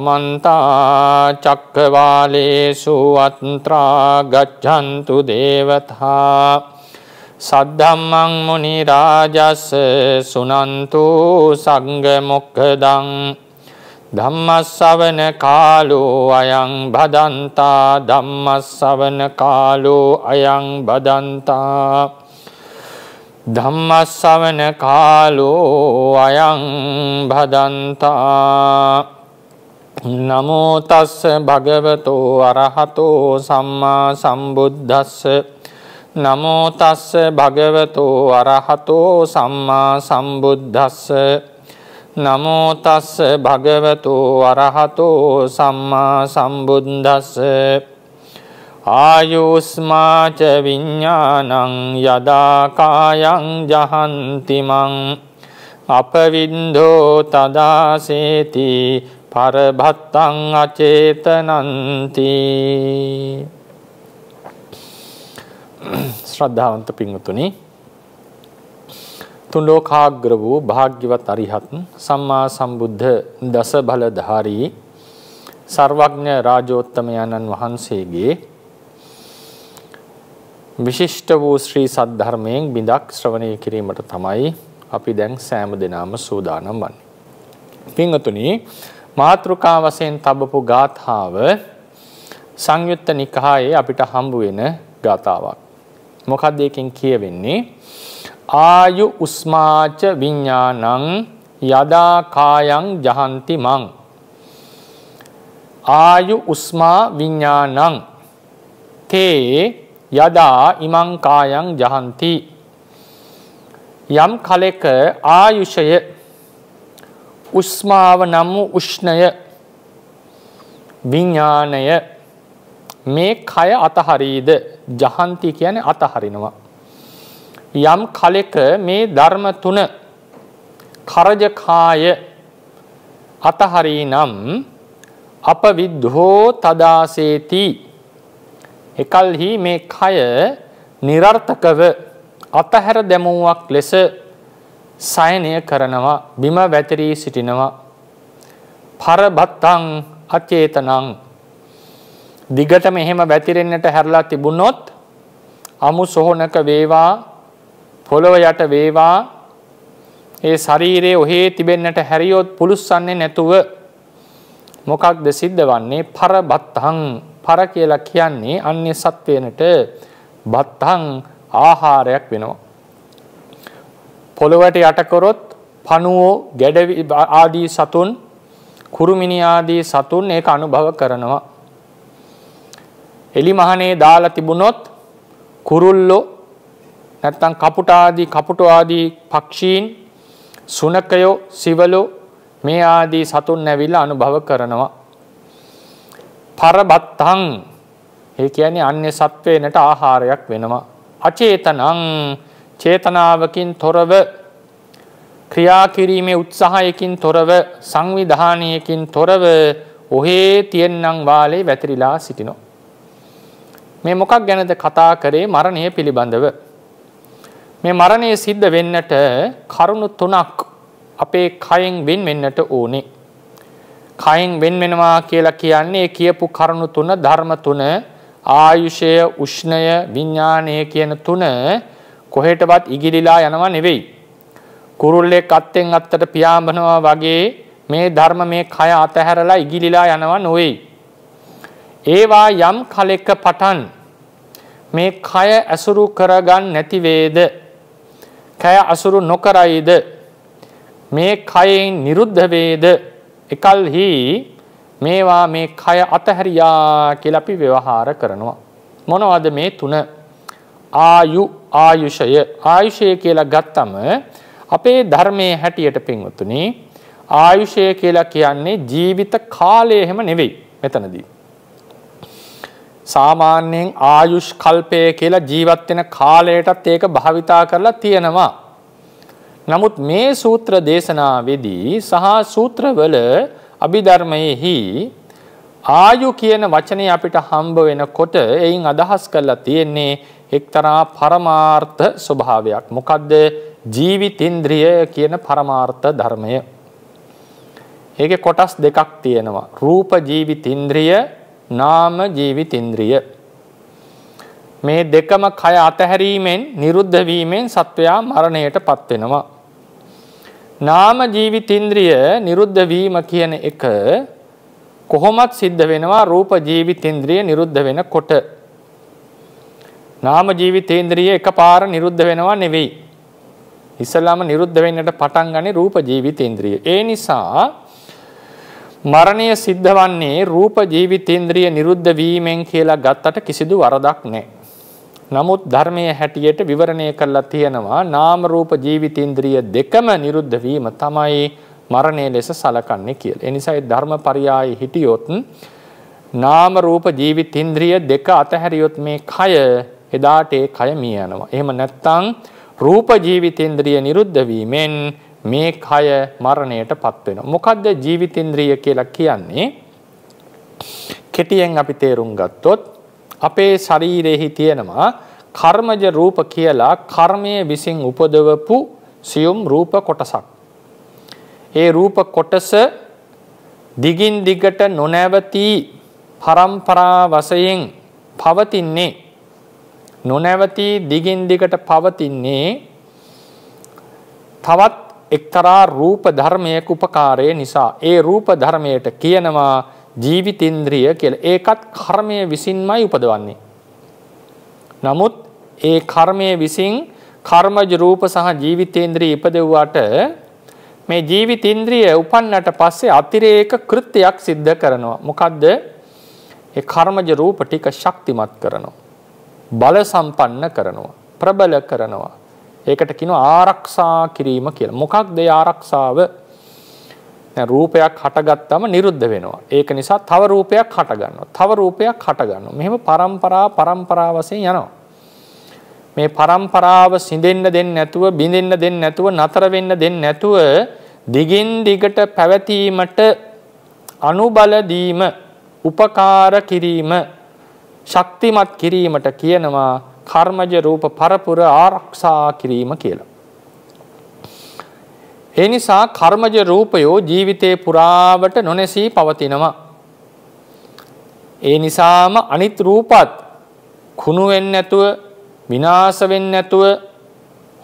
සමන්තා චක්කවාලේසු අත්‍රා ගච්ඡන්තු දේවතා සද්ධම්මං මුනි රාජස් සුනන්තු සංඝ මොක්ඛදං ධම්මස්සවන කාලෝ අයං බදන්තා ධම්මස්සවන කාලෝ අයං බදන්තා ධම්මස්සවන කාලෝ අයං භදන්තා නමෝතස්ස භගවතෝ අරහතෝ සම්මා සම්බුද්ධස්ස නමෝතස්ස භගවතෝ අරහතෝ සම්මා සම්බුද්ධස්ස නමෝතස්ස භගවතෝ අරහතෝ සම්මා සම්බුද්ධස්ස ආයුස්මාච විඤ්ඥානං යදාකායං ජහන්තිමං අපවින්දෝ තදාසේතිී පරභත්තං අචේතනන්ති ශ්‍රද්ධාවන්ත පිංවතුනි තුන් ලෝකාග්‍ර වූ භාග්‍යවත් අරිහත් සම්මා සම්බුද්ධ දස බලධාරී සර්වඥ රාජෝත්තමයන්න් වහන්සේගේ විශිෂ්ට වූ ශ්‍රී සද්ධර්මයෙන් බිඳක් ශ්‍රවණය කිරීමට තමයි අපි දැන් සෑම දෙනාම සූදානම් වන්නේ. පින්වතුනි මාතෘකා වශයෙන් තබපු ගාථාව සංයුත්ත නිකායේ අපිට හම්බ වෙන ගාතාවක්. මොකක්ද ඒකෙන් කියවෙන්නේ? ආයු උස්මාච විඤ්ඤාණං යදා කායං ජහන්ති මං ආයු උස්මා විඤ්ඤාණං තේ යදා ඉමං කායං ජහන්ති යම් කලෙක ආයුෂය උස්මාව නම් වූ උෂ්ණය විඤ්ඥානය මේ කය අතහරීද ජහන්ති කියන අතහරිනවා. යම් කලෙක මේ ධර්ම තුන කරජකාය අතහරී නම් අප විද්ධෝ තදාසේති එකල්හි මේ කය නිරර්ථකව අතහැර දැමුවක් ලෙස සයනය කරනවා බිම වැතරී සිටිනවා පරබත්තං අචේතනං දිගටම එහෙම වැතිරෙන්නට හැරලා තිබුණොත් අමු සොහොනක වේවා පොළොව යට වේවා ඒ ශරීරයේ ඔහේ තිබෙන්නට හැරියොත් පුළුස්සන්නේ නැතුව මොකක්ද සිද්ධ වන්නේ පරබත්තං පර කියලා කියන්නේ අන්‍ය සත්වයනට බත්තං ආහාරයක් වෙනවා පොළොවට යටකරොත් පණුවෝ ගැඩවි ආදී සතුන් කුරුමිනි ආදී සතුන් ඒක අනුභව කරනවා. එලි මහනේ දාලා තිබුණොත් කුරුල්ලෝ නැත්තම් කපුට ආදී කපුට ආදී පක්ෂීන් සුනකයෝ සිවලෝ මේ ආදී සතුන් නැවිලා අනුභව කරනවා. පරබත්තං ඒ කියන්නේ අන්‍ය සත්වයනට ආහාරයක් වෙනවා. අචේතනං චේතනාවකින් තොරව ක්‍රියා කිරීමේ උත්සාහයකින් තොරව සංවිධානයකින් තොරව ඔහේ තියෙන්නම් වාලේ වැතිරිලා සිටිනෝ. මේ මොකක් ගැනද කතා කරේ මරණය පිළිබඳව. මේ මරණය සිද්ධ වෙන්නට කරුණු තුනක් අපේ කයෙන් වෙන් වෙන්නට ඕනේ. කයින් වෙන් වෙනවා කියලා කියන්නේ කියපු කරුණු තුන ධර්ම තුන ආයුෂය උෂ්ණය විඤ්ඥානය කියන තුන කොහෙටවත් ඉගිලිලා යනවා නෙවෙයි. කුරුල්ලෙක් අත්තෙන් අත්තට පියාඹනවා වගේ මේ ධර්ම මේ කය අතහැරලා ඉගිලිලා යනවා නොවේ. ඒවා යම් කලෙක පටන් මේ කය ඇසුරු කරගන්න නැති වේද? කය අසුරු නොකරයිද? මේ කයෙන් නිරුද්ධ වේද? එකල්හි මේවා මේ කය අතහැරියා කියලා අපි ව්‍යවහාර කරනවා. මොනවද මේ තුන? ආයු ආයුෂය ආයුෂය කියලා ගත්තම අපේ ධර්මයේ හැටියට පින්වතුනි ආයුෂය කියලා කියන්නේ ජීවිත කාලය එහෙම නෙවෙයි මෙතනදී. සාමාන්‍යයෙන් ආයුෂ් කල්පය කියලා ජීවත් වෙන කාලයටත් ඒක භාවිතා කරලා තියෙනවා. නමුත් මේ සූත්‍ර දේශනාවේදී සහ සූත්‍රවල අභිධර්මයේහි ආයු කියන වචනේ අපිට හම්බ වෙනකොට එයින් අදහස් කරලා තියෙන්නේ එක්තරා පරමාර්ථ ස්වභාවයක්. මොකදද ජීවිතින්ද්‍රිය කියන පරමාර්ථ ධර්මය. ඒක කොටස් දෙකක් තියෙනවා. රූප ජීවිතින්ද්‍රිය නාම ජීවිතින්ද්‍රිය. මේ දෙකම කය අතහැරීමෙන් නිරුද්ධවීමෙන් සත්වයා මරණයට පත්වෙනවා. නාම ජීවිතින්ද්‍රිය නිරුද්ධවීම කියන එක කොහොමත් සිද්ධ වෙනවා රූප ජීවිතින්ද්‍රිය නිරුද්ධ වෙන කොට නාම ජීවිතේන්ද්‍රිය එකපාර නිරුද්ධ වෙනවා නෙවෙයි. ඉස්සලාම නිරුද්ධ වෙන්නට පටන් ගන්නේ රූප ජීවිතේන්ද්‍රිය. ඒ නිසා මරණය සිද්ධ වන්නේ රූප ජීවිතේන්ද්‍රිය නිරුද්ධ වීමෙන් කියලා ගත්තට කිසිදු වරදක් නැහැ. නමුත් ධර්මයේ හැටියට විවරණය කරලා තියෙනවා නාම රූප ජීවිතේන්ද්‍රිය දෙකම නිරුද්ධ වීම තමයි මරණය ලෙස සලකන්නේ කියලා. ඒ නිසා ධර්මපරියායේ හිටියොත් නාම රූප ජීවිතේන්ද්‍රිය දෙක අතහැරියොත් මේ කය එදාට ඒ කය මිය යනවා. එහෙම නැත්නම් රූප ජීවිතේන්ද්‍රිය නිරුද්ධ වීමෙන් මේ කය මරණයටපත් වෙනවා. මොකද්ද ජීවිතේන්ද්‍රිය කියලා කියන්නේ? කෙටියෙන් අපි තේරුම් ගත්තොත් අපේ ශරීරෙහි තියෙනවා කර්මජ රූප කියලා කර්මය විසින් උපදවපු සියුම් රූප කොටසක්. ඒ රූප කොටස දිගින් දිගට නොනැවතී පරම්පරා වශයෙන් පවතින්නේ නොනැවතී දිගින් දිගට පවතින්නේ තවත් එක්තරා රූප ධර්මයක උපකාරය නිසා ඒ රූප ධර්මයට කියනවා ජීවිතේන්ද්‍රිය කියලා. ඒකත් කර්මය විසින්මයි උපදවන්නේ. නමුත් ඒ කර්මය විසින් කර්මජ රූප සහ ජීවිතේන්ද්‍රිය ඉපදෙව්වට මේ ජීවිතේන්ද්‍රිය උපන්නට පස්සේ අතිරේක කෘත්‍යයක් සිද්ධ කරනවා. මොකද්ද? ඒ කර්මජ රූප ටික ශක්තිමත් කරනවා. බල සම්පන්න කරනවා. ප්‍රබල කරනවා. ඒකට කිනු ආරක්ෂා කිරීම කියලා. මොකක්ද ඒ ආරක්ෂාව? රූපයක් හටගත්තම නිරුද්ධ වෙනවා. ඒක නිසා තව රූපයක් හටගන්නවා. තව රූපයක් හටගන්නවා. මෙහෙම પરම්පරා પરම්පරා වශයෙන් යනවා. මේ પરම්පරාව සිඳෙන්න දෙන්නේ නැතුව, බිඳෙන්න දෙන්නේ නැතුව, නතර වෙන්න දෙන්නේ නැතුව දිගින් දිගට පැවතීමට අනුබල දීම, උපකාර කිරීම ශක්තිමත් කිරීමට කියනවා කර්මජ රූප පරපුර ආරක්ෂා කිරීම කියලා. ඒ නිසා කර්මජ රූපයෝ ජීවිතේ පුරාවට නොනැසී පවතිනවා. ඒ නිසාම අනිත් රූපත් කුණු වෙන්නේ නැතුව විනාශ වෙන්නේ නැතුව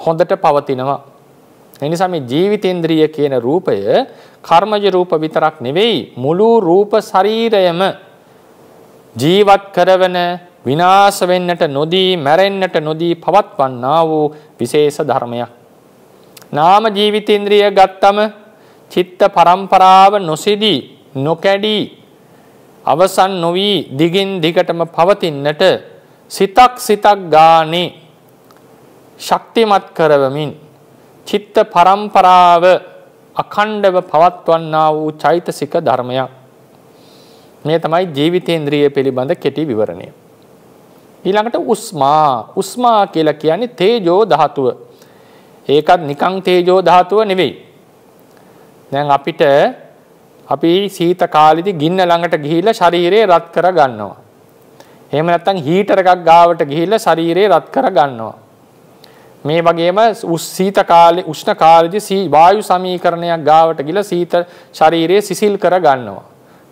හොඳට පවතිනවා. ඒ නිසා මේ ජීවිතේන්ද්‍රිය කියන රූපය කර්මජ රූප විතරක් නෙවෙයි මුළු රූප ශරීරයම ජීවත් කරවන විනාශ වෙන්නට නොදී මැරෙන්නට නොදී පවත්වන්නා වූ විශේෂ ධර්මයක්. නාම ජීවිතේන්ද්‍රිය ගත්තම චිත්ත පරම්පරාව නොසිදී නොකැඩී අවසන් නොවි දිගින් දිගටම පවතින්නට සිතක් සිතක් ගානේ ශක්තිමත් කරවමින් චිත්ත පරම්පරාව අඛණ්ඩව පවත්වන්නා වූ චෛතසික ධර්මයක් මේ තමයි ජීවිතේන්ද්‍රිය පිළිබඳ කෙටි විවරණය. ඊළඟට උස්මා උස්මා කියලා කියන්නේ තේජෝ ධාතුව. ඒකත් නිකං තේජෝ ධාතුව නෙවෙයි. දැන් අපිට අපි සීත කාලෙදි ගින්න ළඟට ගිහිල්ලා ශරීරේ රත් කර ගන්නවා. එහෙම නැත්නම් හීටර් එකක් ගාවට ගිහිල්ලා ශරීරේ රත් කර ගන්නවා. මේ වගේම උස් සීත කාලේ උෂ්ණ කාලෙදි වායු සමීකරණයක් ගාවට ගිහිල්ලා සීත ශරීරයේ සිසිල් කර ගන්නවා.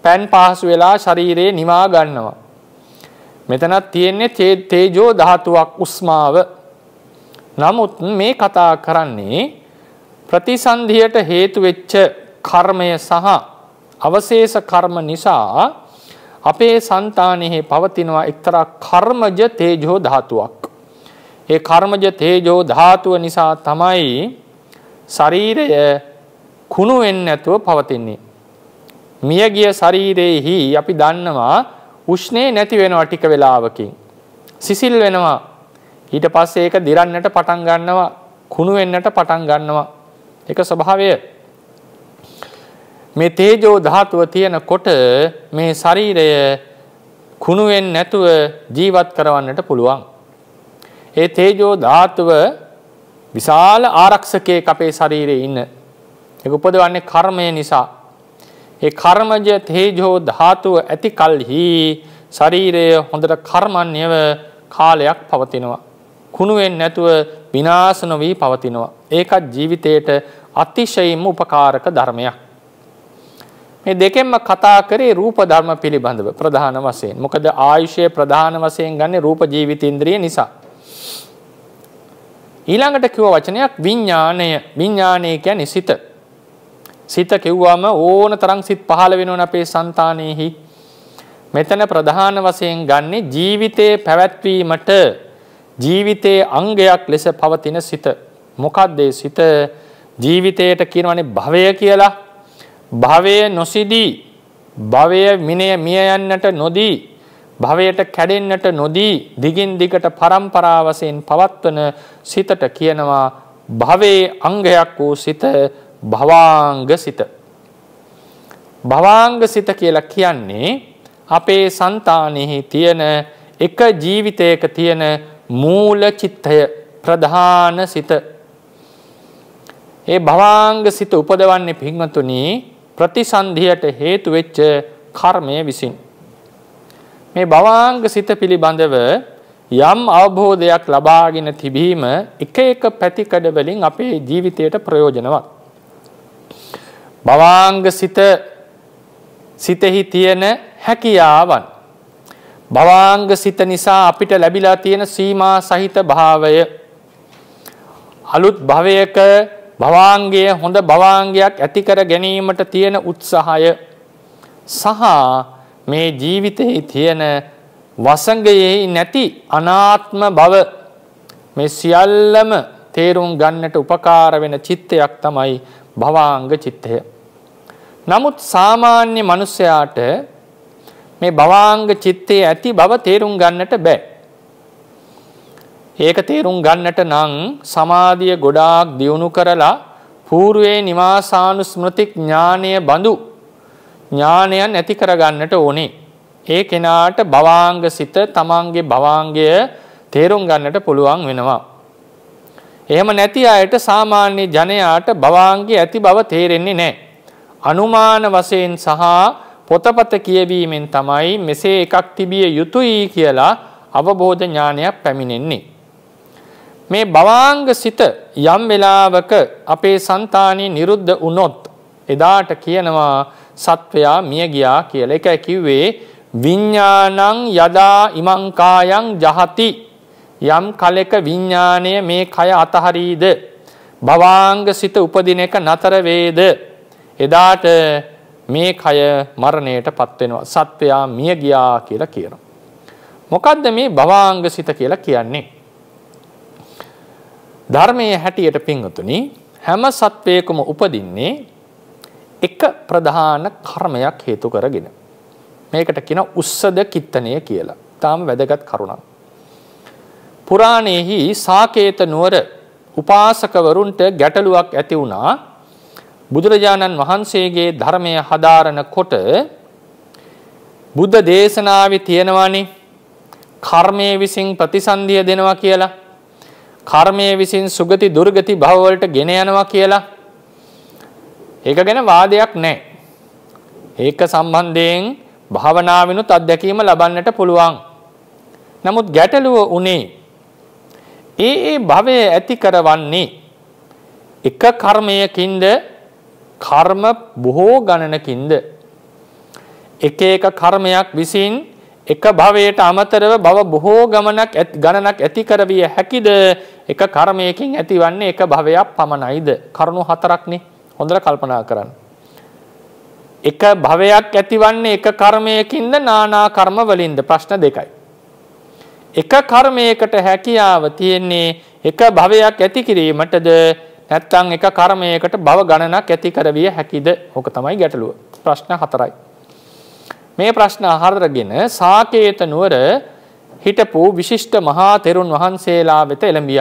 පෑන් පහසු වෙලා ශරීරයේ නිවා ගන්නවා. මෙතනත් තියෙන්නේ තේජෝ ධාතුවක් උස්මාව. නමුත් මේ කතා කරන්නේ ප්‍රතිසන්ධියට හේතු වෙච්ච කර්මය සහ අවශේෂ කර්ම නිසා අපේ సంతානෙහි පවතිනවා එක්තරා කර්මජ තේජෝ ධාතුවක්. ඒ කර්මජ තේජෝ ධාතුව නිසා තමයි ශරීරය කුණු වෙන්නේ නැතුව පවතින්නේ. මියගිය ශරීරයෙහි අපි දන්නවා උෂ්ණේ නැති වෙනවා ටික වෙලාවකින්. සිසිල් වෙනවා. ඊට පස්සේ ඒක දිරන්නට පටන් ගන්නවා, කුණු වෙන්නට පටන් ගන්නවා. ඒක ස්වභාවය. මේ තේජෝ ධාතුව තියෙනකොට මේ ශරීරය කුණු වෙන්නේ නැතුව ජීවත් කරවන්නට පුළුවන්. ඒ තේජෝ ධාතුව විශාල ආරක්ෂකයෙක් අපේ ශරීරයේ ඉන්න. ඒක උපදවන්නේ කර්මය නිසා. ඒ කර්මජ තේජෝ ධාතුව ඇති කල්හි ශරීරය හොඳට කර්මන්්‍යව කාලයක් පවතිනවා. කුණුවෙන් නැතුව විනාශ නොවී පවතිනවා. ඒකත් ජීවිතයට අතිශයින්ම උපකාරක ධර්මයක්. මේ දෙකෙන්ම කතා කරේ රූප ධර්ම පිළිබඳව ප්‍රධාන වශයෙන්. මොකද ආයුෂය ප්‍රධාන වශයෙන් ගන්නේ රූප ජීවිතේන්ද්‍රිය නිසා. ඊළඟට කිව්ව වචනයක් විඥාණය. විඥාණය කියන්නේ සිත. සිත කිව්වම ඕන තරම් සිත් පහළ වෙනවන අපේ సంతානෙහි. මෙතන ප්‍රධාන වශයෙන් ගන්නෙ ජීවිතේ පැවැත්වීමට ජීවිතයේ අංගයක් ලෙස පවතින සිත. මොකක්ද සිත? ජීවිතයට කියනවනේ භවය කියලා. භවය නොසිදී භවය මිනය මිය යන්නට නොදී භවයට කැඩෙන්නට නොදී දිගින් දිගට පරම්පරා වශයෙන් පවත්වන සිතට කියනවා භවයේ අංගයක් වූ සිත භවාංග සිත. භවාංග සිත කියලා කියන්නේ අපේ సంతානෙහි තියෙන එක ජීවිතයක තියෙන මූල චිත්තය ප්‍රධාන සිත. ඒ භවාංග සිත උපදවන්නේ පින්වතුනි ප්‍රතිසන්ධියට හේතු වෙච්ච කර්මය විසින්. මේ භවාංග සිත පිළිබඳව යම් අවබෝධයක් ලබාගෙන තිබීම එක එක පැතිකඩ වලින් අපේ ජීවිතයට ප්‍රයෝජනවත්. භවාංග සිත සිතෙහි තියෙන හැකියාවන් භවාංග සිත නිසා අපිට ලැබිලා තියෙන සීමා සහිත භාවය අලුත් භවයක භවාංගය හොඳ භවාංගයක් ඇතිකර ගැනීමට තියෙන උත්සාහය සහ මේ ජීවිතයේ තියෙන වසඟයෙහි නැති අනාත්ම බව මේ සියල්ලම තේරුම් ගන්නට උපකාර වෙන චිත්තයක් තමයි භවාංග චිත්තය. නමුත් සාමාන්‍ය මිනිසයාට මේ භවාංග චිත්තේ ඇති බව තේරුම් ගන්නට බෑ. ඒක තේරුම් ගන්නට නම් සමාධිය ගොඩාක් දියුණු කරලා పూర్වේ නිවාසානුස්මෘති ඥානය බඳු ඥානයන් ඇති කරගන්නට ඕනේ. ඒ කෙනාට භවාංග සිත තමන්ගේ භවාංගය තේරුම් ගන්නට පුළුවන් වෙනවා. එහෙම නැති අයට සාමාන්‍ය ජනයාට භවාංගය ඇති බව තේරෙන්නේ නැහැ. අනුමාන වශයෙන් සහ පොතපත කියවීමෙන් තමයි මෙසේ එකක් තිබිය යුතුයි කියලා අවබෝධ ඥානයක් පැමිණෙන්නේ. මේ බවාංග සිත යම් වෙලාවක අපේ సంతානෙ නිරුද්ධ වුනොත් එදාට කියනවා සත්වයා මිය ගියා කියලා. ඒකයි කිව්වේ විඥානං යදා ඉමං කායං ජහති යම් කලෙක විඥාණය මේ කය අතහරීද භවාංග සිත උපදින එක නතර වේද එදාට මේ කය මරණයට පත්වෙනවා සත්වයා මිය ගියා කියලා කියනවා. මොකක්ද මේ භවාංග සිත කියලා කියන්නේ. ධර්මය හැටියට පිංහතුනි හැම සත්වයකුම උපදින්නේ එක ප්‍රධාන කර්මයක් හේතු කරගෙන. මේකට කියෙන උස්සද කිත්තනය කියලා තාම වැදගත් කරුණක්. පුරාණයෙහි සාකේත නුවර උපාසකවරුන්ට ගැටලුවක් ඇති වුණා බුදුරජාණන් වහන්සේගේ ධර්මය හදාරන කොට බුද්ධ දේශනාවේ තියෙනවානේ කර්මය විසින් ප්‍රතිසන්දිය දෙනවා කියලා කර්මය විසින් සුගති දුර්ගති භවවලට ගෙන යනවා කියලා ඒක ගැන වාදයක් නැහැ. ඒක සම්බන්ධයෙන් භාවනාවිනුත් අත්දැකීම ලබන්නට පුළුවන්. නමුත් ගැටලුව උනේ ඒ ඒ භවය ඇති කරවන්නේ එක කර්මයකින්ද කර්ම බොහෝ ගණනකින්ද. එක එක කර්මයක් විසින් එක භවයට අමතරව බව බොහෝ ගමනක් ගණනක් ඇති කරවිය හැකිද එක කර්මයකින් ඇතිවන්නේ එක භවයක් පමණයිද. කරුණු හතරක්නේ හොඳර කල්පනා කරන්න. එක භවයක් ඇතිවන්නේ එක කර්මයකින්ද නානා කර්ම වලින්ද ප්‍රශ්න දෙකයි. එක කර්මයකට හැකියාව තියෙන්නේ එක භවයක් ඇති කිරීමටද නැත්තං එක කර්මයකට බව ගණනක් ඇති කරවිය හැකිද හොක තමයි ගැටලුව ප්‍රශ්න හතරයි. මේ ප්‍රශ්න අහරගෙන සාකේත නුවර හිටපු විශිෂ්ට මහා තෙරුන් වහන්සේලා වෙත එළඹිය.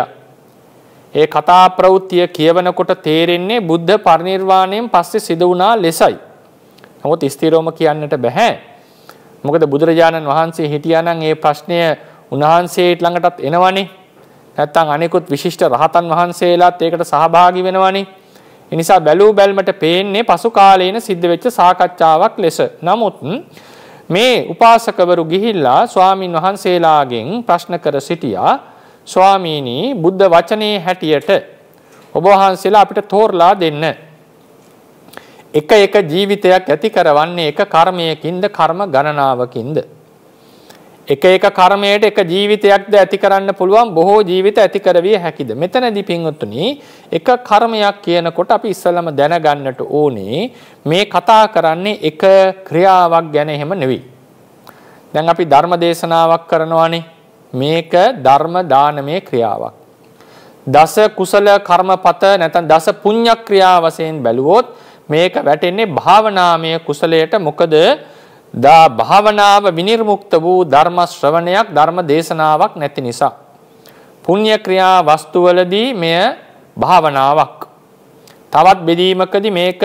ඒ කතා ප්‍රෞත්තිය කියවනකොට තේරෙන්නේ බුද්ධ පරිනිර්වාණයෙන් පස්සේ සිද වුණා ලෙසයි. නමුත් ස්ථිරෝම කියන්නට බැහැ. මොකද බුදුරජාණන් වහන්සේ හිටියානම් ඒ ප්‍රශ්නය උන්වහන්සේට ළඟටත් එනවනේ නැත්තම් අනෙකුත් විශිෂ්ට රහතන් වහන්සේලාත් ඒකට සහභාගී වෙනවනේ. ඒ නිසා බැලූ බැල්මට පේන්නේ පසු කාලේන සිද්ධ වෙච්ච සාකච්ඡාවක් ලෙස. නමුත් මේ උපාසකවරු ගිහිල්ලා ස්වාමින් වහන්සේලාගෙන් ප්‍රශ්න කර සිටියා ස්වාමීනි බුද්ධ වචනේ හැටියට ඔබ වහන්සේලා අපිට තෝරලා දෙන්න. එක එක ජීවිතයක් ඇති කරවන්නේ එක කර්මයකින්ද කර්ම ගණනාවකින්ද එක එක කර්මයට එක ජීවිතයක්ද ඇති කරන්න පුළුවන් බොහෝ ජීවිත ඇති කරවිය හැකිද මෙතනදී පින්වත්තුනි එක කර්මයක් කියනකොට අපි ඉස්සෙල්ලම දැනගන්නට ඕනේ මේ කතා කරන්නේ එක ක්‍රියාවක් ගැන එහෙම නෙවෙයි දැන් අපි ධර්ම දේශනාවක් කරනවානේ මේක ධර්ම දානමේ ක්‍රියාවක් දස කුසල කර්මපත නැත්නම් දස පුණ්‍ය ක්‍රියා වශයෙන් බැලුවොත් මේක වැටෙන්නේ භාවනාමය කුසලයට මොකද දා භාවනාව විනිර්මුක්ත වූ ධර්ම ශ්‍රවණයක් ධර්ම දේශනාවක් නැති නිසා. පුණ්‍ය ක්‍රියා වස්තුවලදී මෙය භාවනාවක්. තවත් බෙදීමකදී මේක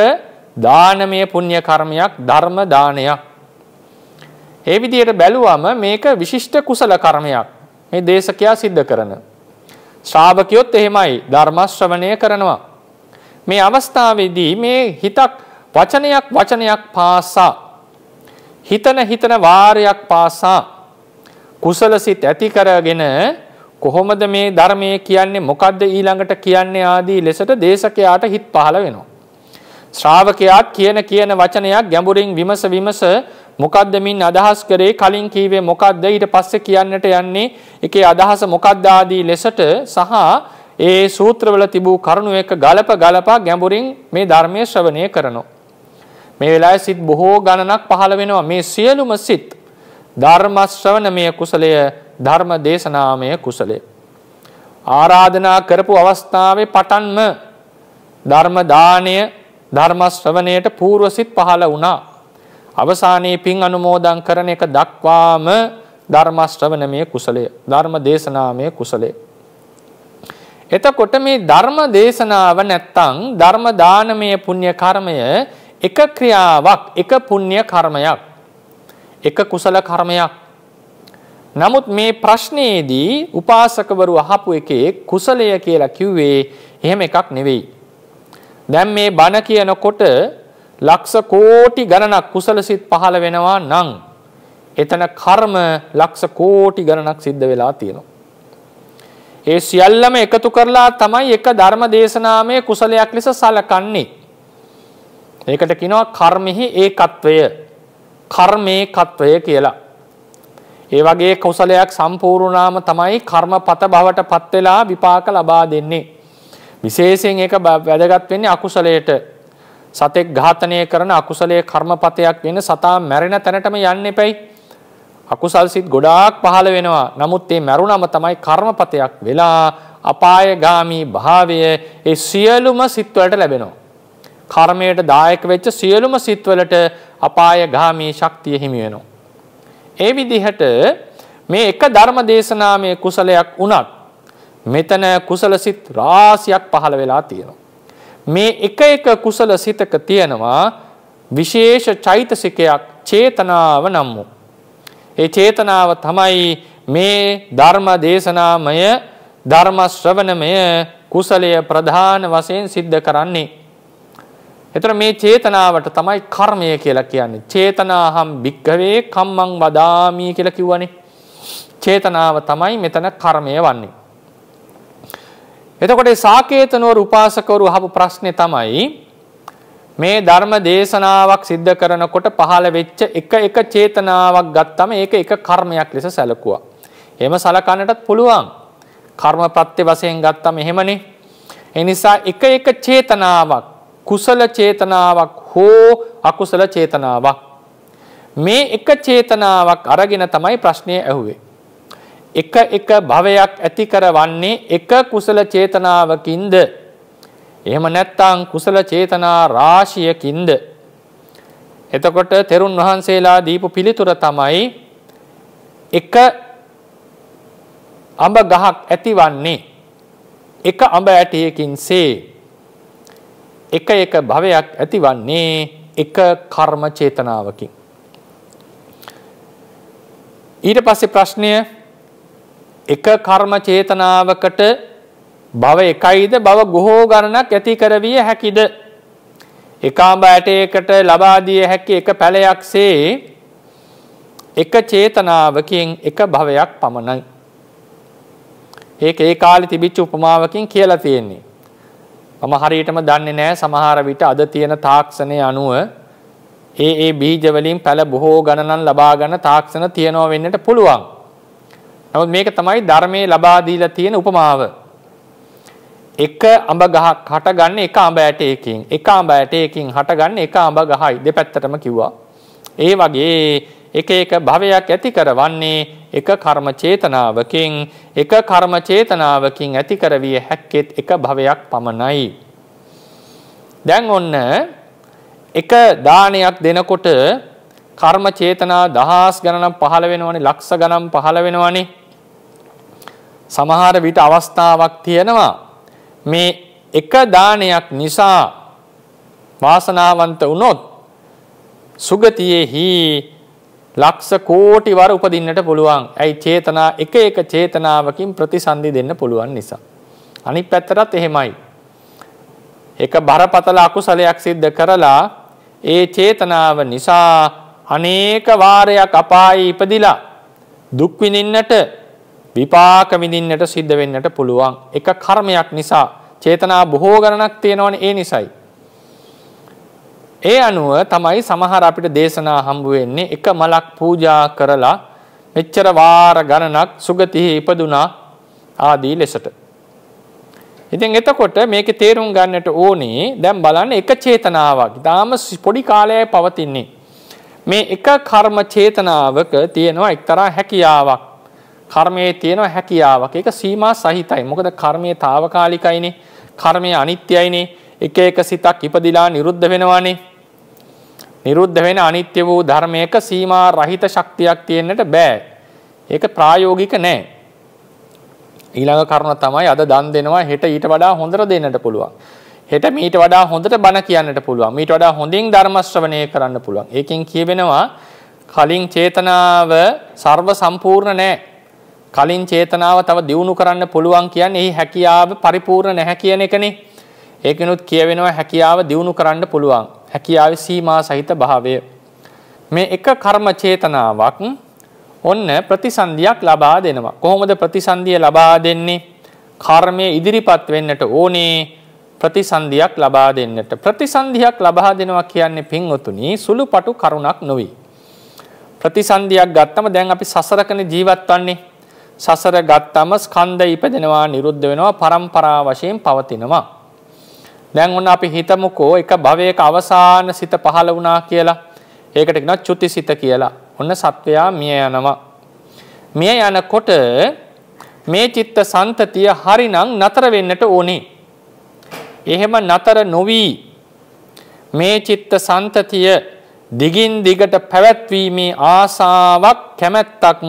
දානමය පුණ්‍ය කර්මයක් ධර්ම දානයක්. ඒ විදිහට බැලුවම මේක විශිෂ්ට කුසල කර්මයක්. මේ දේශකයා සිද්ධ කරන. ශ්‍රාවකයොත් එහෙමයි ධර්ම ශ්‍රවණය කරනවා. මේ අවස්ථාවේදී මේ හිතක් වචනයක් වචනයක් පාසා හිතන හිතන වාරයක් පාසා කුසල සිත් ඇති කරගෙන කොහොමද මේ ධර්මය කියන්නේ මොකද්ද ඊළඟට කියන්නේ ආදී ලෙසට දේශකයාට හිත් පහළ වෙනවා. ශ්‍රාවකයාත් කියන කියන වචනයක් ගැඹුරින් විමස විමස මොකද්ද මින් අදහස් කරේ කලින් කීවේ මොකද්ද ඊට පස්සේ කියන්නට යන්නේ එකේ අදහස මොකද්ද ආදී ලෙසට සහ ඒ සූත්‍රවල තිබූ කරුණු එක ගලප ගලපා ගැඹුරින් මේ ධර්මයේ ශ්‍රවණය කරනවා. මේ වෙලාවේ සිත් බොහෝ ගණනක් පහළ වෙනවා. මේ සියලුම සිත් ධර්ම ශ්‍රවණමය කුසලය, ධර්ම දේශනාමය කුසලය. ආරාධනා කරපු අවස්ථාවේ පටන්ම ධර්ම දාණය, ධර්ම ශ්‍රවණයට పూర్ව සිත් පහළ වුණා. අවසානයේ පින් අනුමෝදන් කරන එක දක්වාම ධර්ම ශ්‍රවණමය කුසලය, ධර්ම දේශනාමය කුසලය. එතකොට මේ ධර්ම දේශනාව නැත්තං ධර්ම දානමය පුණ්‍ය කර්මය එක ක්‍රියාවක් එක පුණ්‍ය කර්මයක් එක කුසල කර්මයක් නමුත් මේ ප්‍රශ්නයේදී උපාසකවරු අහපු එකේ කුසලය කියලා කිව්වේ එහෙම එකක් නෙවෙයි. දැන් මේ බණ කියනකොට ලක්ෂ කෝටි ගණනක් කුසලසිත පහළ වෙනවා නම් එතන කර්ම ලක්ෂ කෝටි ගණනක් සිද්ධ වෙලා තියෙනවා. ඒ සියල්ලම එකතු කරලා තමයි එක ධර්ම දේශනාමය කුසලයක් ලෙස සලකන්නේ. ඒකට කියනවා කර්මෙහි ඒකත්වය කර්මේකත්වය කියලා. ඒ වගේ කුසලයක් සම්පූර්ණාම තමයි කර්මපත බවට පත් වෙලා විපාක ලබා දෙන්නේ. විශේෂයෙන් ඒක වැදගත් වෙන්නේ අකුසලයට. සතෙක් ඝාතනය කරන අකුසලයේ කර්මපතයක් වෙන සතා මැරෙන තැනටම යන්න එපයි. අකුසල් සිත් ගොඩාක් පහළ වෙනවා. නමුත් මේ මැරුණම තමයි කර්මපතයක් වෙලා අපායගාමී භාවය ඒ සියලුම සිත් වලට ලැබෙනවා. කර්මයට දායක වෙච්ච සියලුම සිත්වලට අපාය ගාමී ශක්තිය හිමි වෙනවා. ඒ විදිහට මේ එක ධර්ම දේශනාමය කුසලයක් වුණත් මෙතන කුසල සිත් රාසියක් පහළ වෙලා තියෙනවා. මේ එක එක කුසල සිතක තියෙනවා විශේෂ චෛතසිකයක් චේතනාව නම් වූ. ඒ චේතනාව තමයි මේ ධර්ම දේශනාමය ධර්ම ශ්‍රවණමය කුසලය ප්‍රධාන වශයෙන් සිද්ධ කරන්නේ. එතර මේ චේතනාවට තමයි කර්මය කියලා කියන්නේ. චේතනාහම් භික්කවේ කම්මං වදාමී කියලා කිව්වනේ. චේතනාව තමයි මෙතන කර්මය වන්නේ. එතකොට සාකේතනෝර උපාසකවරු අහපු ප්‍රශ්නේ තමයි මේ ධර්ම දේශනාවක් සිද්ධ කරනකොට පහළ වෙච්ච එක එක චේතනාවක් ගත්තම ඒක එක කර්මයක් ලෙස සැලකුවා. එහෙම සලකන්නටත් පුළුවන්. කර්මපත්‍ය වශයෙන් ගත්තම එහෙමනේ. ඒ නිසා එක එක චේතනාවක් කුසල චේතනාවක් හෝ අකුසල චේතනාවක්. මේ එක චේතනාවක් අරගෙන තමයි ප්‍රශ්නය ඇහුවේ. එක එක භවයක් ඇති කරවන්නේ එක කුසල චේතනාවකින්ද. එහෙම නැත්තං කුසල චේතනා රාශියකින්ද. එතකොට තෙරුන් වහන්සේලා දීපු පිළිතුර තමයි එක අඹ ගහක් ඇතිවන්නේ එක අඹ ඇටයකින් සේ එක එක භවයක් ඇතිවන්නේ එක කර්ම චේතනාවකින්. ඊට පස්සේ ප්‍රශ්නය එක කර්ම චේතනාවකට භව එකයිද බව ගොහෝ ගණනක් ඇති කරවිය හැකිද. එකාඹ ඇටයකට ලබාදිය හැකි එක පැලයක්සේ එක චේතනාවකින් එක භවයක් පමණයි. ඒක ඒ කාලි තිබිච්ච උපමාවකින් කියලා තියෙන්නේ. මම හරියටම දන්නේ නැහැ සමහර විට අද තියෙන තාක්ෂණය අනුව ඒ ඒ බීජ වලින් පැල බොහෝ ගණනක් ලබා ගන්න තාක්ෂණ තියනවා වෙන්නට පුළුවන්. නමුත් මේක තමයි ධර්මයේ ලබා දීලා තියෙන උපමාව. එක අඹ ගහක් හටගන්නේ එක අඹ ඇටයකින්. එක අඹ ඇටයකින් හටගන්නේ එක අඹ ගහයි. දෙපැත්තටම කිව්වා. ඒ වගේ එක එක භවයක් ඇති කරවන්නේ එක කර්ම චේතනාවකින් එක කර්ම චේතනාවකින් ඇති කරවිය හැක්කෙත් එක භවයක් පමණයි. දැන් ඔන්න එක දානයක් දෙනකොට කර්ම චේතනා දහස් ගණනම් පහළ වෙනවනේ ලක්ෂ ගණන් පහළ වෙනවනේ. සමහර විට අවස්ථාවක් තියෙනවා මේ එක දානයක් නිසා වාසනාවන්ත වුණොත් සුගතියෙහි ලක්ෂ කෝටි වර උපදින්නට පුළුවන්. ඇයි චේතනා එක එක චේතනාවකින් ප්‍රතිසන්දි දෙන්න පුළුවන් නිසා. අනිත් පැත්තටත් එහෙමයි. එක බරපතල අකුසලයක් සිද්ධ කරලා ඒ චේතනාව නිසා අනේක වාරයක් අපායේ ඉපදිලා දුක් විඳින්නට විපාක විඳින්නට සිද්ධ වෙන්නට පුළුවන්. එක කර්මයක් නිසා චේතනා බොහෝ ගණනක් තියෙනවනේ ඒ නිසයි. ඒ අනුව තමයි සමහර අපිට දේශනා හම්බ වෙන්නේ එක මලක් පූජා කරලා මෙච්චර වාර ගණනක් සුගතිහි ඉපදුනා ආදී ලෙසට. ඉතින් එතකොට මේක තේරුම් ගන්නට ඕනේ දැන් බලන්න එක චේතනාවක්. ඊටාම පොඩි කාලයයි පවතින්නේ. මේ එක කර්ම චේතනාවක තියෙනවා එක්තරා හැකියාවක්. කර්මයේ තියෙනවා හැකියාවක්. ඒක සීමා සහිතයි. මොකද කර්මයේ తాවකාලිකයිනේ. කර්මය අනිත්‍යයිනේ. එක එක සිතක් ඉපදිලා නිරුද්ධ වෙනවානේ. නිරුද්ධ වෙන අනිත්‍ය වූ ධර්මයක සීමා රහිත ශක්තියක් තියෙන්නට බෑ. ඒක ප්‍රායෝගික නෑ. ඊළඟ කරුණ තමයි අද දන් දෙනවා හෙට ඊට වඩා හොඳට දෙන්නට පුළුවන්. හෙට මීට වඩා හොඳට බණ කියන්නට පුළුවන්. මීට වඩා හොඳින් ධර්ම ශ්‍රවණය කරන්න පුළුවන්. ඒකෙන් කියවෙනවා කලින් චේතනාව ਸਰව සම්පූර්ණ නෑ. කලින් චේතනාව තව දියුණු කරන්න පුළුවන් කියන්නේ එහි හැකියාව පරිපූර්ණ නැහැ කියන එකනේ. ඒකිනුත් කියවෙනවා හැකියාව දියුණු කරන්න පුළුවන්. හැකියාව සීමා සහිත භාවය. මේ එක කර්ම චේතනාවක් ඔන්න ප්‍රතිසන්දියක් ලබා දෙනවා. කොහොමද ප්‍රතිසන්දිය ලබා දෙන්නේ? කර්මය ඉදිරිපත් වෙන්නට ඕනේ ප්‍රතිසන්දියක් ලබා දෙන්නට. ප්‍රතිසන්දියක් ලබා දෙනවා කියන්නේ පින්වතුනි සුළුපටු කරුණක් නොවේ. ප්‍රතිසන්දියක් ගත්තම දැන් අපි සසරකන ජීවත් වන්නේ. සසර ගත්තම ස්කන්ධ ඉපදෙනවා, නිරුද්ධ වෙනවා, පරම්පරා වශයෙන් පවතිනවා. දැන් ඔන්න අපි හිතමුකෝ එක භවයක අවසාන සිත පහළ වුණා කියලා. ඒකට කියනවා චුතිසිත කියලා. ඔන්න සත්වයා මිය යනවා. මිය යනකොට මේ චිත්ත සන්තතිය හරිනම් නතර වෙන්නට ඕනේ. එහෙම නතර නොවි මේ චිත්ත සන්තතිය දිගින් දිගට පැවැත්වීමේ ආසාවක් කැමැත්තක්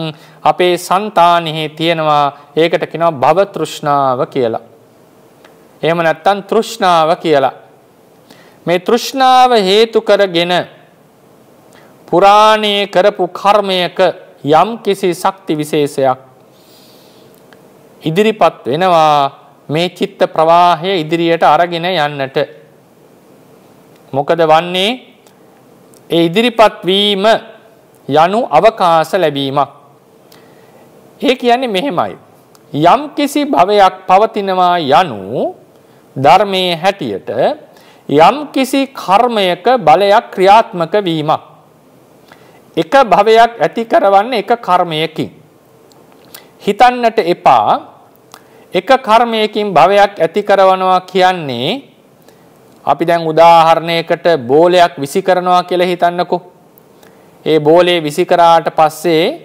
අපේ సంతානෙහි තියෙනවා ඒකට කියනවා භව තෘෂ්ණාව කියලා එහෙම නැත්තම් තෘෂ්ණාව කියලා. මේ තෘෂ්ණාව හේතු කරගෙන පුරාණයේ කරපු කර්මයක යම් කිසි ශක්ති විශේෂයක් ඉදිරිපත් වෙනවා මේ චිත්ත ප්‍රවාහය ඉදිරියට අරගෙන යන්නට. මොකද වන්නේ ඒ ඉදිරිපත් වීම යනු අවකාශ ලැබීමක්. ඒ කියන්නේ මෙහෙමයි. යම් කිසි භවයක් පවතිනවා යනු ධර්මයේ හැටියට යම් කිසි කර්මයක බලයක් ක්‍රියාත්මක වීමක්. එක භවයක් ඇති කරවන්න එක කර්මයකින්. හිතන්නට එපා එක කර්මයකින් භවයක් ඇති කරවනවා කියන්නේ අපි දැන් උදාහරණයකට බෝලයක් විසි කරනවා කියලා හිතන්නකෝ. ඒ බෝලේ විසි කරාට පස්සේ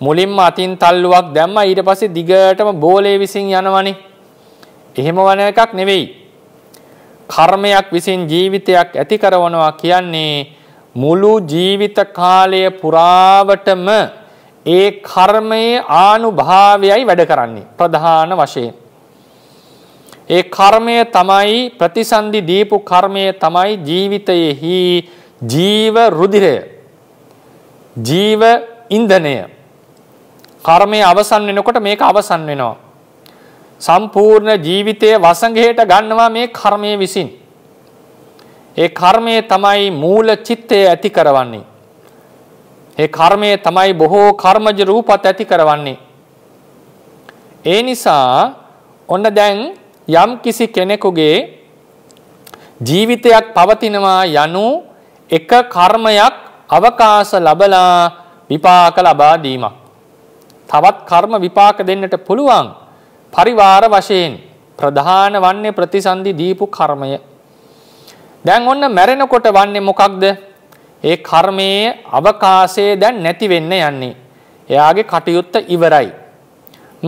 මුලින්ම අතින් තල්ලුවක් දැම්ම ඊට පස්සේ දිගටම බෝලේ විසින් යනවනේ. එහෙම වන එකක් නෙවෙයි. කර්මයක් විසින් ජීවිතයක් ඇති කරවනවා කියන්නේ මුළු ජීවිත කාලය පුරාවටම ඒ කර්මයේ ආනුභාවයයි වැඩ කරන්නේ ප්‍රධාන වශයෙන්. ඒ කර්මය තමයි ප්‍රතිසන්දි දීපු කර්මය තමයි ජීවිතයෙහි ජීව රුධිරය ජීව ඉන්ධනය කර්මය අවසන් වෙනකොට මේක අවසන් වෙනවා සම්පූර්ණ ජීවිතයේ වසඟයට ගන්නවා මේ කර්මය විසින්. ඒ කර්මය තමයි මූල චිත්තය ඇති කරවන්නේ. ඒ කර්මය තමයි බොහෝ කර්මජ රූපත් ඇති කරවන්නේ. ඒ නිසා ඔන්න දැන් යම් කිසි කෙනෙකුගේ ජීවිතයක් පවතිනවා යනු එක කර්මයක් අවකාශ ලබලා විපාක ලබා දීමක්. තවත් කර්ම විපාක දෙන්නට පුළුවන්. පරිවාර වශයෙන් ප්‍රධාන වන්නේ ප්‍රතිසන්දි දීපු කර්මය. දැන් ඔන්න මැරෙනකොට වන්නේ මොකක්ද? ඒ කර්මයේ අවකාශයේ දැන් නැති වෙන්න යන්නේ. එයාගේ කටයුත්ත ඉවරයි.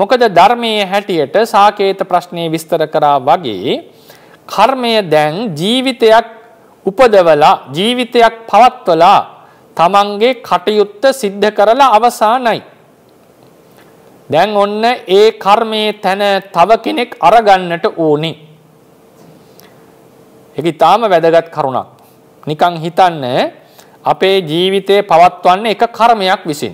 මොකද ධර්මයේ හැටියට සාකේත ප්‍රශ්නේ විස්තර කරා වගේ කර්මය දැන් ජීවිතයක් උපදවලා ජීවිතයක් පවත්වලා තමන්ගේ කටයුත්ත සිද්ධ කරලා අවසానයි. දැන් ඔන්න ඒ කර්මයේ තැන තව කෙනෙක් අරගන්නට ඕනි. ඒක ඊටාම වැදගත් කරුණක්. නිකන් හිතන්න අපේ ජීවිතේ පවත්වන්න එක කර්මයක් විසින්.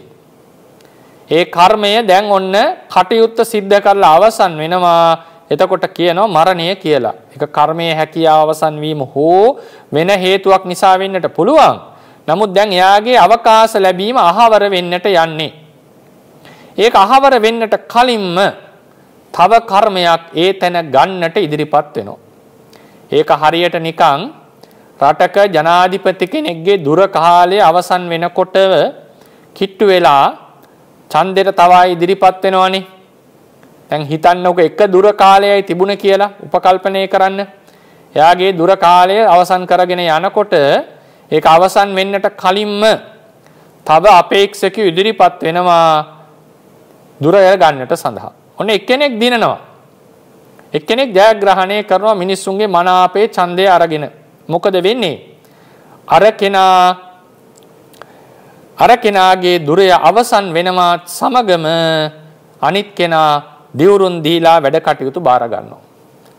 ඒ කර්මය දැන් ඔන්න කටයුත්ත සිද්ධ කරලා අවසන් වෙනවා. එතකොට කියනවා මරණය කියලා. ඒක කර්මයේ හැකියාව අවසන් වීම හෝ වෙන හේතුවක් නිසා වෙන්නට පුළුවන්. නමුත් දැන් එයාගේ අවකාශ ලැබීම අහවර වෙන්නට යන්නේ. ඒක අහවර වෙන්නට කලින්ම තව කර්මයක් ඒ තැන ගන්නට ඉදිරිපත් වෙනවා. ඒක හරියට නිකං රටක ජනාධිපති කෙනෙක්ගේ දුර කාලයේ අවසන් වෙනකොට කිට්ටු වෙලා ඡන්දෙට තවා ඉදිරිපත් වෙනවනේ. දැන් හිතන්නකෝ එක දුර කාලයයි තිබුණ කියලා උපකල්පනය කරන්න. එයාගේ දුර කාලය අවසන් කරගෙන යනකොට ඒක අවසන් වෙන්නට කලින්ම තව අපේක්ෂකයෝ ඉදිරිපත් වෙනවා දුරය ගන්නට සඳහා. ඔන්න එක්කෙනෙක් දිනනවා. එක්කෙනෙක් ජයග්‍රහණය කරනවා මිනිස්සුන්ගේ මනාපේ ඡන්දය අරගෙන. මොකද වෙන්නේ? අර කෙනා අර කෙනාගේ දුරය අවසන් වෙනමාත් සමගම අනිත් කෙනා දිවුරුන් දීලා වැඩ කටයුතු බාර ගන්නවා.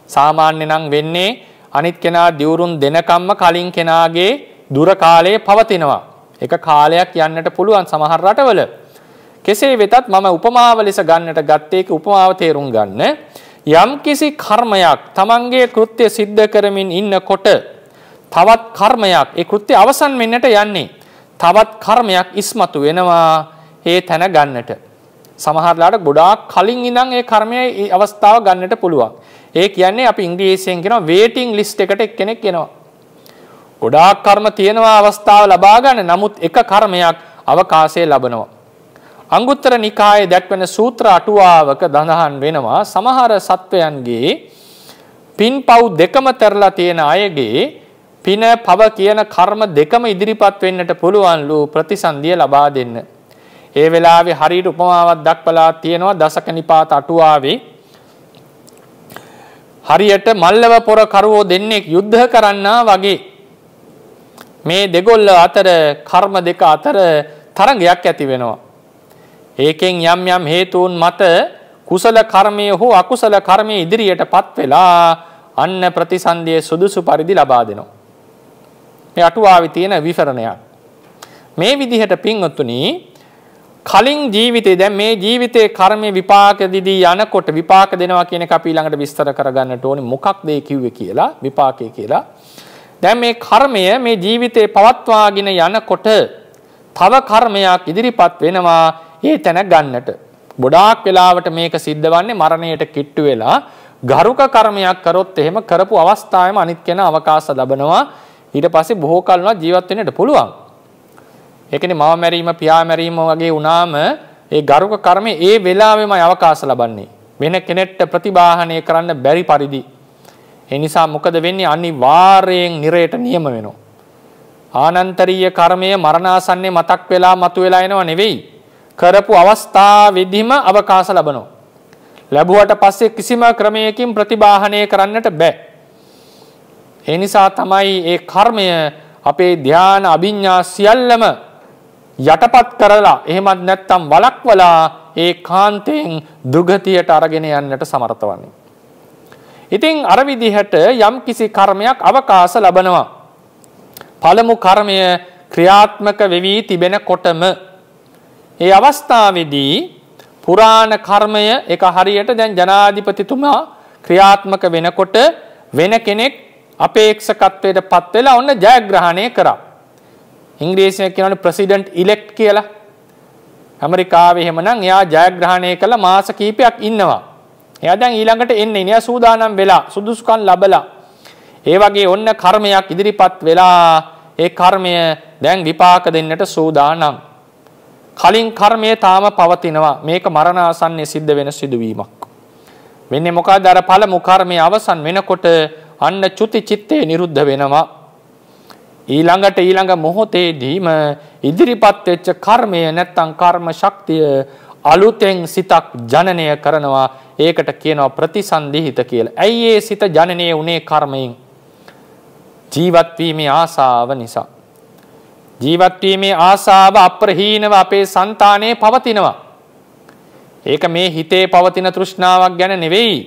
සාමාන්‍ය නම් වෙන්නේ අනිත් කෙනා දිවුරුන් දෙනකම්ම කලින් කෙනාගේ දුර කාලයේ පවතිනවා. ඒක කාලයක් යන්නට පුළුවන් සමහර රටවල. කෙසේ වෙතත් මම උපමාව ලෙස ගන්නට ගත්තේක උපමාව තේරුම් ගන්න. යම්කිසි කර්මයක් තමන්ගේ කෘත්‍ය සිද්ධ කරමින් ඉන්නකොට තවත් කර්මයක් ඒ කෘත්‍ය අවසන් වෙන්නට යන්නේ. තවත් කර්මයක් ඉස්මතු වෙනවා ඒ තැන ගන්නට. සමහරලාට ගොඩාක් කලින් ඉඳන් ඒ කර්මය අවස්ථාව ගන්නට පුළුවන්. ඒ කියන්නේ අපි ඉංග්‍රීසියෙන් කියනවා වේටිං ලිස්ට් එකට එක්කෙනෙක් එනවා. ගොඩාක් කර්ම තියෙනවා අවස්ථාව ලබා ගන්න. නමුත් එක කර්මයක් අවකාශයේ ලබනවා. අංගුත්තර නිකායේ දැක්වෙන සූත්‍ර අටුවාවක දඳහන් වෙනවා සමහර සත්වයන්ගේ පින්පව් දෙකම terla තියෙන අයගේ පින පව කියන කර්ම දෙකම ඉදිරිපත් වෙන්නට පුළුවන්ලු ප්‍රතිසන්දිය ලබා දෙන්න. ඒ වෙලාවේ හරියට උපමාවක් දක්වලා තියෙනවා දසක නිපාත අටුවාවේ හරියට මල්ලව පොර කරවෝ දෙන්නෙක් යුද්ධ කරන්නා වගේ මේ දෙගොල්ල අතර කර්ම දෙක අතර තරගයක් ඇති වෙනවා. ඒකෙන් යම් යම් හේතුන් මත කුසල කර්මය හෝ අකුසල කර්මය ඉදිරියටපත් වෙලා අන්න ප්‍රතිසන්දිය සුදුසු පරිදි ලබා දෙනවා. මේ අටුවාවේ තියෙන විවරණයක්. මේ විදිහට පින්වත්තුනි කලින් ජීවිතේ දැන් මේ ජීවිතේ කර්ම විපාක දිදී යනකොට විපාක දෙනවා කියන එක අපි ඊළඟට විස්තර කරගන්නට ඕනේ මොකක්ද ඒ කිව්වේ කියලා විපාකය කියලා. දැන් මේ කර්මය මේ ජීවිතේ පවත්වාගෙන යනකොට තව කර්මයක් ඉදිරිපත් වෙනවා ඒ තැන ගන්නට. ගොඩාක් වෙලාවට මේක සිද්ධ වන්නේ මරණයට කිට්ටු වෙලා ගරුක කර්මයක් කරොත් එහෙම කරපු අවස්ථාවෙම අනිත් කෙනා අවකාශ ලබනවා ඊට පස්සේ බොහෝ කල් වුණා ජීවත් වෙන්නට පුළුවන්. ඒ කියන්නේ මව මැරීම පියා මැරීම වගේ වුණාම ඒ ගරුක කර්මය ඒ වෙලාවෙමයි අවකාශ ලබන්නේ. වෙන කෙනෙක්ට ප්‍රතිබාහනය කරන්න බැරි පරිදි. ඒ නිසා මොකද වෙන්නේ අනිවාර්යෙන් නිරයට නියම වෙනවා. ආනන්තරීය කර්මය මරණාසන්නේ මතක් වෙලා මතුවෙලා එනව නෙවෙයි. කරපු අවස්ථාවෙදිම අවකාශ ලබනවා. ලැබුවට පස්සේ කිසිම ක්‍රමයකින් ප්‍රතිබාහනය කරන්නට බෑ. ඒ නිසා තමයි ඒ කර්මය අපේ ධ්‍යාන අභිඤ්ඤා සියල්ලම යටපත් කරලා එහෙමත් නැත්නම් වලක්වලා ඒ කාන්තෙන් දුගතියට අරගෙන යන්නට සමර්ථ වන්නේ. ඉතින් අර විදිහට යම් කිසි කර්මයක් අවකාශ ලබනවා. පළමු කර්මය ක්‍රියාත්මක වෙවි තිබෙනකොටම ඒ අවස්ථාවේදී පුරාණ කර්මය එක හරියට දැන් ජනාධිපතිතුමා ක්‍රියාත්මක වෙනකොට වෙන කෙනෙක් අපේක්ෂකත්වයට පත් වෙලා ඔන්න ජයග්‍රහණය කරා. ඉංග්‍රීසියෙන් කියනවනේ ප්‍රෙසිඩන්ට් ඉලෙක්ට් කියලා. ඇමරිකාවේ එහෙමනම් එයා ජයග්‍රහණය කළ මාස කීපයක් ඉන්නවා. එයා දැන් ඊළඟට එන්නේ එයා සූදානම් වෙලා සුදුසුකම් ලබලා. ඒ වගේ ඔන්න කර්මයක් ඉදිරිපත් වෙලා ඒ කර්මය දැන් විපාක දෙන්නට සූදානම්. කලින් කර්මය තාම පවතිනවා මේක මරණාසන්නේ සිද්ධ වෙන සිදුවීමක්. මෙන්න මොකා දර පළමු කර්මය අවසන් වෙනකොට අන්න චුති චිත්තේ නිරුද්ධ වෙනවා. ඊළඟට ඊළඟ මොහොතේදීම ඉදිරිපත් වෙච්ච කර්මය නැත්තම් කර්ම ශක්තිය අලුතෙන් සිතක් ජනනය කරනවා ඒකට කියනවා ප්‍රතිසන්දිහිත කියලා. ඇයි ඒ සිත ජනනය වුණේ කර්මයෙන්? ජීවත් වීමේ ආසාව නිසා. ජීවත්වීමේ ආසාාව අප්‍රහීනව අපේ సంతානයේ පවතිනවා. ඒක මේ හිතේ පවතින තෘෂ්ණාවක් ගැන නෙවෙයි.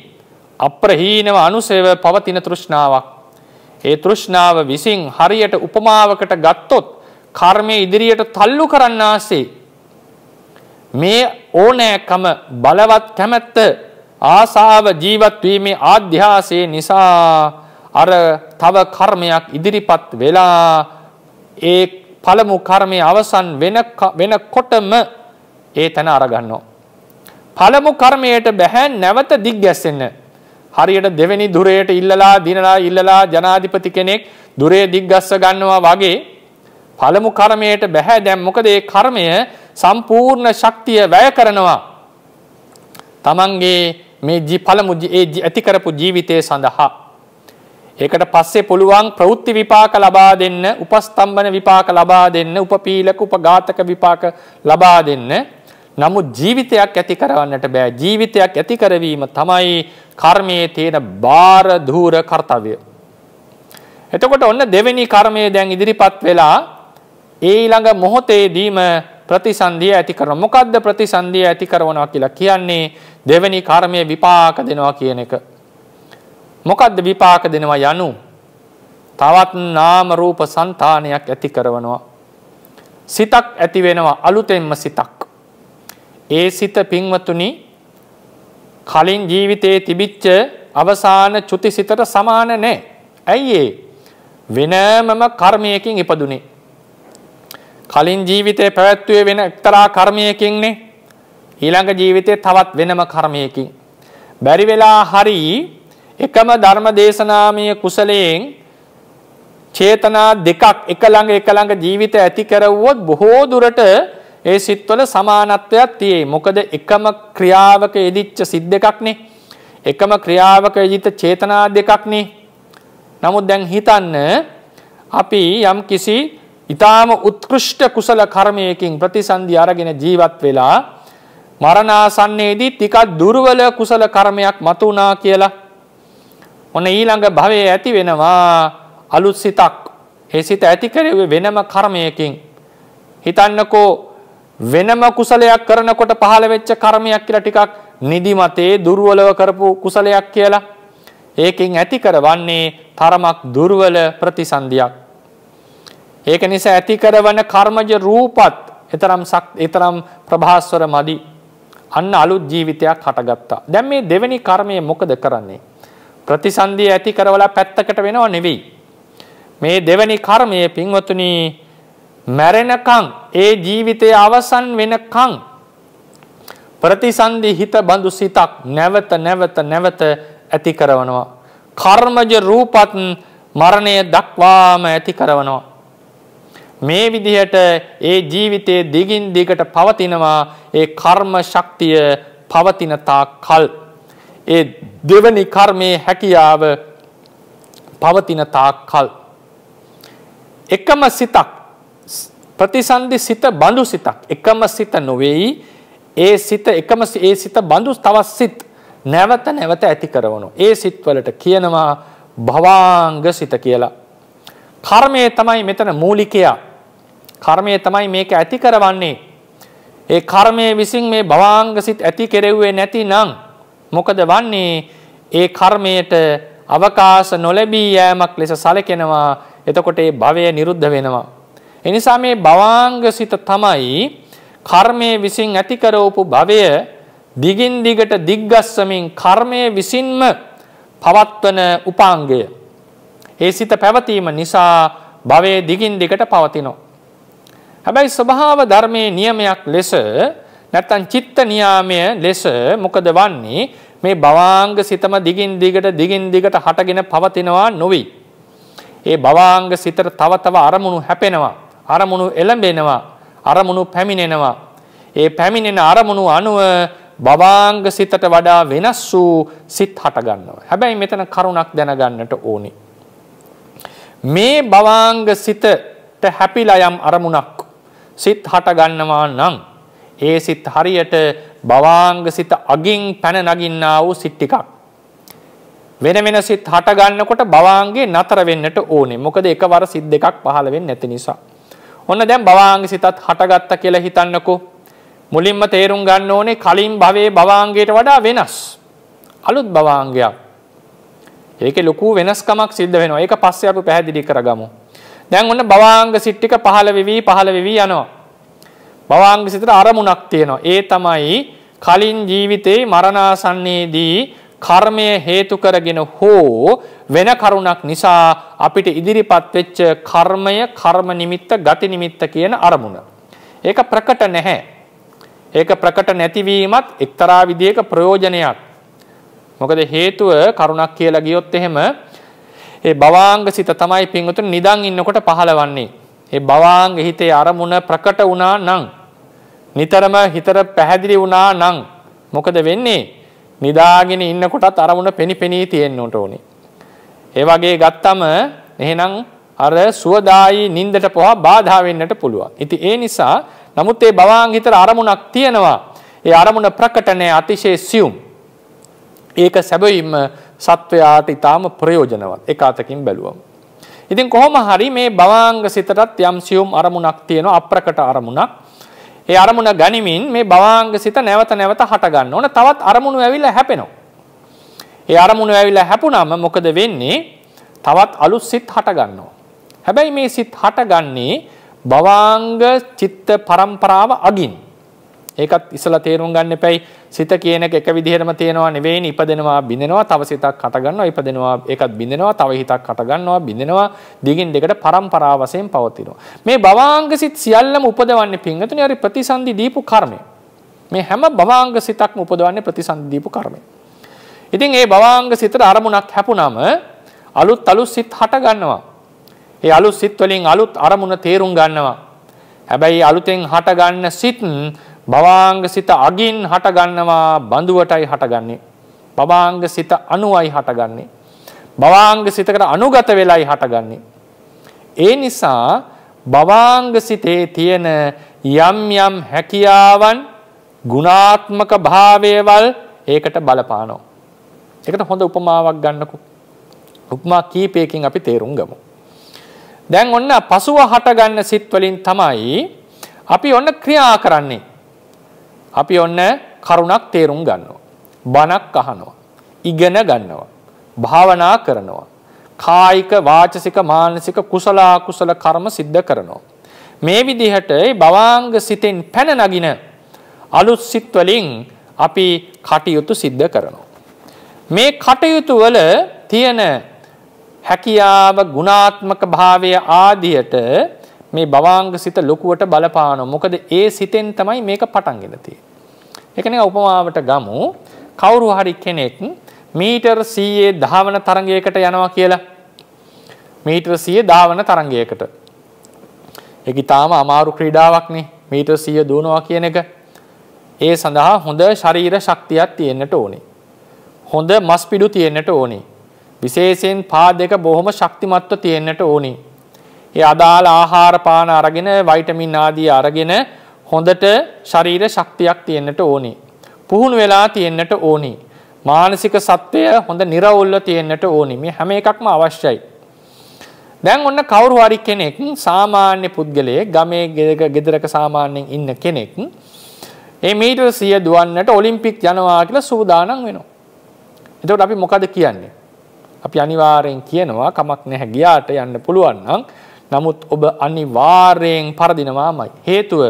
අප්‍රහීනව අනුසේව පවතින තෘෂ්ණාවක්. ඒ තෘෂ්ණාව විසින් හරියට උපමාවකට ගත්තොත් කර්මය ඉදිරියට තල්ලු කරන්න ආසේ. මේ ඕනෑකම බලවත් කැමැත්ත ආසාාව ජීවත්වීමේ ආධ්‍යාසේ නිසා අර තව කර්මයක් ඉදිරිපත් වෙලා ඒ පළමු කර්මය අවසන් වෙනකොටම ඒ තැන අරගන්නවා. පළමු කර්මයට බැහැ නැවත දික් ගැස්සෙන්න. හරියට දෙවැනි දුරයට ඉල්ලලා දිනලා ඉල්ලලා ජනාධිපති කෙනෙක් දුරේ දිග්ගස්ස ගන්නවා වගේ පළමු කර්මයට බැහැ දැම් මොකද ඒ කර්මය සම්පූර්ණ ශක්තිය වැය කරනවා. තමන්ගේ මේ පළමු ඇතිකරපු ජීවිතය සඳහා. ඒකට පස්සේ පුළුවන් ප්‍රවෘත්ති විපාක ලබා දෙන්න, උපස්තම්බන විපාක ලබා දෙන්න, උපපීලක උපඝාතක විපාක ලබා දෙන්න. නමුත් ජීවිතයක් ඇති කරවන්නට බෑ. ජීවිතයක් ඇති කරවීම තමයි කර්මයේ තියෙන බාර ධූර කාර්යය. එතකොට ඔන්න දෙවෙනි කර්මය දැන් ඉදිරිපත් වෙලා ඒ ඊළඟ මොහොතේදීම ප්‍රතිසන්දිය ඇති කරන මොකද්ද ප්‍රතිසන්දිය ඇති කරනවා කියලා කියන්නේ දෙවෙනි කර්මයේ විපාක දෙනවා කියන එක. මොකක්ද විපාක දෙනවා යනු තවත් නාම රූප సంతානයක් ඇති කරනවා සිතක් ඇති වෙනවා අලුතෙන්ම සිතක් ඒ සිත පින්වතුනි කලින් ජීවිතයේ තිබිච්ච අවසාන චුති සිතට සමාන නැහැ ඇයි ඒ වෙනමම කර්මයකින් ඉපදුනේ කලින් ජීවිතේ පැවැත්වුවේ වෙන එක්තරා කර්මයකින්නේ ඊළඟ ජීවිතේ තවත් වෙනම කර්මයකින් බැරි වෙලා හරි එකම ධර්ම දේශනාමය කුසලයෙන් චේතනා දෙකක් එක ළඟ එක ළඟ ජීවිත ඇති කරවුවොත් බොහෝ දුරට ඒ සිත්වල සමානත්වයක් තියෙයි. මොකද එකම ක්‍රියාවක යෙදිච්ච සිත් දෙකක්නේ. එකම ක්‍රියාවක යෙදිච්ච චේතනා දෙකක්නේ. නමුත් දැන් හිතන්න අපි යම් කිසි ඊටාම උත්කෘෂ්ට කුසල කර්මයකින් ප්‍රතිසන්දි අරගෙන ජීවත් වෙලා මරණාසන්නයේදී ටිකක් දුර්වල කුසල කර්මයක් මතු වුණා කියලා ඔන්න ඊළඟ භවයේ ඇති වෙනවා අලුත් සිතක්. ඒ සිත ඇති කරේ වෙනම කර්මයකින්. හිතන්නකෝ වෙනම කුසලයක් කරනකොට පහළ වෙච්ච කර්මයක් කියලා ටිකක් නිදිමතේ දුර්වලව කරපු කුසලයක් කියලා. ඒකෙන් ඇති කරවන්නේ තරමක් දුර්වල ප්‍රතිසන්දියක්. ඒක නිසා ඇති කරවන කර්මජ රූපත් එතරම් එතරම් ප්‍රභාස්වර මදි. අන්න අලුත් ජීවිතයක් හටගත්තා. දැන් මේ දෙවෙනි කර්මය මොකද කරන්නේ? ප්‍රතිසන්දිය ඇති කරවලා පැත්තකට වෙනව නෙවෙයි. මේ දෙවැනි කර්මය පින්වතුනි මැරෙනකං ඒ ජීවිතය අවසන් වෙනකං ප්‍රතිසන්දි හිත බඳු සිතක් නැවත නැවත නැවත ඇති කරවනවා. කර්මජ රූපත් මරණය දක්වාම ඇති කරවනවා. මේ විදිහට ඒ ජීවිතයේ දිගින් දිගට පවතිනවා ඒ කර්ම ශක්තිය පවතින තාක් කල් ඒ දෙවනි කර්මයේ හැකියාව පවතින තාක්කල්. එකම සිතක් ප්‍රතිසන්දි සිත බඳු සිතක් එකම සිත නොවෙයි ඒ සිත එකම ඒ සිත බඳු තවත් සිත් නැවත නැවත ඇති කරවනු. ඒ සිත්වලට කියනවා භවාංග සිත කියලා. කර්මය තමයි මෙතන මූලිකයා. කර්මය තමයි මේක ඇති කරවන්නේ. ඒ කර්මය විසින් මේ භවාංග සිත් ඇති කෙරෙව්වේ නැති නං මොකද වන්නේ ඒ කර්මයට අවකාශ නොලැබී යෑමක් ලෙස සැලකෙනවා එතකොට ඒ භවය නිරුද්ධ වෙනවා එනිසා මේ භවාංග සිත තමයි කර්මයේ විසින් ඇති කරවපු භවය දිගින් දිගට දිග්ගස්සමින් කර්මයේ විසින්ම පවත්වන උපාංගය ඒ සිත පැවතීම නිසා භවයේ දිගින් දිගට පවතිනවා හැබැයි ස්වභාව ධර්මයේ නියමයක් ලෙස නැත්තම් චිත්ත නියාමය ලෙස මොකද වන්නේ මේ භවාංග සිතම දිගින් දිගට දිගින් දිගට හටගෙන පවතිනවා නොවේ. ඒ භවාංග සිතට තව තව අරමුණු හැපෙනවා. අරමුණු එළඹෙනවා. අරමුණු පැමිණෙනවා. ඒ පැමිණෙන අරමුණු අනුව භවාංග සිතට වඩා වෙනස් වූ සිත් හටගන්නවා. හැබැයි මෙතන කරුණක් දැනගන්නට ඕනේ. මේ භවාංග සිතට හැපිලා යම් අරමුණක් සිත් හට ගන්නවා නම් ඒ සිත් හරියට බවාංග සිත අගින් පැන නගින්නා වූ සිත් ටිකක්. වෙන වෙන සිත් හට ගන්නකොට බවාංගේ නතර වෙන්නට ඕනේ. මොකද එකවර සිත් දෙකක් පහළ වෙන්නේ නැති නිසා. ඔන්න දැන් බවාංග සිතත් හටගත්ත කියලා හිතන්නකෝ. මුලින්ම තේරුම් ගන්න ඕනේ කලින් භවයේ බවාංගයට වඩා වෙනස්. අලුත් බවාංගයක්. ඒකේ ලොකු වෙනස්කමක් සිද්ධ වෙනවා. ඒක පස්සේ අපි පැහැදිලි කරගමු. දැන් ඔන්න බවාංග සිත් ටික පහළ වෙවි පහළ වෙවි යනවා. භවාංග සිතට අරමුණක් තියෙනවා. ඒ තමයි කලින් ජීවිතේ මරණාසන්නයේදී කර්මය හේතු කරගෙන හෝ වෙන කරුණක් නිසා අපිට ඉදිරිපත් වෙච්ච කර්මය කර්ම නිමිත්ත ගති නිමිත්ත කියන අරමුණ. ඒක ප්‍රකට නැහැ. ඒක ප්‍රකට නැතිවීමත් එක්තරා විදියක ප්‍රයෝජනයක්. මොකද හේතුව කරුණක් කියලා ගියොත් එහෙම ඒ භවාංග සිත තමයි පින්වතුනි නිදන් ඉන්නකොට පහළවන්නේ. ඒ බවාංග හිතේ අරමුණ ප්‍රකට වුණා නම් නිතරම හිතර පැහැදිලි වුණා නම් මොකද වෙන්නේ? නිදාගෙන ඉන්නකොටත් අරමුණ පෙනිපෙනී තියෙන්න ඕනේ. ඒ වගේ ගත්තම එහෙනම් අර සුවදායි නින්දට පොහා බාධා වෙන්නට පුළුවන්. ඉතින් ඒ නිසා නමුත් ඒ බවාංග හිතර අරමුණක් තියෙනවා. ඒ අරමුණ ප්‍රකට නැහැ අතිශය සියුම්. ඒක සැබවින්ම සත්වයාට ඊටාම ප්‍රයෝජනවත්. එක අතකින් බැලුවම ඉතින් කොහොම හරි මේ භවාංග සිතටත් යම් සියුම් අරමුණක් තියෙන අප්‍රකට අරමුණක්. ඒ අරමුණ ගනිමින් මේ භවාංග සිත නැවත නැවත හට ගන්න ඕන. තවත් අරමුණු ඇවිල්ලා හැපෙනවා. ඒ අරමුණු ඇවිල්ලා හැපුණාම මොකද වෙන්නේ? තවත් අලුත් සිත් හට ගන්නවා. හැබැයි මේ සිත් හටගන්නේ භවාංග චිත්ත පරම්පරාව අගින්. ඒකත් ඉසලා තේරුම් ගන්න එපැයි සිත කියන එක එක විදිහටම තියෙනවා නෙවෙයි ඉපදෙනවා බිඳෙනවා තව සිතක් හට ගන්නවා ඉපදෙනවා ඒකත් බිඳෙනවා තව හිතක් හට ගන්නවා බිඳෙනවා දිගින් දෙකට පරම්පරා වශයෙන් පවතිනවා මේ භවාංග සිත් සියල්ලම උපදවන්නේ පිංගතුනි හරි ප්‍රතිසන්දි දීපු කර්මය මේ හැම භවාංග සිතක්ම උපදවන්නේ ප්‍රතිසන්දි දීපු කර්මය ඉතින් ඒ භවාංග සිතට අරමුණක් හැපුණම අලුත් අලුත් සිත් හට ගන්නවා ඒ අලුත් සිත් වලින් අලුත් අරමුණ තේරුම් ගන්නවා හැබැයි අලුතෙන් හට ගන්න සිත් භවාංග සිත අගින් හටගන්නවා බඳුවටයි හටගන්නේ. භවාංග සිත අනුවයි හටගන්නේ. භවාංග සිතකට අනුගත වෙලයි හටගන්නේ. ඒ නිසා භවාංග සිතේ තියෙන යම් යම් හැකියාවන් ගුණාත්මක භාවයවල් ඒකට බලපානෝ. එකට හොඳ උපමාවක් ගන්නකු. උපමා කීපයකින් අපි තේරුම් ගමු. දැන් ඔන්න පසුව හටගන්න සිත්වලින් තමයි අපි ඔන්න ක්‍රියා කරන්නේ. අපි ඔන්න කරුණක් තේරුම් ගන්නවා. බණක් අහනවා. ඉගෙන ගන්නවා. භාවනා කරනවා. කායික වාචසික මානසික කුසල අකුසල කර්ම සිද්ධ කරනවා. මේ විදිහට බවාංග සිතෙන් පැන නගින අලුත් සිත් වලින් අපි කටයුතු සිද්ධ කරනවා. මේ කටයුතු වල තියෙන හැකියාව ගුණාත්මක භාවය ආදියට මේ භවාංග සිත ලොකුවට බලපානවා. මොකද ඒ සිතෙන් තමයි මේක පටන් ගෙන තියෙන්නේ. ඒ කියන්නේ උපමාවට ගමු කවුරු හරි කෙනෙක් මීටර් 100 ධාවන තරංගයකට යනවා කියලා. මීටර් 100 ධාවන තරංගයකට. ඒක ඊටාම අමාරු ක්‍රීඩාවක් නේ. මීටර් 100 දුවනවා කියන එක. ඒ සඳහා හොඳ ශරීර ශක්තියක් තියෙන්නට ඕනේ. හොඳ මස් පිඩු තියෙන්නට ඕනේ. විශේෂයෙන් පා දෙක බොහොම ශක්තිමත්ව තියෙන්නට ඕනේ. ඒ අදාළ ආහාර පාන අරගෙන වයිටමින් ආදී අරගෙන හොඳට ශරීර ශක්තියක් තියෙන්නට ඕනි. පුහුණු වෙලා තියෙන්නට ඕනි. මානසික සත්වය හොඳ නිර්වෘල්ව තියෙන්නට ඕනි. මේ හැම එකක්ම අවශ්‍යයි. දැන් ඔන්න කවුරු හරි කෙනෙක් සාමාන්‍ය පුද්ගලයෙක් ගමේ ගෙදරක සාමාන්‍යයෙන් ඉන්න කෙනෙක් ඒ මීටර් 100 දුවන්නට ඔලිම්පික් යනවා කියලා සූදානම් වෙනවා. එතකොට අපි මොකද කියන්නේ? අපි අනිවාර්යෙන් කියනවා කමක් නැහැ ගියාට යන්න පුළුවන් නම් නමුත් ඔබ අනිවාර්යෙන් පරදිනවාමයි. හේතුව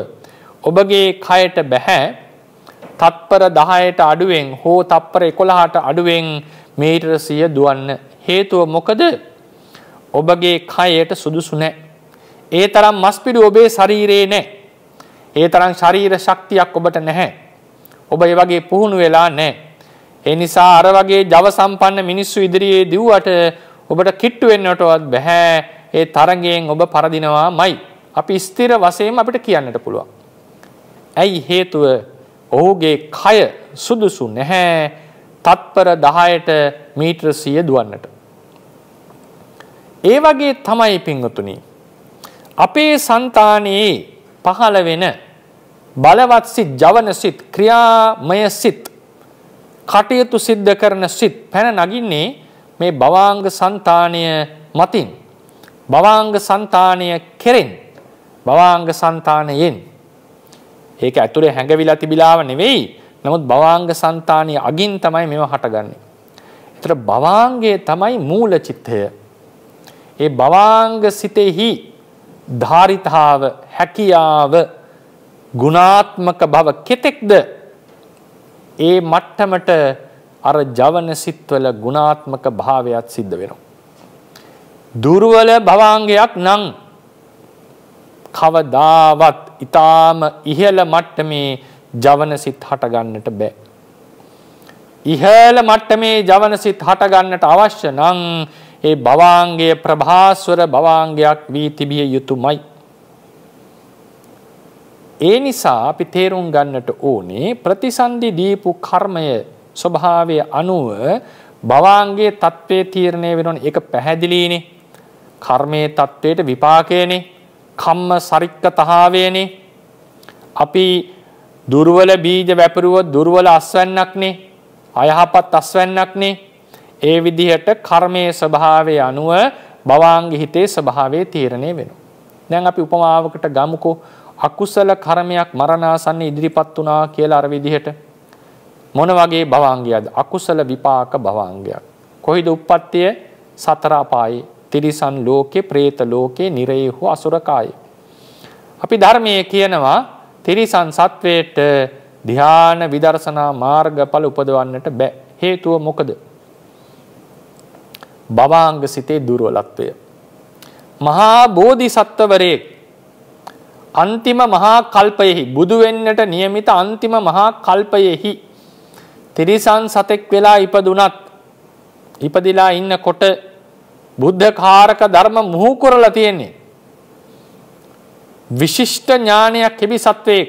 ඔබගේ කයට බැහැ තත්පර දහයට අඩුවෙන් හෝ තත්පර එකොළහට අඩුවෙන් මීටර සිය දුවන්න හේතුව මොකද ඔබගේ කයට සුදුසු නෑ. ඒ තරම් මස්පිඩු ඔබේ ශරීරයේ නෑ. ඒ තරම් ශරීර ශක්තියක් ඔබට නැහැ. ඔබ ඒ වගේ පුහුණු වෙලා නෑ. ඒ නිසා අර වගේ ජව සම්පන්න මිනිස්සු ඉදිරියේ දිව්වට ඔබට කිට්ටු වෙන්නටවත් බැහැ. ඒ තරගයෙන් ඔබ පරදිනවාමයි. අපි ස්ථිර වශයෙන් අපිට කියන්නට පුළුවන්. ඇයි හේතුව ඔහුගේ කය සුදුසු නැහැ තත්පර 10ට මීටර 100 දුවන්නට. ඒ වගේ තමයි පින්වතුනි. අපේ సంతානයේ පහළ වෙන බලවත් සිත්, ජවන සිත්, ක්‍රියාමය සිත්, කටයුතු සිද්ධ කරන සිත් පැන නගින්නේ මේ භවාංග సంతානය මතින්. භවාංග సంతාණය කෙරෙන් භවාංග సంతාණයෙන් ඒක ඇතුලේ හැඟවිලා තිබිලාව නෙවෙයි නමුත් භවාංග సంతාණිය අගින් තමයි මේව හටගන්නේ. ඒතර භවාංගයේ තමයි මූල චිත්තය. ඒ භවාංග සිතෙහි ධාරිතාව හැකියාව ගුණාත්මක බව කෙතෙක්ද ඒ මට්ටමට අර ජවන සිත්වල ගුණාත්මක භාවයත් සිද්ධ වෙනවා. දුර්වල භවාංගයක් නං කවදාවත් ඉතාම ඉහල මට්ටමේ ජවන සිත් හටගන්නට බෑ. ඉහල මට්ටමේ ජවන සිත් හටගන්නට අවශ්‍ය නං ඒ භවාංගය ප්‍රභාස්වර භවාංගයක් වී තිබිය යුතුමයි. ඒ නිසා අපි තේරුම් ගන්නට ඕනේ ප්‍රතිසන්දි දීපු කර්මය ස්වභාවය අනුව භවාන්ගේ තත්ත්වය තීරණය වෙනවන එක පැහැදිලීනේ කර්මයේ தത്വයට විපාකයනේ කම්ම සරික්කතාවයනේ අපි දුර්වල බීජ වැපරුවොත් දුර්වල අස්වැන්නක්නේ අයහපත් අස්වැන්නක්නේ ඒ විදිහට කර්මයේ ස්වභාවය අනුව බවාංගි හිතේ ස්වභාවය තීරණය වෙනවා. දැන් අපි උපමාවකට ගමුකෝ අකුසල කර්මයක් මරණාසන්න ඉදිරිපත් වුණා කියලා අර විදිහට මොන වගේ භවංගයක්ද අකුසල විපාක භවංගයක් කොහිද උප්පත්තිය සතර අපායේ තිරිසන් ලෝකෙ ප්‍රේත ලෝකේ නිරයේ හෝ අසුරකායි. අපි ධර්මය කියනවා තිරිසන් සත්වයට දිහාන විදර්ශනා මාර්ගඵල උපදවන්නට බෑ හේතුව මොකද. බවාංග සිතේ දුරුවලත්වය. මහා බෝධි සත්වවරයෙක් අන්තිම මහා කල්පයෙහි බුදුවෙන්නට නියමිත අන්තිම මහා කල්පයෙහි තිරිසන් සතෙක් වෙලා ඉපදුනත් ඉපදිලා ඉන්න කොට බුද්ධකාරක ධර්ම මුහු කරලා තියෙන්නේ. විශිෂ්ට ඥානයක් හිබි සත්වයෙක්.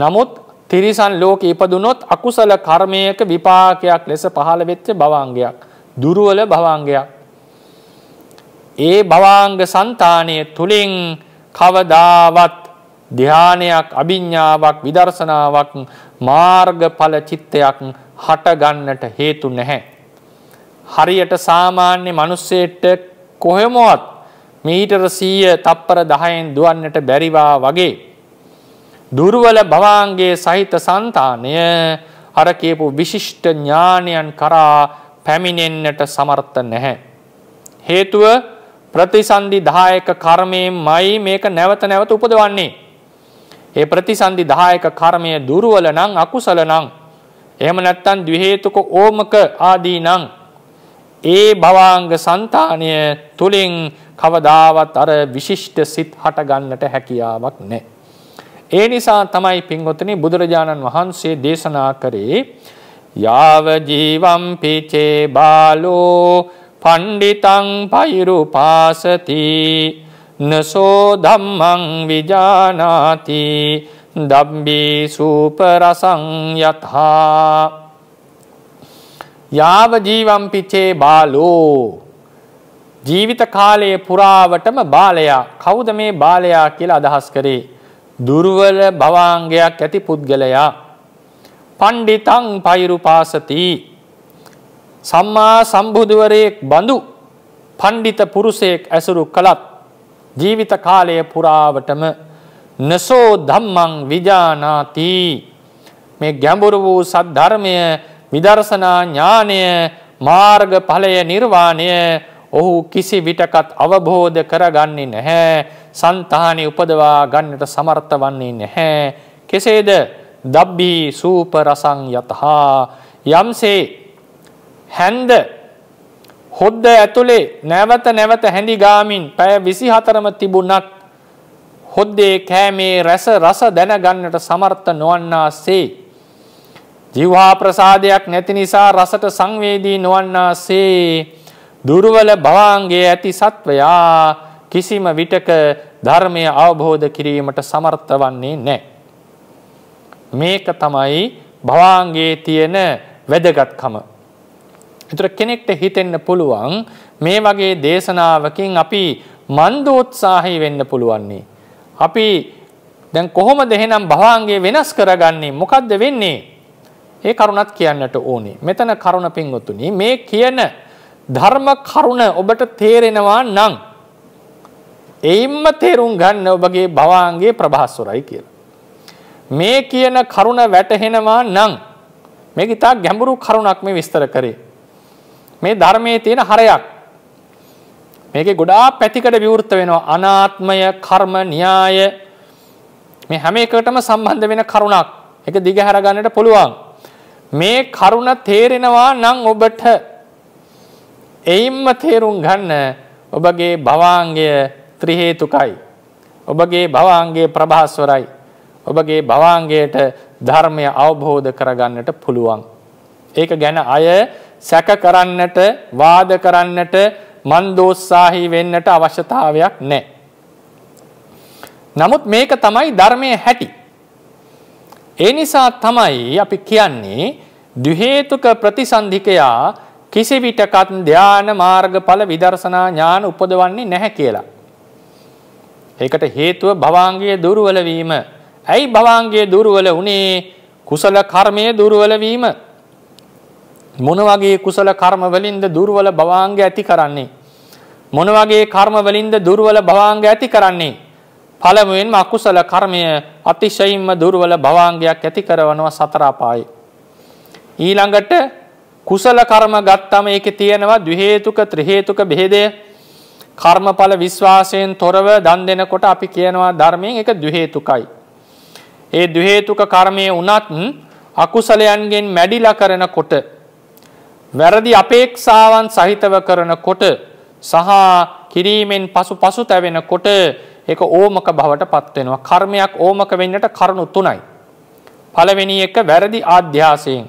නමුත් තිරිසන් ලෝක ඉපදුනොත් අකුසල කර්මයක විපාකයක් ලෙස පහළ වෙච්ච භවංගයක්. දුරුවල භවංගයක්. ඒ භවංග సంతානය තුලින් කවදාවත් ධානයක් අභිඥාවක් විදර්ශනාවක් මාර්ගඵල චිත්තයක් හට ගන්නට හේතු නැහැ. හරියට සාමාන්‍ය මිනිස්සෙට කොහෙමවත් මීටර 100 තප්පර 10න් දුවන්නට බැරිවා වගේ දුර්වල භවාංගයේ සහිත సంతානය අර කියපු විශිෂ්ට ඥානයන් කරා පැමිණෙන්නට සමර්ථ නැහැ. හේතුව ප්‍රතිසන්දි දායක කර්මයෙන්මයි මේක නැවත නැවත උපදවන්නේ. ඒ ප්‍රතිසන්දි දායක කර්මය දුර්වල නම් අකුසල නම් එහෙම නැත්නම් ද්විහේතුක ඕමක ආදී නම් ඒ භවාංග సంతානය තුලින් කවදාවත් අර විශිෂ්ට සිත් හට ගන්නට හැකියාවක් නැහැ. ඒ නිසා තමයි පින්වත්නි බුදුරජාණන් වහන්සේ දේශනා කරේ යාව ජීවම් පිචේ බාලෝ පණ්ඩිතං පෛරුපාසති නසෝ ධම්මං විජානාති දම්බී සූපරසං යථා යාව ජීවම්පිචේ බාලෝ ජීවිත කාලයේ පුරාවටම බාලයා කවුද මේ බාලයා කියලා අදහස් කරේ දුර්වල භවාංගයක් ඇති පුද්ගලයා පණ්ඩිතං පෛරුපාසති සම්මා සම්බුදුවරයෙක් බඳු පණ්ඩිත පුරුෂයෙක් ඇසුරු කළත් ජීවිත කාලය පුරාවටම නසෝ ධම්මං විජානාති මේ ගැඹුරු වූ සද්ධර්මය විදර්ශනා ඥානය මාර්ගඵලය නිර්වාණය ඔහු කිසි විටකත් අවබෝධ කරගන්නේ නැහැ. సంతානෙ උපදවා ගන්නට සමර්ථ වන්නේ නැහැ. කෙසේද? දබ්බී සූප රසං යතහා යම්සේ හැන්ද හොද්ද ඇතුලේ නැවත නැවත හැඳි ගාමින් පැය 24ම තිබුණත් හොද්දේ කෑමේ රස රස දැනගන්නට සමර්ථ නොවන්නාසේ ජීවහා ප්‍රසාදයක් නැති නිසා රසට සංවේදී නොවන්නාසේ දුර්වල භවංගයේ ඇති සත්වයා කිසිම විටක ධර්මය අවබෝධ කිරීමට සමර්ථ වන්නේ නැහැ. මේක තමයි භවංගයේ තියෙන වැදගත්කම. ඒතර කෙනෙක්ට හිතෙන්න පුළුවන් මේ වගේ දේශනාවකින් අපි මන්දෝත්සාහී වෙන්න පුළුවන්නේ. අපි දැන් කොහොමද එහෙනම් භවංගය වෙනස් කරගන්නේ? මොකද්ද වෙන්නේ? ඒ කරුණත් කියන්නට ඕනේ. මෙතන කරුණ පින්වතුනි මේ කියන ධර්ම කරුණ ඔබට තේරෙනවා නම් එයින්ම තේරුම් ගන්න ඔබගේ භවාංගේ ප්‍රභාස්වරයි කියලා. මේ කියන කරුණ වැටහෙනවා නම් මේක ඉතා ගැඹුරු කරුණක් මේ විස්තර කරේ. මේ ධර්මයේ තියෙන හරයක්. මේකේ ගොඩාක් පැතිකඩ විවෘත වෙනවා. අනාත්මය, කර්ම, න්‍යාය මේ හැම එකටම සම්බන්ධ වෙන කරුණක්. ඒක දිගහැර ගන්නට පුළුවන්. මේ කරුණ තේරෙනවා නම් ඔබට එයින්ම තේරුම් ගන්න ඔබගේ භවාංගය ත්‍රිහේතුකයි. ඔබගේ භවාංගේ ප්‍රභාස්වරයි. ඔබගේ භවාංගයට ධර්මය අවබෝධ කරගන්නට පුළුවන්. ඒක ගැන අය සැක කරන්නට වාද කරන්නට මන්දෝස්සාහි වෙන්නට අවශ්‍යතාවයක් නැහැ. නමුත් මේක තමයි ධර්මයේ හැටි. ඒ නිසා තමයි අපි කියන්නේ දුහේතුක ප්‍රතිසන්ධිකයා කිසිවිටකත් ධ්‍යාන මාර්ගඵල විදර්ශනා ඥාන උපදවන්නේ නැහැ කියලා. ඒකට හේතුව භවාංගයේ දුර්වල වීම. ඇයි භවාංගයේ දුර්වල වුනේ? කුසල කර්මයේ දුර්වල වීම. මොන වගේ කුසල කර්ම වලින්ද දුර්වල භවාංග ඇති කරන්නේ? මොන වගේ කර්ම වලින්ද දුර්වල භවාංග ඇති කරන්නේ? පළමුවෙන්ම අකුසල කර්මය අතිශයින්ම දුර්වල භවාංගයක් ඇති කරනවා සතරාපායි. ඊළඟට කුසල කර්ම ගත්තම ඒක තියෙනවා දවිහේතුක ත්‍රහේතුක බෙහෙදය කර්මඵල විශ්වාසයෙන් තොරව දන් දෙනකොට අපි කියනවා ධර්මයෙන් එක දවිහේතුකයි. ඒ දවිහේතුක කර්මය වනත් අකුසලයන්ගෙන් මැඩිලා කරනකොට. වැරදි අපේක්ෂාවන් සහිතව කරනකොට සහ කිරීමෙන් පසු පසු තැවෙනකොට ඒක ඕමක බවට පත් වෙනවා. කර්මයක් ඕමක වෙන්නට කරුණු තුනයි. පළවෙනි එක වැරදි ආධ්‍යාසයෙන්.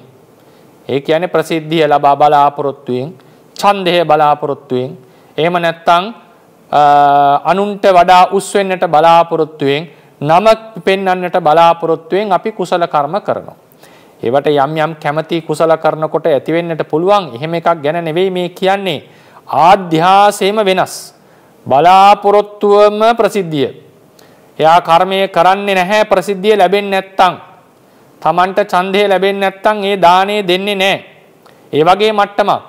ඒ කියන්නේ ප්‍රසිද්ධිය ලබා බලාපොරොත්තුවෙන්, ඡන්දය බලාපොරොත්තුවෙන්, එහෙම නැත්නම් අනුන්ට වඩා උස් වෙන්නට බලාපොරොත්තුවෙන්, නම පෙන්වන්නට බලාපොරොත්තුවෙන් අපි කුසල කර්ම කරනවා. ඒවට යම් යම් කැමැති කුසල කරනකොට ඇතිවෙන්නට පුළුවන්. එහෙම එකක් ගැන නෙවෙයි මේ කියන්නේ. ආධ්‍යාසයේම වෙනස්. බලාපොරොත්තුවම ප්‍රසිද්ධිය. එයා කර්මය කරන්නේ නැහැ ප්‍රසිද්ධිය ලැබෙන්නේ නැත්තම්. Tamanට ඡන්දය ලැබෙන්නේ නැත්තම් ඒ දානේ දෙන්නේ නැහැ. ඒ වගේ මට්ටමක්.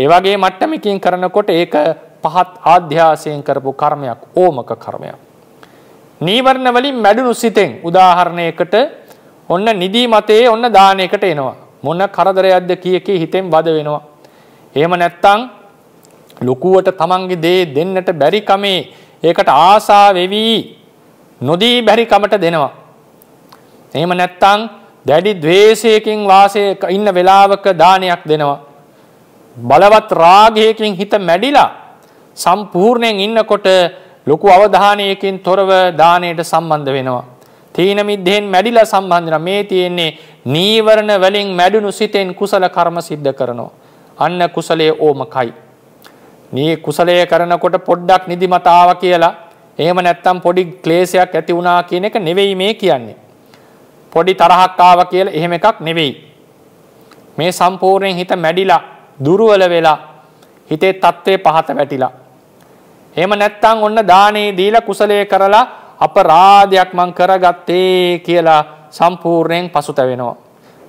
ඒ වගේ මට්ටමකින් කරනකොට ඒක පහත් ආධ්‍යාසයෙන් කරපු කර්මයක් ඕමක කර්මයක්. නීවරණ වලින් මැඩුණු සිතෙන් උදාහරණයකට ඔන්න නිදී මතයේ ඔන්න දානයකට එනවා. මොන කරදරයක්ද කිය කී හිතෙන් බද වෙනවා. එහෙම නැත්තම් ලොකුවට තමන්ගේ දේ දෙන්නට බැරිකමේ ඒකට ආසා වෙවි නොදී බැරිකමට දෙනවා. එහෙම නැත්තං දැඩි දවේශයකින් වාසය ඉන්න වෙලාවක දානයක් දෙනවා. බලවත් රාගයකින් හිත මැඩිලා සම්පූර්ණයෙන් ඉන්නකොට ලොකු අවධානයකින් තොරව දානයට සම්බන්ධ වෙනවා. තීන මිද්දෙන් මැඩිලා සම්බන්ධන මේ තියෙන්නේ නීවරණ වලින් මැඩුණු සිතෙන් කුසල කර්ම සිද්ධ කරනවා. අන්න කුසලයේ ඕමකයි. මේ කුසලය කරනකොට පොඩ්ඩක් නිදිමතාව කියලා එහෙම නැත්තම් පොඩි ක්ලේශයක් ඇති වුණා කියන එක නෙවෙයි මේ කියන්නේ. පොඩි තරහක් ආවා කියලා එහෙම එකක් නෙවෙයි. මේ සම්පූර්ණයෙන් හිත මැඩිලා දුර්වල වෙලා හිතේ තත්ත්වේ පහත වැටිලා. එහෙම නැත්තම් ඔන්න දානේ දීලා කුසලයේ කරලා අපරාධයක් මං කරගත්තේ කියලා සම්පූර්ණයෙන් පසුතැවෙනවා.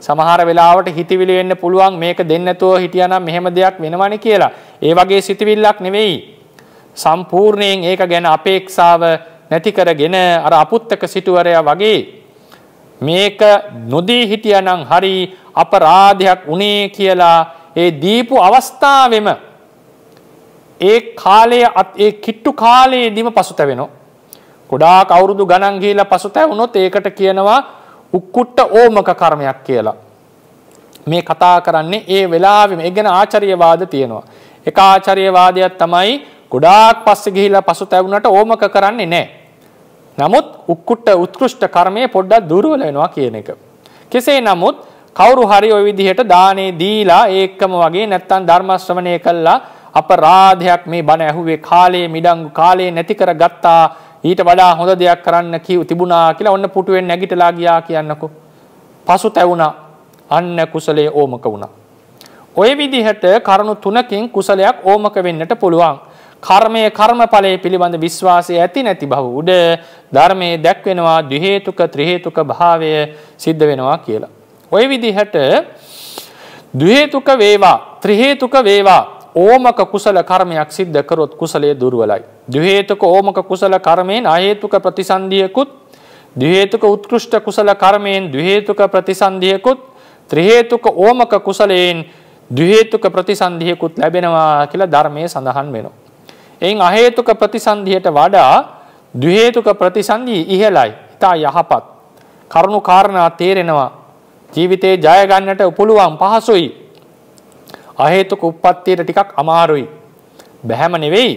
සමහර වෙලාවට හිතවිලි වෙන්න පුළුවන් මේක දෙන්න නැතුව හිටියනම් මෙහෙම දෙයක් වෙනවනේ කියලා. ඒ වගේ සිතවිල්ලක් නෙවෙයි. සම්පූර්ණයෙන් ඒක ගැන අපේක්ෂාව නැති කරගෙන අර අපුත්තක සිටුවරයා වගේ මේක නොදී හිටියනම් හරි අපරාධයක් උනේ කියලා ඒ දීපු අවස්ථාවෙම ඒ කාලයේ ඒ කිට්ටු කාලයේදීම පසුතැවෙනවා. ගොඩාක් අවුරුදු ගණන් ගිහිලා පසුතැවුනොත් ඒකට කියනවා උක්කුට්ට ඕමක කර්මයක් කියලා. මේ කතා කරන්නේ ඒ වෙලාවෙම ඒ ගැන ආචාර්යවාද තියෙනවා. එක ආචාර්යවාදයක් තමයි ගොඩාක් පස්සේ ගිහිලා පසු තැවුනට ඕමක කරන්නේ නැහැ. නමුත් උක්කුට්ට උත්කෘෂ්ට කර්මයේ පොඩ්ඩක් දුර්වල වෙනවා කියන එක. කෙසේ නමුත් කවුරු හරි ওই විදිහට දානේ දීලා ඒකම වගේ නැත්තම් ධර්ම ශ්‍රවණය කළා අපරාධයක් මේ බණ ඇහුවේ කාලයේ මිඩංගු කාලයේ නැති කරගත්තා ඊට වඩා හොඳ දෙයක් කරන්න කිව් තිබුණා කියලා ඔන්න පුටුවෙන් නැගිටලා ගියා කියන්නකෝ. පසු තැවුණා. අන්න කුසලයේ ඕමක වුණා. ඔය විදිහට කරුණු තුනකින් කුසලයක් ඕමක වෙන්නට පුළුවන්. කර්මයේ කර්මඵලයේ පිළිබඳ විශ්වාසය ඇති නැති බව උඩ ධර්මයේ දැක්වෙනවා ද්වි හේතුක ත්‍රි හේතුක භාවය සිද්ධ වෙනවා කියලා. ওই විදිහට ද්වි හේතුක වේවා ත්‍රි හේතුක වේවා ඕමක කුසල කර්මයක් සිද්ධ කරොත් කුසලයේ දුර්වලයි. දුහේතුක ඕමක කුසල කර්මයෙන් අහේතුක ප්‍රතිසන්දියකුත් දුහේතුක උත්කෘෂ්ට කුසල කර්මයෙන් දුහේතුක ප්‍රතිසන්දියකුත් ත්‍රිහේතුක ඕමක කුසලයෙන් දුහේතුක ප්‍රතිසන්දියකුත් ලැබෙනවා කියලා ධර්මයේ සඳහන් වෙනවා. එයින් අහේතුක ප්‍රතිසන්දියට වඩා දුහේතුක ප්‍රතිසන්දී ඉහළයි. ඉතා යහපත්. කරුණු කාරණා තේරෙනවා. ජීවිතේ ජය ගන්නට පුළුවන් පහසුයි. අහේතුක උප්පත්තියට ටිකක් අමාරුයි. බැහැම නෙවෙයි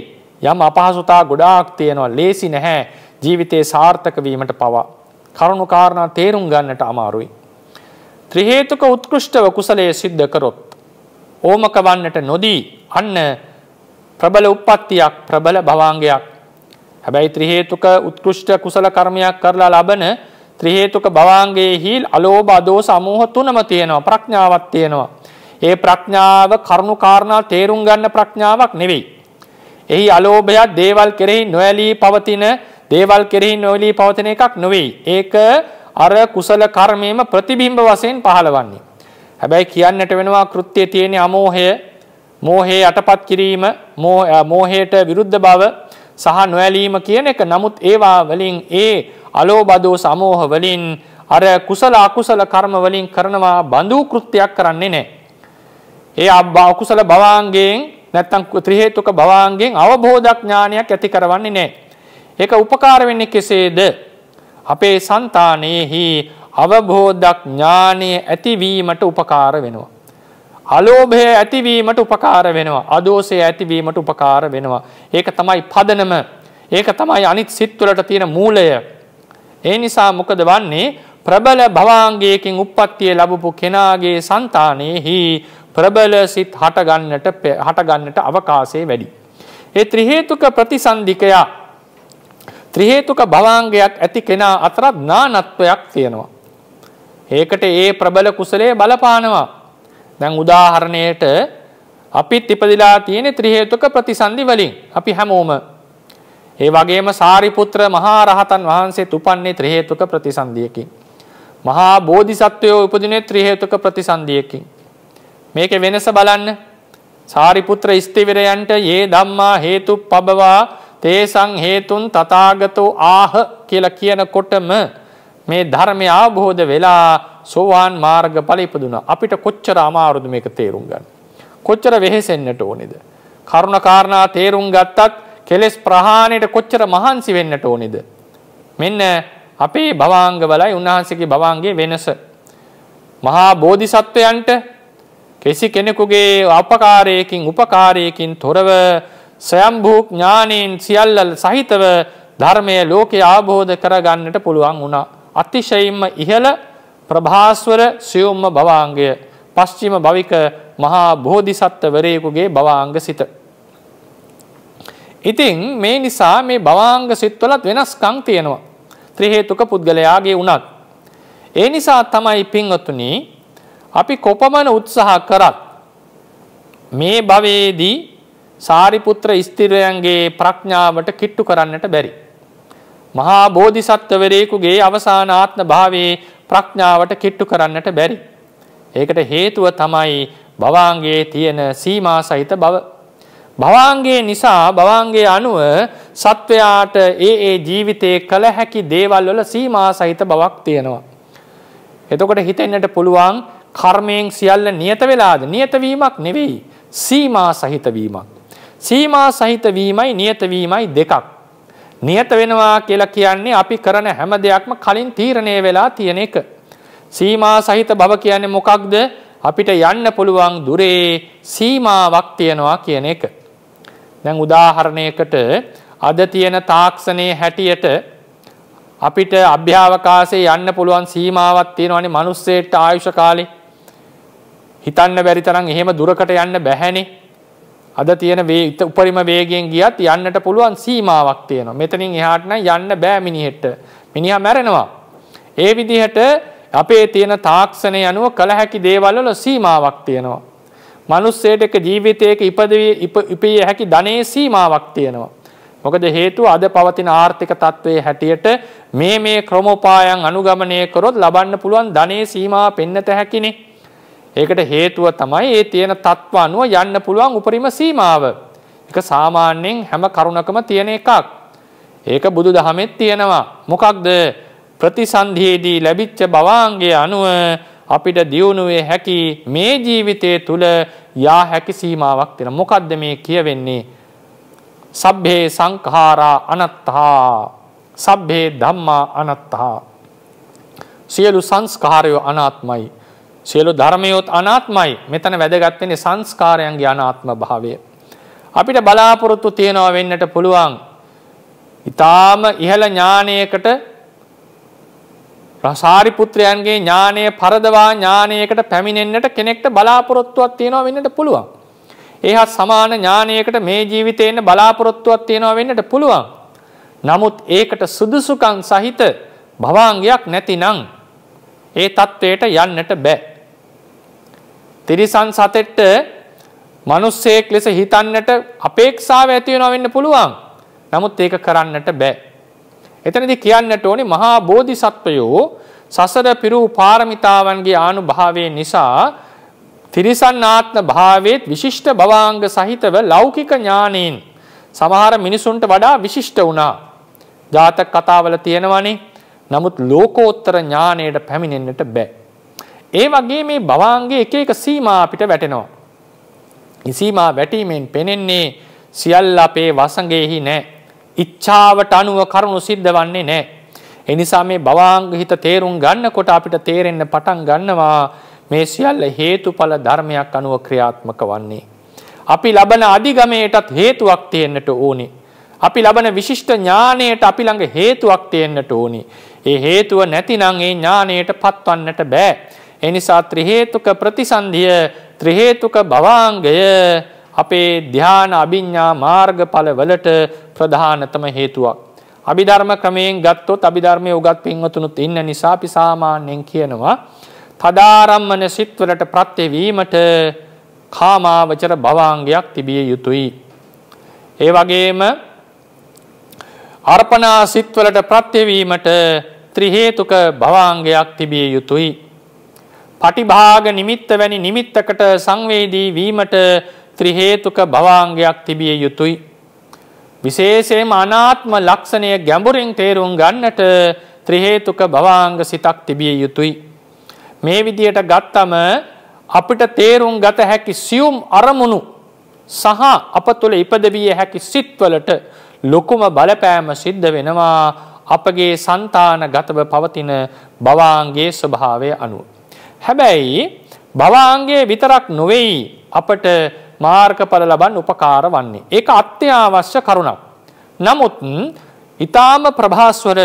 යම් අපහසුතා ගොඩාක් තියෙනවා ලේසි නැහැ ජීවිතයේ සාර්ථක වීමට පවා. කරුණු කාරණා තේරුම් ගන්නට අමාරුයි. ත්‍රි හේතුක උත්කෘෂ්ඨව කුසලයේ සිද්ධ කරොත් ඕමක වන්නට නොදී අන්න ප්‍රබල උප්පත්තියක් ප්‍රබල භවාංගයක් හැබැයි ත්‍රි හේතුක උත්කෘෂ්ඨ කුසල කර්මයක් කරලා ලබන ත්‍රි හේතුක භවාංගයේ හිල් අලෝභ අදෝස අමෝහ තුනම තියෙනවා ප්‍රඥාවක් තියෙනවා ඒ ප්‍රඥාව කරුණු කාරණා තේරුම් ගන්න ප්‍රඥාවක් නෙවෙයි. එහි අලෝභය දේවල් කෙරෙහි නොඇලී පවතින දේවල් කෙරෙහි නොඇලී පවතින එකක් නෙවෙයි. ඒක අර කුසල කර්මයේම ප්‍රතිබිම්බ වශයෙන් පහළවන්නේ. හැබැයි කියන්නට වෙනවා කෘත්‍යයේ තියෙන අමෝහය, මෝහේ යටපත් කිරීම, මෝහයට විරුද්ධ බව සහ නොඇලීම කියන එක. නමුත් ඒවා වලින් ඒ අලෝභ දෝෂ අමෝහ වලින් අර කුසල අකුසල කර්ම වලින් කරනවා බඳු කෘත්‍යයක් කරන්නේ නැහැ. ඒ අකුසල භවාංගයෙන් නැත්තම් ත්‍රිහේතුක භවාංගයෙන් අවබෝධඥානයක් ඇති කරවන්නේ නැහැ. ඒක උපකාර වෙන්නේ කෙසේද? අපේ సంతානෙහි අවබෝධඥානය ඇතිවීමට උපකාර වෙනවා. අලෝභය ඇතිවීමට උපකාර වෙනවා. අදෝෂය ඇතිවීමට උපකාර වෙනවා. ඒක තමයි පදනම. ඒක තමයි අනිත් සිත් තුළට තියෙන මූලය. ඒ නිසා මොකද වන්නේ? ප්‍රබල භවාංගයකින් උප්පත්තිය ලැබපු කෙනාගේ సంతානෙහි ප්‍රබල සිත් හටගන්නට හටගන්නට අවකාශය වැඩි. ඒ ත්‍රිහේතුක ප්‍රතිසන්ධිකයා ත්‍රිහේතුක භවාංගයක් ඇති කෙනා අතරත් නානත්වයක් තියෙනවා. ඒකට ඒ ප්‍රබල කුසලයේ බලපානවා. දැන් උදාහරණයට අපිත් ඉපදිලා තියෙන ත්‍රිහේතුක ප්‍රතිසන්දි වලින් අපි හැමෝම ඒ වගේම සාරිපුත්‍ර මහා රහතන් වහන්සේත් උපන්නේ ත්‍රිහේතුක ප්‍රතිසන්දියකින්. මහා බෝධිසත්වයෝ උපදිනේ ත්‍රිහේතුක ප්‍රතිසන්දියකින්. මේක වෙනස බලන්න සාරිපුත්‍ර ස්තිවිරයන්ට ඒ ධම්මා හේතු පබවා තේසං හේතුන් තථාගතෝ ආහ කියලා කියනකොටම මේ ධර්මය අවබෝධ වෙලා සෝවාන් මාර්ග ඵල ඉපදුනා. අපිට කොච්චර අමාරුද මේක තේරුම් ගන්න. කොච්චර වෙහෙසෙන්නට ඕනේද? කරුණ කාරණා තේරුම් ගත්තත් කෙලෙස් ප්‍රහාණයට කොච්චර මහන්සි වෙන්නට ඕනේද? මෙන්න අපේ භවාංග වලයි උන්වහන්සේගේ භවාංගයේ වෙනස. මහා බෝධිසත්වයන්ට කිසි කෙනෙකුගේ අපකාරයකින් උපකාරයකින් තොරව සයම්භූ ඥානයෙන් සියල්ල සහිතව ධර්මය ලෝකයේ ආબોධ කරගන්නට පුළුවන් වුණා. අතිශයින්ම ඉහළ ප්‍රභාස්වර සියුම්ම භවාංගය පස්චිම භවික මහා බෝධිසත්වවරයෙකුගේ භවාංග සිත. ඉතින් මේ නිසා මේ භවාංග සිත්වලත් වෙනස්කම් තියෙනවා. ත්‍රි හේතුක පුද්ගලයාගේ උනත්. ඒ නිසා තමයි පින්වත්තුනි අපි කොපමණ උත්සාහ කරත් මේ භවයේදී සාරිපුත්‍ර ස්ථිරයන්ගේ ප්‍රඥාවට කිට්ටු කරන්නට බැරි. මහා බෝධිසත්වවරයෙකුගේ අවසාන ආත්ම භාවයේ ප්‍රඥාවට කිට්ටු කරන්නට බැරි. ඒකට හේතුව තමයි භවාංගයේ තියෙන සීමා සහිත බව. භවාංගයේ නිසා භවාංගයේ අනුව සත්වයාට ඒ ඒ ජීවිතයේ කළ හැකි දේවල් වල සීමා සහිත බවක් තියෙනවා. එතකොට හිතෙන්නට පුළුවන් කර්මයෙන් සියල්ල නියත වෙලාද නියතවීමක් නෙවෙයි සීමා සහිතවීමක්. සීමා සහිතවීමයි නියතවීමයි දෙකක්. නියත වෙනවා කියලා කියන්නේ අපි කරන හැම දෙයක්ම කලින් තීරණය වෙලා තියෙන එක. සීමා සහිත බව කියන්නේ මොකක්ද අපිට යන්න පුළුවන් දුරේ සීමාවක් තියෙනවා කියන එක. දැන් උදාහරණයකට අද තියෙන තාක්ෂණයේ හැටියට අපිට අභ්‍යවකාශයේ යන්න පුළුවන් සීමාවක් තියෙනවානේ මිනිස්සෙට ආයුෂ කාලේ හිතන්න බැරි තරම් එහෙම දුරකට යන්න බැහැනේ. අද තියෙන වේ උපරිම වේගයෙන් ගියත් යන්නට පුළුවන් සීමාවක් තියෙනවා. මෙතනින් එහාට නම් යන්න බෑ මිනිහෙට. මිනිහා මැරෙනවා. ඒ විදිහට අපේ තියෙන තාක්ෂණය අනුව කළ හැකි දේවල් වල සීමාවක් තියෙනවා. මිනිස්සෙට එක ජීවිතයක ඉපදී ඉපිය හැකි ධනයේ සීමාවක් තියෙනවා. මොකද හේතුව අද පවතින ආර්ථික තත්ත්වයේ හැටියට මේ මේ ක්‍රමෝපායන් අනුගමනය කරොත් ලබන්න පුළුවන් ධනයේ සීමාව පෙන්නත හැකිනේ. ඒකට හේතුව තමයි ඒ තියෙන තත්ත්ව අනුව යන්න පුළුවන් උපරිම සීමාව. එක සාමාන්‍යයෙන් හැම කරුණකම තියෙන එකක්. ඒක බුදු දහමෙත් තියෙනවා. මොකක්ද ප්‍රතිසන්ධයේදී ලැබිච්ච බවාන්ගේ අනුව අපිට දියුණුවේ හැකි මේ ජීවිතය තුළ යා හැකි සීමාවක් තියෙන. මොකක්ද මේ කියවෙන්නේ? සබ්බේ සංඛාරා අනත්තහා. සබ්බේ ධම්මා අනත්තහා. සියලු සංස්කාරයෝ අනාත්මයි. සියලු ධර්මයොත් අනාත්මයි මෙතන වැදගත්වෙන සංස්කාරයන්ගේ අනාත්ම භාවය. අපිට බලාපොරොත්තු තියෙනවා වෙන්නට පුළුවන්. ඉතාම ඉහළ ඥානයකට ප්‍රසාරි පුත්‍රයන්ගේ ඥානය පරදවා ඥානයකට පැමිණෙන්න්නට කෙනෙක්ට බලාපොරොත්තුවක් තියෙනවා වෙන්නට පුළුවන්. ඒහත් සමාන ඥානයකට මේ ජීවිතයන්න බලාපොරොත්තුවක් තියෙනවා වෙන්නට පුළුවන්. නමුත් ඒකට සුදුසුකන් සහිත භවාංගයක් නැති නං. ඒ තත්ත්වයට යන්නට බෑ. තිරිසන් සතෙට්ට මනුස්සයෙක් ලෙස හිතන්නට අපේක්ෂාව ඇතිවෙනවා වෙන්න පුළුවන්. නමුත් ඒක කරන්නට බෑ. එතනදි කියන්නට ඕනි මහා බෝධිසත්වයෝ සසර පිරූ පාරමිතාවන්ගේ ආනුභාවය නිසා තිරිසන් ආත්ම භාවයේත් විශිෂ්ට භවාංග සහිතව ලෞකික ඥානයෙන් සමහර මිනිසුන්ට වඩා විශිෂ්ට වුණා. ජාතක කතාවල තියෙනවනේ. නමුත් ලෝකෝත්තර ඥානයට පැමිණෙන්නට බෑ. ඒ වගේ මේ භවාංගේ එක එක සීමා අපිට වැටෙනවා. සීමා වැටීමෙන් පෙනෙන්නේ සියල්ල අපේ වසඟෙහි නැහැ. ඉච්ඡාවට අනුව කරුණු සිද්ධ වන්නේ නැහැ. ඒ නිසා මේ භවාංග හිත තේරුම් ගන්නකොට අපිට තේරෙන්න පටන් ගන්නවා මේ සියල්ල හේතුඵල ධර්මයක් අනුව ක්‍රියාත්මක වන්නේ. අපි ලබන අධිගමයටත් හේතුවක් තියෙන්නට ඕනේ. අපි ලබන විශිෂ්ට ඥානයට අපි ළඟ හේතුවක් තියෙන්නට ඕනේ. ඒ හේතුව නැතිනම් ඒ ඥානයට පත්වන්නට බෑ. එනිසා ත්‍රිහේතුක ප්‍රතිසන්ධිය ත්‍රිහේතුක භවාංගය අපේ ධ්‍යාන අභිඤ්ඥා මාර්ගඵලවලට ප්‍රධානතම හේතුවක්. අභිධර්ම ක්‍රමයෙන් ගත්තොත් අභිධර්මය උගත් පින්වතුනුත් ඉන්න නිසා පිසාමාන්‍යයෙන් කියනවා. තදාරම්මන සිත්වලට ප්‍රත්්‍යවීමට කාමාවචර භවාංගයක් තිබිය යුතුයි. ඒ වගේම අර්පනා සිත්වලට ප්‍රත්්‍යවීමට ත්‍රිහේතුක භවාංගයක් තිබිය යුතුයි. පටිභාග නිමිත්ත වැනි නිමිත්තකට සංවේදී වීමට ත්‍රිහේතුක භවාංගයක් තිබිය යුතුයි. විශේෂයෙන් අනාත්ම ලක්ෂණය ගැඹුරින් තේරුම් ගන්නට ත්‍රිහේතුක භවාංග සිතක් තිබිය යුතුයි. මේ විදියට ගත්තම අපිට තේරුම් ගත හැකි සියුම් අරමුණු සහ අප තුළ ඉපදවිය හැකි සිත්වලට ලොකුම බලපෑම සිද්ධ වෙනවා අපගේ సంతාන ගතව පවතින බවාංගේ ස්වභාවය අනුව. හැබැයි භවාංගයේ විතරක් නොවෙයි අපට මාර්ගඵල ලබන්න උපකාර වන්නේ. ඒක අත්‍යවශ්‍ය කරුණක්. නමුත් ඊටාම ප්‍රභාස්වර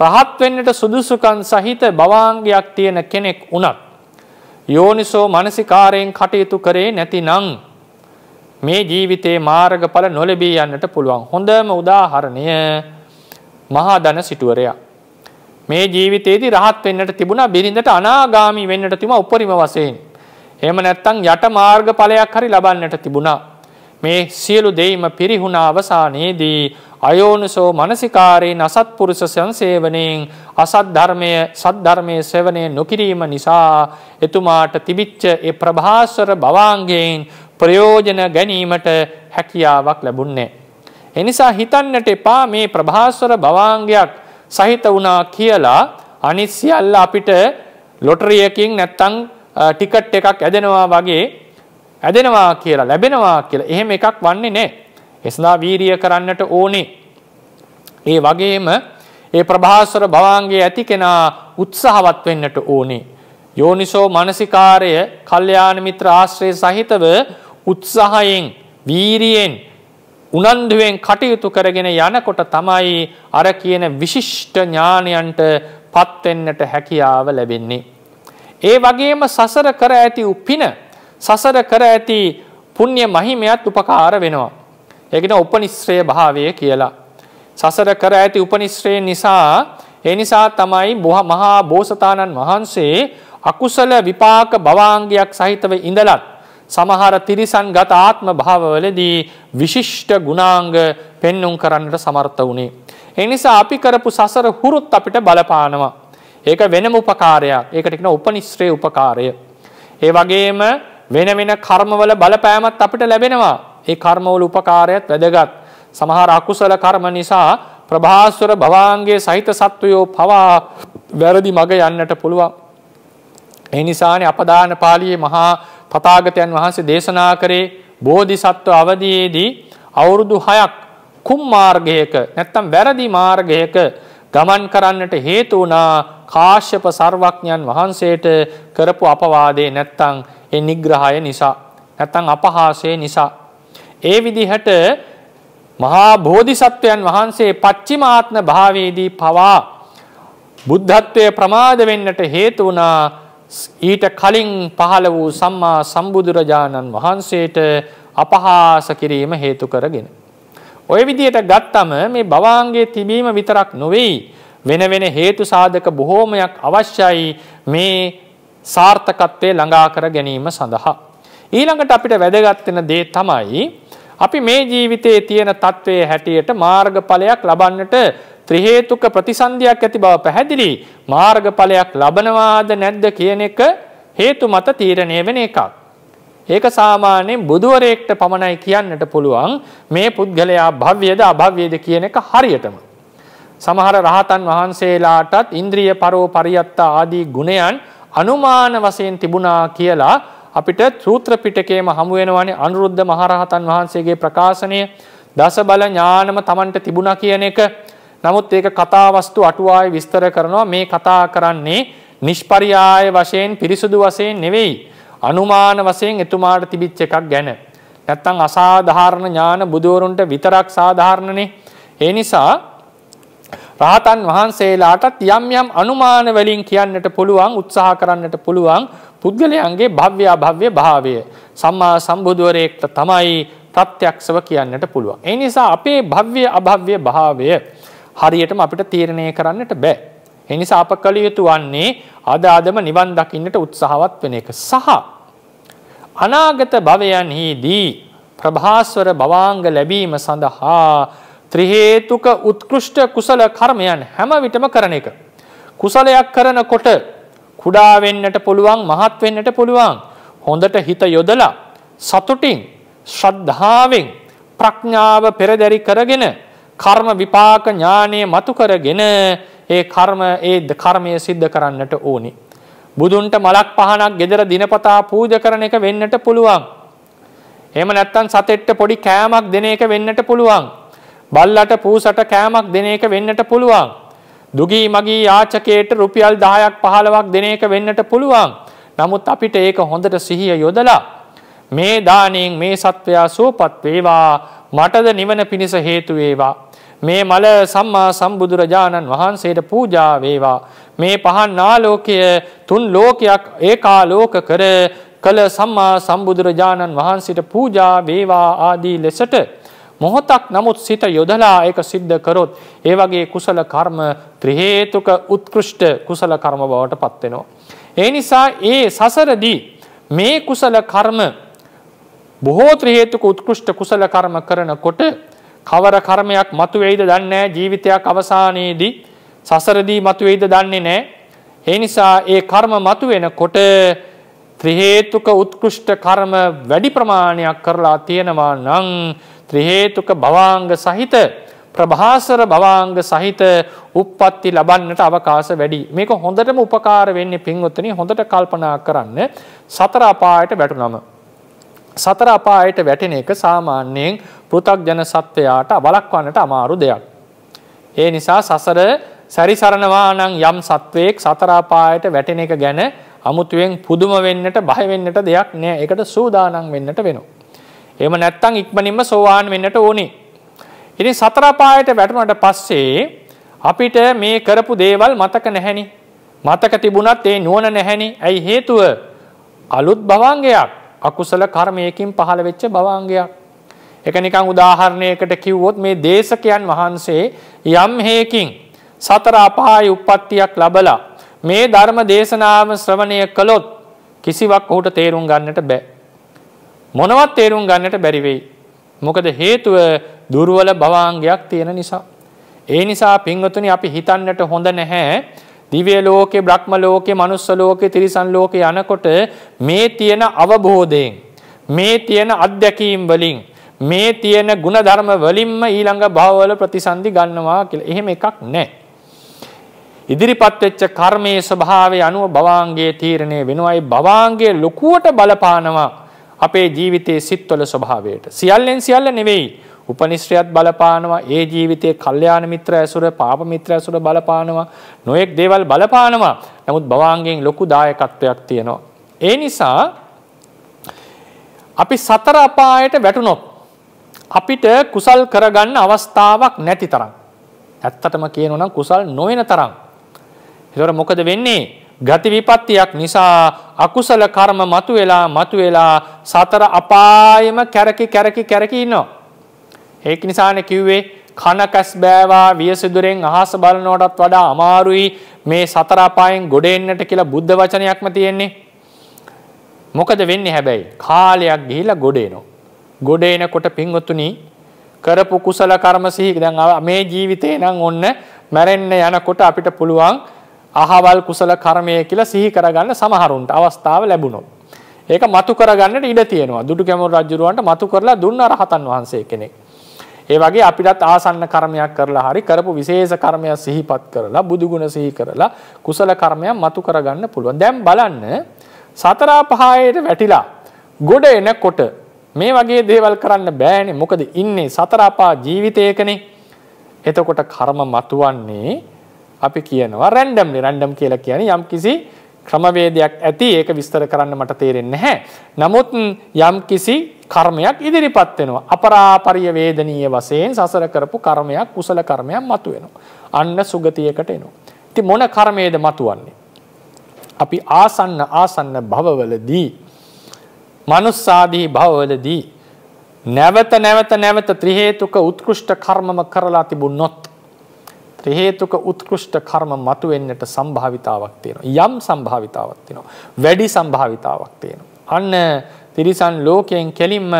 රහත් වෙන්නට සුදුසුකම් සහිත භවාංගයක් තියෙන කෙනෙක් උනත් යෝනිසෝ මානසිකාරයෙන් කටයුතු කරේ නැතිනම් මේ ජීවිතේ මාර්ගඵල නොලැබී යන්නට පුළුවන්. හොඳම උදාහරණය මහා දන සිටුවරයා මේ ජීවිතයේදී රහත් වෙන්නට තිබුණා බිරිඳට අනාගාමි වෙන්නට තිබුණා උපරිම වශයෙන්. එහෙම නැත්නම් යට මාර්ගඵලයක් හරි ලබන්නට තිබුණා. මේ සියලු දෙයිම පිරිහුණා අවසානයේදී අයෝනිසෝ මනසිකාරයෙන් අසත්පුරුෂ සංසේවණයෙන් අසත් ධර්මය සත් ධර්මයේ සෙවණය නොකිරීම නිසා එතුමාට තිබිච්ච ඒ ප්‍රභාස්වර භවාංගයෙන් ප්‍රයෝජන ගැනීමට හැකියාවක් ලැබුණේ. එනිසා හිතන්නට එපා මේ ප්‍රභාස්වර භවාංගයක් සහිත වුණා කියලා අනිත් සියල්ල අපිට ලොටරියකින් නැත්තම් ටිකට් එකක් ඇදෙනවා වගේ ඇදෙනවා කියලා ලැබෙනවා කියලා එහෙම එකක් වන්නේ නැහැ. එසඳා වීරිය කරන්නට ඕනේ. ඒ වගේම ඒ ප්‍රභාස්වර භවාංගයේ ඇති කෙනා උත්සාහවත් වෙන්නට ඕනේ. යෝනිසෝ මානසිකාර්ය, කල්යාණ මිත්‍ර ආශ්‍රය සහිතව උත්සාහයෙන්, වීරියෙන් උනන්දුවෙන් කටයුතු කරගෙන යනකොට තමයි අර කියන විශිෂ්ට ඥානයන්ට පත්වෙන්නට හැකියාව ලැබෙන්නේ. ඒ වගේම සසර කර ඇති උපින සසර කර ඇති පුණ්‍ය මහිමයත් උපකාර වෙනවා. ඒකන උපනිශ්‍රය භාවය කියලා. සසර කර ඇති උපනිශ්‍රය නිසා ඒ නිසා තමයි බොහ මහා බෝසතාණන් වහන්සේ අකුසල විපාක භවාංගයක් සහිතව ඉඳලත් සමහර තිරිසන් ගත ආත්ම භාවවලදී විශිෂ්ට ගුණාංග පෙන්නුම් කරන්නට සමර්ථ වුණේ. එනිසා අපි කරපු සසර හුරුත් අපිට බලපානවා. ඒක වෙනම උපකාරයක් ඒකටක්න උපනිශ්‍රේ උපකාරය. ඒ වගේම වෙන වෙන කර්මවල බලපෑමත් අපිට ලැබෙනවා. ඒ කර්මවල උපකාරයත් වැදගත්. සමහර අකුසල කර්ම නිසා ප්‍රභාස්වර භවාන්ගේ සහිත සත්වයෝ පවා වැරදි මග යන්නට පුළුවන්. එනිසානේ අපදාන පාලියේ මහා තථාගතයන් වහන්සේ දේශනා කරේ බෝධිසත්ව අවධියේදී අවුරුදු 6ක් කුම් මාර්ගයක නැත්තම් වැරදි මාර්ගයක ගමන් කරන්නට හේතු වුණා කාශ්‍යප සර්වඥයන් වහන්සේට කරපු අපවාදේ නැත්තම් ඒ නිග්‍රහය නිසා නැත්තම් අපහාසය නිසා ඒ විදිහට මහා බෝධිසත්වයන් වහන්සේ පච්චිමාත්ම භාවයේදී පවා බුද්ධත්වය ප්‍රමාද වෙන්නට හේතු වුණා ඊට කලින් පහළ වූ සම්මා සම්බුදුරජාණන් වහන්සේට අපහාස කිරීම හේතු කරගෙන. ඔය විදියට ගත්තම මේ බවාන්ගේ තිබීම විතරක් නොවෙයි වෙන වෙන හේතු සාධක බොහෝමයක් අවශ්‍යයි මේ සාර්ථකත්වය ළඟා කර ගැනීම සඳහා. ඊළඟට අපිට වැදගත්වෙන දේ තමයි අපි මේ ජීවිතයේ තියෙන තත්ත්වයේ හැටියට මාර්ගඵලයක් ලබන්නට ත්‍රිහේතුක ප්‍රතිසන්ධයක් ඇති බව පැහැදිලි මාර්ගඵලයක් ලබනවාද නැද්ද කියන එක හේතු මත තීරණය වෙන එකක්. ඒක සාමාන්‍යයෙන් බුදුවරයෙක්ට පමණයි කියන්නට පුළුවන් මේ පුද්ගලයා භව්‍යද අභව්‍යද කියන එක හරියටම. සමහර රහතන් වහන්සේලාටත් ඉන්ද්‍රිය පරෝ පරියත්ත ආදී ගුණයන් අනුමාන වශයෙන් තිබුණා කියලා අපිට සූත්‍ර පිටකයේම හමු වෙනවානේ අනුරුද්ධ මහරහතන් වහන්සේගේ ප්‍රකාශනය දස බල ඥානම Tamanට තිබුණා කියන එක නමුත් ඒක කතාවස්තු අටුවායි විස්තර කරනවා මේ කතා කරන්නේ නිෂ්පරියාය වශයෙන් පිරිසුදු වශයෙන් නෙවෙයි අනුමාන වශයෙන් එතුමාට තිබිච්ච එකක් ගැන නැත්තම් අසාධාරණ ඥාන බුදවරුන්ට විතරක් සාධාරණනේ ඒ නිසා රහතන් වහන්සේලාටත් යම් යම් අනුමාන වලින් කියන්නට පුළුවන් උත්සාහ කරන්නට පුළුවන් පුද්ගලයන්ගේ භව්‍ය භව්‍ය භාවය සම්මා සම්බුදුවරයෙක්ට තමයි ප්‍රත්‍යක්ෂව කියන්නට පුළුවන් ඒ නිසා අපේ භව්‍ය අභව්‍ය භාවය හරියටම අපිට තීරණය කරන්නට බෑ. එනිසා අප කළ යුතු වන්නේ අද අදම නිවන් දකින්නට උත්සාහවත් වෙන එක. සහ අනාගත භවයන්හිදී ප්‍රභාස්වර භවාංග ලැබීම සඳහා ත්‍රිහේතුක උත්කෘෂ්ට කුසල කර්මයන් හැම විටම කරන එක. කුසලයක් කරනකොට කුඩා වෙන්නට පුළුවන් මහත් වෙන්නට පුළුවන් හොඳට හිත යොදලා සතුටින් ශ්‍රද්ධාවෙන් ප්‍රඥාව පෙරදරි කරගෙන කර්ම විපාක ඥානය මතු කරගෙන ඒ කර්ම ඒ කර්මය සිද්ධ කරන්නට ඕනි. බුදුන්ට මලක් පහනක් ගෙදර දිනපතා පූජ කරන එක වෙන්නට පුළුවන්. එහෙම නැත්නම් සතෙට්ට පොඩි කෑමක් දෙන එක වෙන්නට පුළුවන්. බල්ලට පූසට කෑමක් දෙන එක වෙන්නට පුළුවන්. දුගී මගී යාචකයට රුපියල් 10ක් 15ක් දෙන එක වෙන්නට පුළුවන්. නමුත් අපිට ඒක හොඳට සිහිය යොදලා මේ දාණයෙන් මේ සත්වයා සුවපත් වේවා මටද නිවන පිණිස හේතු වේවා මේ මල සම්මා සම්බුදුරජාණන් වහන්සේට පූජා වේවා. මේ පහන් ආලෝකය තුන් ලෝකයක් ඒකාලෝක කර කළ සම්මා සම්බුදුරජාණන් වහන්සේට පූජා වේවා ආදී ලෙසට මොහොතක් නමුත් සිත යොදලා ඒක සිද්ධ කරොත් ඒ වගේ කුසල කර්ම ත්‍රි හේතුක උත්කෘෂ්ඨ කුසල කර්ම බවට පත් වෙනවා. ඒ නිසා ඒ සසරදී මේ කුසල කර්ම බොහෝ ත්‍රි හේතුක උත්කෘෂ්ඨ කුසල කර්ම කරනකොට කවර කර්මයක් මතුවෙයිද දන්නේ ජීවිතයක් අවසානයේදී සසරදී මතුවෙයිද දන්නේ නැහැ. ඒ නිසා ඒ කර්ම මතුවෙනකොට ත්‍රි හේතුක උත්කෘෂ්ඨ කර්ම වැඩි ප්‍රමාණයක් කරලා තියෙනවා නම් ත්‍රි හේතුක භවාංග සහිත ප්‍රභාසර භවාංග සහිත උප්පත්ති ලබන්නට අවකාශ වැඩි. මේක හොඳටම උපකාර වෙන්නේ පින්වත්නි හොඳට කල්පනා කරන්න සතර අපායට වැටුනම. සතර අපායට වැටෙන එක සාමාන්‍යයෙන් පෘථග්ජන සත්වයාට වළක්වන්නට අමාරු දෙයක්. ඒ නිසා සසර සැරිසරනවා නම් යම් සත්වයෙක් සතර අපායට වැටෙන එක ගැන අමුතුවෙන් පුදුම වෙන්නට බය වෙන්නට දෙයක් නෑ. ඒකට සූදානම් වෙන්නට වෙනවා. එහෙම නැත්නම් ඉක්මනින්ම සෝවාන් වෙන්නට ඕනේ. ඉතින් සතර අපායට වැටුණට පස්සේ අපිට මේ කරපු දේවල් මතක නැහෙනි. මතක තිබුණත් ඒ නුවණ නැහෙනි. ඇයි හේතුව? අලුත් භවංගයක්. අකුසල කර්මයකින් පහළ වෙච්ච භවංගයක්. එක නිකං උදාහරණයකට කිව්වොත් මේ දේශකයන් වහන්සේ යම් හේකින් සතර අපාය උප්පත්තියක් ලබලා මේ ධර්ම දේශනාව ශ්‍රවණය කළොත් කිසිවක් ඔහුට තේරුම් ගන්නට බෑ. මොනවත් තේරුම් ගන්නට බැරි වෙයි. මොකද හේතුව දුර්වල භවාංගයක් තියෙන නිසා. ඒ නිසා පින්වතුනි අපි හිතන්නට හොඳ නැහැ දිව්‍ය ලෝකේ, බ්‍රහ්ම ලෝකේ, manuss ලෝකේ, තිරිසන් ලෝකේ යනකොට මේ තියෙන අවබෝධයෙන් මේ තියෙන අත්දැකීම් වලින් මේ තියෙන ಗುಣධර්ම වලින්ම ඊළඟ භවවල ප්‍රතිසන්දි ගන්නවා කියලා. එහෙම එකක් නැහැ. ඉදිරිපත් වෙච්ච කර්මයේ ස්වභාවය අනුව භවාංගයේ තීරණය වෙනවායි භවාංගයේ ලකුවට බලපානවා අපේ ජීවිතයේ සිත්වල ස්වභාවයට. සියල්ලෙන් සියල්ල නෙවෙයි. උපනිශ්‍රයත් බලපානවා ඒ ජීවිතයේ කල්යාණ මිත්‍ර ඇසුර පාප මිත්‍ර ඇසුර බලපානවා නොයෙක් දේවල් බලපානවා නමුත් භවාංගයෙන් ලොකු දායකත්වයක් තියෙනවා ඒ නිසා අපි සතර අපායට වැටුණොත් අපිට කුසල් කරගන්න අවස්ථාවක් නැති තරම් ඇත්තටම කියනවනම් කුසල් නොවන තරම් ඒතර මොකද වෙන්නේ ගති විපත්තියක් නිසා අකුසල කර්ම මතුවෙලා මතුවෙලා සතර අපායෙම කැරකි කැරකි කැරකි ඉන්නවා ඒක නිසානේ කිව්වේ කන කැස් බෑවා වියසුදුරෙන් අහස බලනවටත් වඩා අමාරුයි මේ සතර අපායෙන් ගොඩ එන්නට කියලා බුද්ධ වචනයක්ම තියෙන්නේ. මොකද වෙන්නේ හැබැයි කාලයක් ගිහිලා ගොඩ එනවා. ගොඩ එනකොට පින්වතුනි කරපු කුසල කර්ම සිහි දැන් මේ ජීවිතේ නම් ඔන්න මැරෙන්න යනකොට අපිට පුළුවන් අහවල් කුසල කර්මය කියලා සිහි කරගන්න සමහරුන්ට අවස්ථාව ලැබුණොත්. ඒක මතු කරගන්නට ඉඩ තියෙනවා. දුටු කැමුණු රජුරවන්ට මතු කරලා දුන්න රහතන් වහන්සේ කෙනෙක්. ඒ වගේ අපිටත් ආසන්න කර්මයක් කරලා හරි කරපු විශේෂ කර්මයක් සිහිපත් කරලා බුදුගුණ සිහි කරලා කුසල කර්මයක් මතු කරගන්න පුළුවන්. දැන් බලන්න සතරා පහයට වැටිලා ගොඩ එනකොට මේ වගේ දේවල් කරන්න බෑනේ. මොකද ඉන්නේ සතරපා ජීවිතයකනේ. එතකොට කර්ම මතුවන්නේ අපි කියනවා රැන්ඩම්ලි රැන්ඩම් කියලා කියන්නේ යම්කිසි ක්‍රමවේදයක් ඇති ඒක විස්තර කරන්න මට තේරෙන්නේ නැහැ. නමුත් යම් කිසි කර්මයක් ඉදිරිපත් වෙනවා. අපරාපරිය වේදනීය වශයෙන් සසර කරපු කර්මයක් කුසල කර්මයක් මතුවෙනවා. අන්න සුගතියකට එනවා. ඉතින් මොන කර්මයේද මතුවන්නේ? අපි ආසන්න ආසන්න භවවලදී manussාදී භවවලදී නැවත නැවත නැවත ත්‍රි හේතුක උත්කෘෂ්ඨ කර්මම කරලා තිබුණොත් ත්‍රිහේතුක උත්කෘෂ්ඨ කර්ම මතුවෙන්නට සම්භාවිතාවක් තියෙනවා. යම් සම්භාවිතාවක් තියෙනවා. වැඩි සම්භාවිතාවක් තියෙනවා. අන්න තිරිසන් ලෝකයෙන් කෙලින්ම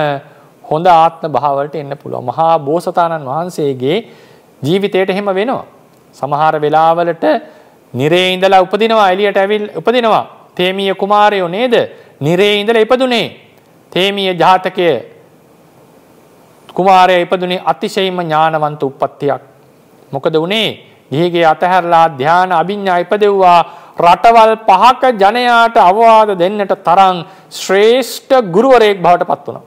හොඳ ආත්ම භාවලට එන්න පුළුවන්. මහා බෝසතාණන් වහන්සේගේ ජීවිතයට එහෙම වෙනවා. සමහර වෙලාවලට නිරේ ඉඳලා උපදිනවා එළියට ඇවිල් උපදිනවා. තේමිය කුමාරයෝ නේද? නිරේ ඉඳලා ඉපදුනේ. තේමිය ජාතකය කුමාරය ඉපදුනේ අතිශයින්ම ඥානවන්ත උප්පත්තියක්. මොකද වනේ ගිහිගේ අතහැරලා ධ්‍යාන අභිඤ්ඥා ඉපදෙව්වා රටවල් පහක ජනයාට අවවාද දෙන්නට තරං ශ්‍රේෂ්ඨ ගුරුවරයෙක් බවට පත් වුණ.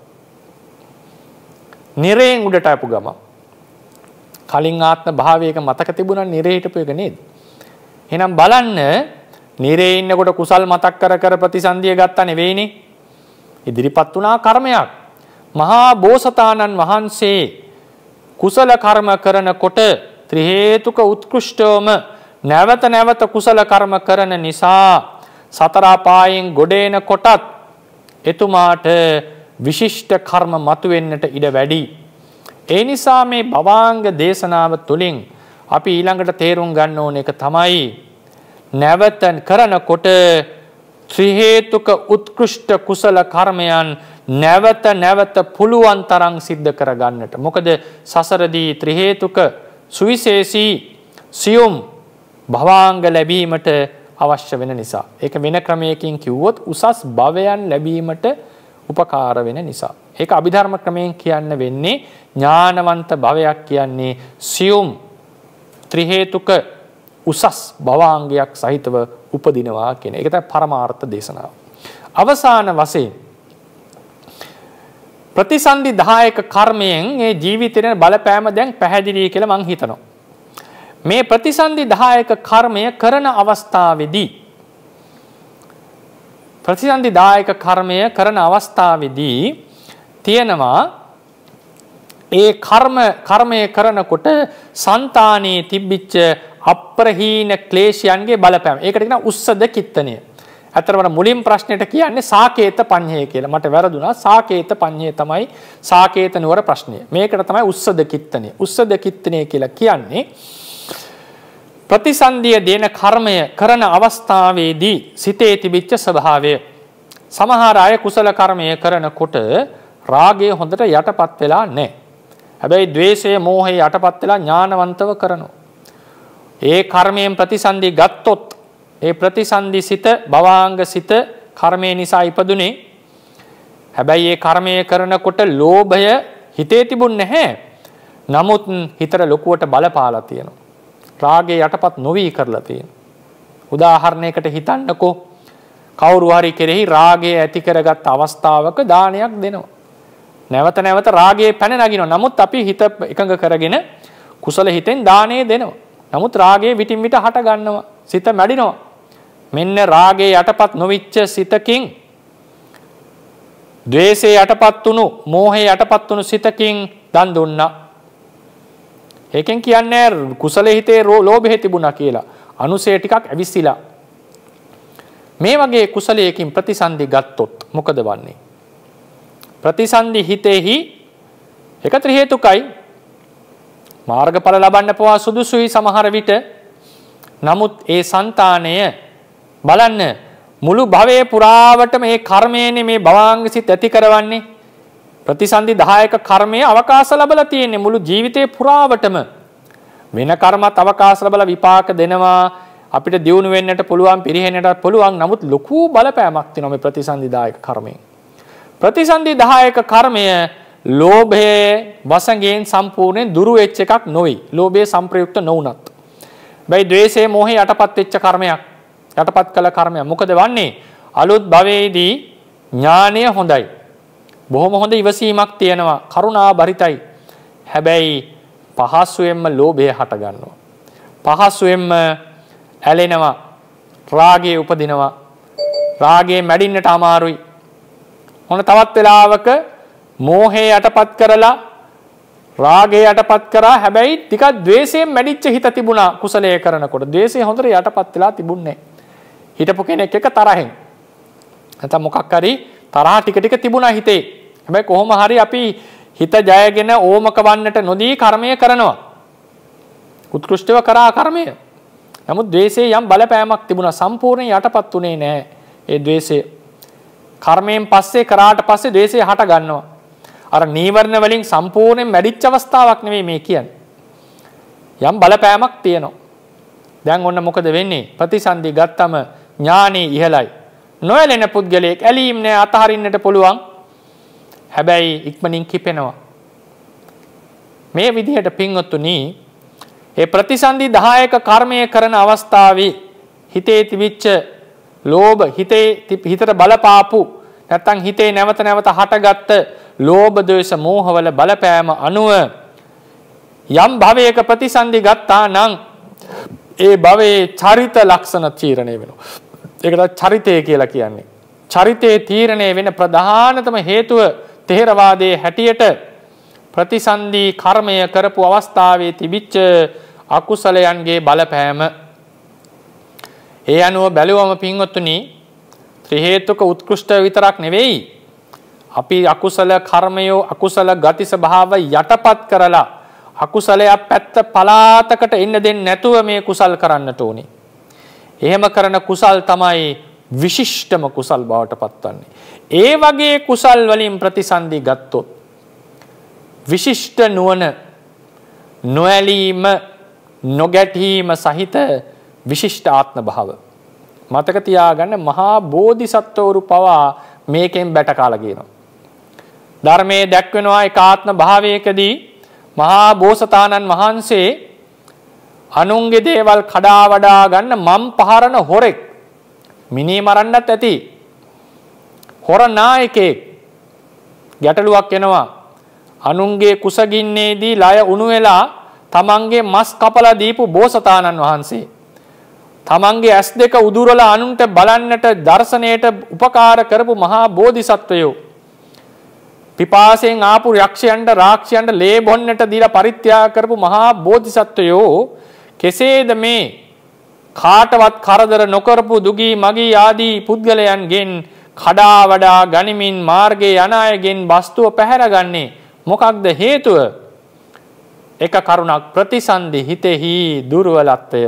නිරයෙන් උඩට ඇපු ගම. කලින් ආත්ම භාවයක මතක තිබුණ නිරේටපුයක නේද. එනම් බලන්න නිරේඉන්නකොට කුසල් මතක් කර කර ප්‍රතිසන්දිය ගත්තා නෙවෙයිනේ ඉදිරිපත් වනා කර්මයක්. මහා බෝසතාණන් වහන්සේ කුසල කර්ම කරනකොට ත්‍රිහේතුක උත්කෘෂ්ටෝම නැවත නැවත කුසල කර්ම කරන නිසා සතරාපායෙන් ගොඩේන කොටත් එතුමාට විශිෂ්ට කර්ම මතුවෙන්නට ඉඩ වැඩි. ඒ නිසා මේ බවාංග දේශනාව තුළින් අපි ඊළඟට තේරුම් ගන්න ඕන එක තමයි. නැවතැන් කරනකොට ත්‍රිහේතුක උත්කෘෂ්ට කුසල කර්මයන් නැවත නැවත පුළුවන් තරං සිද්ධ කරගන්නට. මොකද සසරදී ත්‍රිහේතුක සුවිශේෂී සියුම් භවාංග ලැබීමට අවශ්‍ය වෙන නිසා. ඒක වෙන ක්‍රමයකින් කිව්වොත් උසස් භවයන් ලැබීමට උපකාර වෙන නිසා. ඒක අභිධර්ම ක්‍රමයෙන් කියන්න වෙන්නේ ඥානවන්ත භවයක් කියන්නේ සියුම් ත්‍රිහේතුක උසස් භවාංගයක් සහිතව උපදිනවා කියෙන එක තැ පරමාර්ථ දේශනාව. අවසාන වසයෙන් ප්‍රතිසන්දි දායක කර්මයෙන් ඒ ජීවිතේන බලපෑම දැන් පැහැදිලි කියලා මං හිතනවා. මේ ප්‍රතිසන්දි දායක කර්මය කරන අවස්ථාවේදී ප්‍රතිසන්දි දායක කර්මය කරන අවස්ථාවේදී තියෙනවා ඒ කර්ම කර්මය කරනකොට సంతානයේ තිබිච්ච අප්‍රහීන ක්ලේශයන්ගේ බලපෑම. ඒකට කියන උස්සද කිත්තනය. ඇතරමට මුලින් ප්‍රශ්නයට කියන්නේ සාකේත පඤ්ඤය කියලා. මට වැරදුනා. සාකේත පඤ්ඤය තමයි සාකේත නුවර ප්‍රශ්නය. මේකට තමයි උස්සද කිත්තනේ. උස්සද කිත්තනේ කියලා කියන්නේ ප්‍රතිසන්දිය දෙන කර්මය කරන අවස්ථාවේදී සිතේ තිබිච්ච ස්වභාවය. සමහර අය කුසල කර්මය කරනකොට රාගය හොඳට යටපත් වෙලා නැහැ. හැබැයි ద్వේෂය, මෝහය යටපත් වෙලා ඥානවන්තව කරනවා. ඒ කර්මයෙන් ප්‍රතිසන්දි ගත්තොත් ඒ ප්‍රතිසන්දි සිත භවාංග සිත කර්මය නිසා ඉපදුනේ හැබැයි ඒ කර්මය කරනකොට ලෝභය හිතේ තිබුණ නැහැ. නමුත් හිතර ලොකුවට බලපාලා තියෙනවා. රාගේ යටපත් නොවී කරලා තියෙනවා. උදාහරණයකට හිතන්නකෝ කවුරු හරි කෙරෙහි රාගය ඇති කරගත් අවස්ථාවක දානයක් දෙනවා. නැවත නැවත රාගයේ පැන නගිනවා. නමුත් අපි හිත එකඟ කරගෙන කුසල හිතෙන් දානේ දෙනවා. නමුත් රාගයේ විටින් විට හට ගන්නවා. සිත මැඩිනවා. මෙන්න රාගේ යටපත් නොවිච්ච සිතකින් දවේසේ යටපත් වුණු මෝහේ යටපත් වුණු සිතකින් දන් දුන්න. ඒකෙන් කියන්නේ කුසල හිතේ රෝ ලෝබෙහෙ තිබුණ කියලා අනුසේ ටිකක් ඇවිස්සිලා. මේ වගේ කුසලයකින් ප්‍රතිසන්ධි ගත්තොත් මොකද වන්නේ. ප්‍රතිසන්ධි හිතෙහි එක ත්‍රහේතුකයි මාර්ගඵල ලබන්න පවා සුදුසුයි සමහර විට නමුත් ඒ సంతාණය බලන්න මුළු භවයේ පුරාවට මේ කර්මයනේ මේ භවාංග සිත් ඇති කරවන්නේ ප්‍රතිසන්දි 10ක කර්මයේ අවකාශ ලැබලා තියෙන්නේ මුළු ජීවිතේ පුරාවටම වෙන කර්මත් අවකාශ ලැබලා විපාක දෙනවා අපිට දියුණු වෙන්නට පුළුවන් පිරිහෙන්නට පුළුවන් නමුත් ලොකු බලපෑමක් තියෙනවා මේ ප්‍රතිසන්දි 10ක කර්මයෙන් ප්‍රතිසන්දි 10ක කර්මය ලෝභයේ වසඟයෙන් සම්පූර්ණයෙන් දුරු වෙච්ච එකක් නොවේ ලෝභයේ සම්ප්‍රයුක්ත නොවුනත් බයි ද්වේෂයේ මෝහයේ යටපත් වෙච්ච කර්මයක් යටපත් කළ කර්මය මොකද වන්නේ අලුත් භවයේදී ඥානය හොඳයි. බොහොම හොඳ ඉවසීමක් තියෙනවා කරුණා බරිතයි. හැබැයි පහස්සුවෙන්ම ලෝභය හටගන්නවා. පහස්සුවෙන්ම ඇලෙනවා රාගේ උපදිනවා රාගේ මැඩින්නට අමාරුයි. හොන තවත් වෙලාවක මෝහේ යටපත් කරලා රාගේ යටපත් කරා හැබැයි ටිකක් ද්වේෂයෙන් මැඩිච්ච හිත තිබුණා කුසලයේ කරනකොට. ද්වේෂය හොඳට යටපත් වෙලා තිබුණේ නැහැ. හිටපු කෙනෙක් එක තරහෙන්. නැත්නම් මොකක් හරි තරහ ටික ටික තිබුණා හිතේ. හැබැයි කොහොම හරි අපි හිත ජයගෙන ඕමක වන්නට නොදී කර්මය කරනවා. උත්කෘෂ්ටව කරා කර්මය. නමුත් ද්වේෂයේ යම් බලපෑමක් තිබුණා සම්පූර්ණ යටපත් උනේ නෑ ඒ ද්වේෂය. කර්මයෙන් පස්සේ කරාට පස්සේ ද්වේෂය හට ගන්නවා. අර නීවරණ වලින් සම්පූර්ණයෙන් මැඩිච්ච අවස්ථාවක් නෙවෙයි මේ කියන්නේ. යම් බලපෑමක් තියෙනවා. දැන් ඔන්න මොකද වෙන්නේ? ප්‍රතිසන්දි ගත්තම ඥානේ ඉහළයි. නොයැලෙන පුද්ගලයෙක් ඇලීම් නෑ අතහරින්නට පුළුවන්. හැබැයි ඉක්මනින් කිපෙනවා. මේ විදිහට පින්වත්තුනි ඒ ප්‍රතිසන්දි 10ක කර්මය කරන අවස්ථාවේ හිතේ තිබිච්ච ලෝභ හිතේ හිතට බලපාපු නැත්තම් හිතේ නැවත නැවත හටගත්ත ලෝභ ද්වේෂ මෝහවල බලපෑම අනුව යම් භවයක ප්‍රතිසන්දි ගත්තා නම් ඒ භවයේ චරිත ලක්ෂණ තීරණය වෙනවා. ඒකට චරිතය කියලා කියන්නේ. චරිතයේ තීරණය වෙන ප්‍රධානතම හේතුව තෙහෙරවාදයේ හැටියට ප්‍රතිසන්දී කර්මය කරපු අවස්ථාවේ තිබිච්ච අකුසලයන්ගේ බලපෑම ඒ අනුව බැලුවම පින්වත්තුනි ත්‍රිහේතුක උත්කෘෂ්ට විතරක් නෙවෙයි අපි අකුසල කර්මයෝ අකුසල ගති ස්වභාව යටපත් කරලා අකුසලයක් පැත්ත පලාතකට එන්න දෙන්නේ නැතුව මේ කුසල් කරන්නට ඕනේ එහෙම කරන කුසල් තමයි විශිෂ්ටම කුසල් බවට පත්වන්නේ. ඒ වගේ කුසල් වලින් ප්‍රතිසන්දි ගත්තොත්. විශිෂ්ට නුවන නොඇලීම නොගැටීම සහිත විශිෂ්ට ආත්ම භාව. මතකතියාගන්න මහා බෝධි සත්වවරු පවා මේකෙන් බැටකාලගෙනවා. ධර්මය දැක්වෙනවා එක ආත්ම භාවයකදී මහා බෝසතාණන් වහන්සේ අනුන්ගේ දේවල් කඩා වඩා ගන්න මම් පහරන හොරෙක් මිනී මරන්නත් ඇති හොර නායකයෙක් ගැටලුවක් එනවා අනුන්ගේ කුසගින්නේදී ලය උණු වෙලා තමන්ගේ මස් කපලා දීපු බෝසතාණන් වහන්සේ තමන්ගේ ඇස් දෙක උදුරලා අනුන්ට බලන්නට දර්ශනයට උපකාර කරපු මහා බෝධිසත්වයෝ පිපාසයෙන් ආපු යක්ෂයන්ට රාක්ෂයන්ට ලේ බොන්නට දීලා පරිත්‍යාග කරපු මහා බෝධිසත්වයෝ කෙසේද මේ කාටවත් කරදර නොකරපු දුගී මගී ආදී පුද්ගලයන්ගෙන් කඩා වඩා ගනිමින් මාර්ගයේ යන අයගෙන් වස්තුව පැහැරගන්නේ මොකක්ද හේතුව? එක කරුණක් ප්‍රතිසන්දි හිතෙහි දුර්වලත්වය.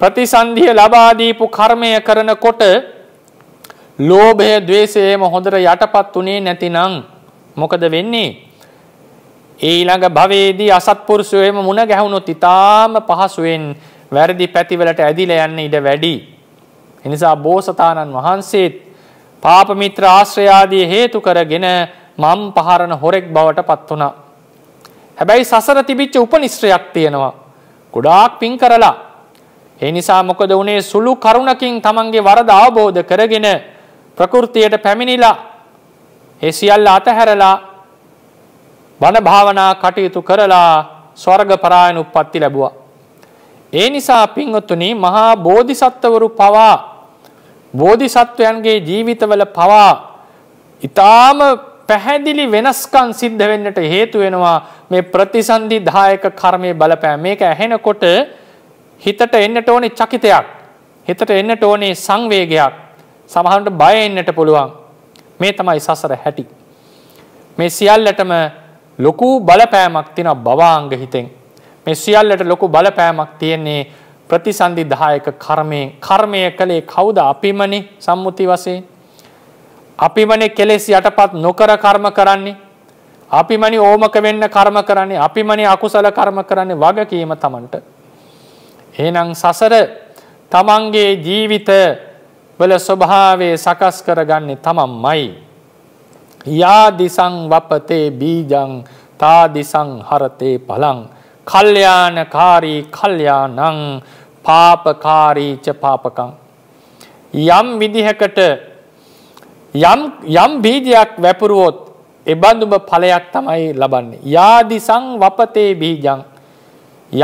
ප්‍රතිසන්දිය ලබා දීපු කර්මය කරනකොට ලෝභය, ద్వේෂයම හොඳට යටපත් උනේ නැතිනම් මොකද වෙන්නේ? ඊළඟ භවයේදී අසත්පුරුෂයෝ එහෙම මුණ ගැහුනොත් ඊටාම පහසුවෙන් වැරදි පැතිවලට ඇදිලා යන්න ඉඩ වැඩි. එනිසා බෝසතාණන් වහන්සේත් පාප මිත්‍ර ආශ්‍රය ආදී හේතු කරගෙන මම් පහරන හොරෙක් බවට පත් වුණා. හැබැයි සසර තිබිච්ච උපනිශ්‍රයක් තියෙනවා. ගොඩාක් පින් කරලා. ඒ නිසා මොකද උනේ සුළු කරුණකින් තමන්ගේ වරද අවබෝධ කරගෙන ප්‍රകൃතියට පැමිණිලා ඒ සියල්ල අතහැරලා බණ භාවනා කටයුතු කරලා ස්වර්ග පරායන උප්පත්ති ලැබුවා. ඒ නිසා පින්වත්තුනි මහා බෝධිසත්වවරු පවා බෝධිසත්වයන්ගේ ජීවිතවල පවා ඉතාම පැහැදිලි වෙනස්කන් සිද්ධ වෙන්නට හේතු වෙනවා මේ ප්‍රතිසන්දි දායක කර්මය බලපෑම. මේක ඇහෙනකොට හිතට එන්නට ඕනේ චකිතයක්. හිතට එන්නට ඕනේ සංවේගයක්. සමහරට බය එන්නට පුළුවන්. මේ තමයි සසර හැටි. මේ සියල්ලටම ලොකු බලපෑමක් තින බවාංග හිතෙන්. මෙ සියල්ලට ලොකු බලපෑමක් තියෙන්නේ ප්‍රතිසන්ධිදායක කර්මයෙන් කර්මය කළේ කවුද අපිමනේ සම්මුති වසේ. අපිමනේ කෙලෙස් යටපත් නොකර කර්ම කරන්නේ. අපිමනි ඕමක වෙන්න කර්ම කරන්නේ අපිමනි අකුසල කර්ම කරන්නේ වගකීම තමන්ට. එනං සසර තමන්ගේ ජීවිත වල ස්වභාවේ සකස් කරගන්නේ තමන් මයි. යාදිසං වපතේ බීජං තාදිසං හරතේ පලං කල්්‍යානකාරී කල්්‍යානං පාපකාරීච පාපකං. යම් විදිහකට යම් බීජයක් වැපුරුවොත් එබඳුම පලයක් තමයි ලබන්නේ. යාදිසං වපතේ බීජං.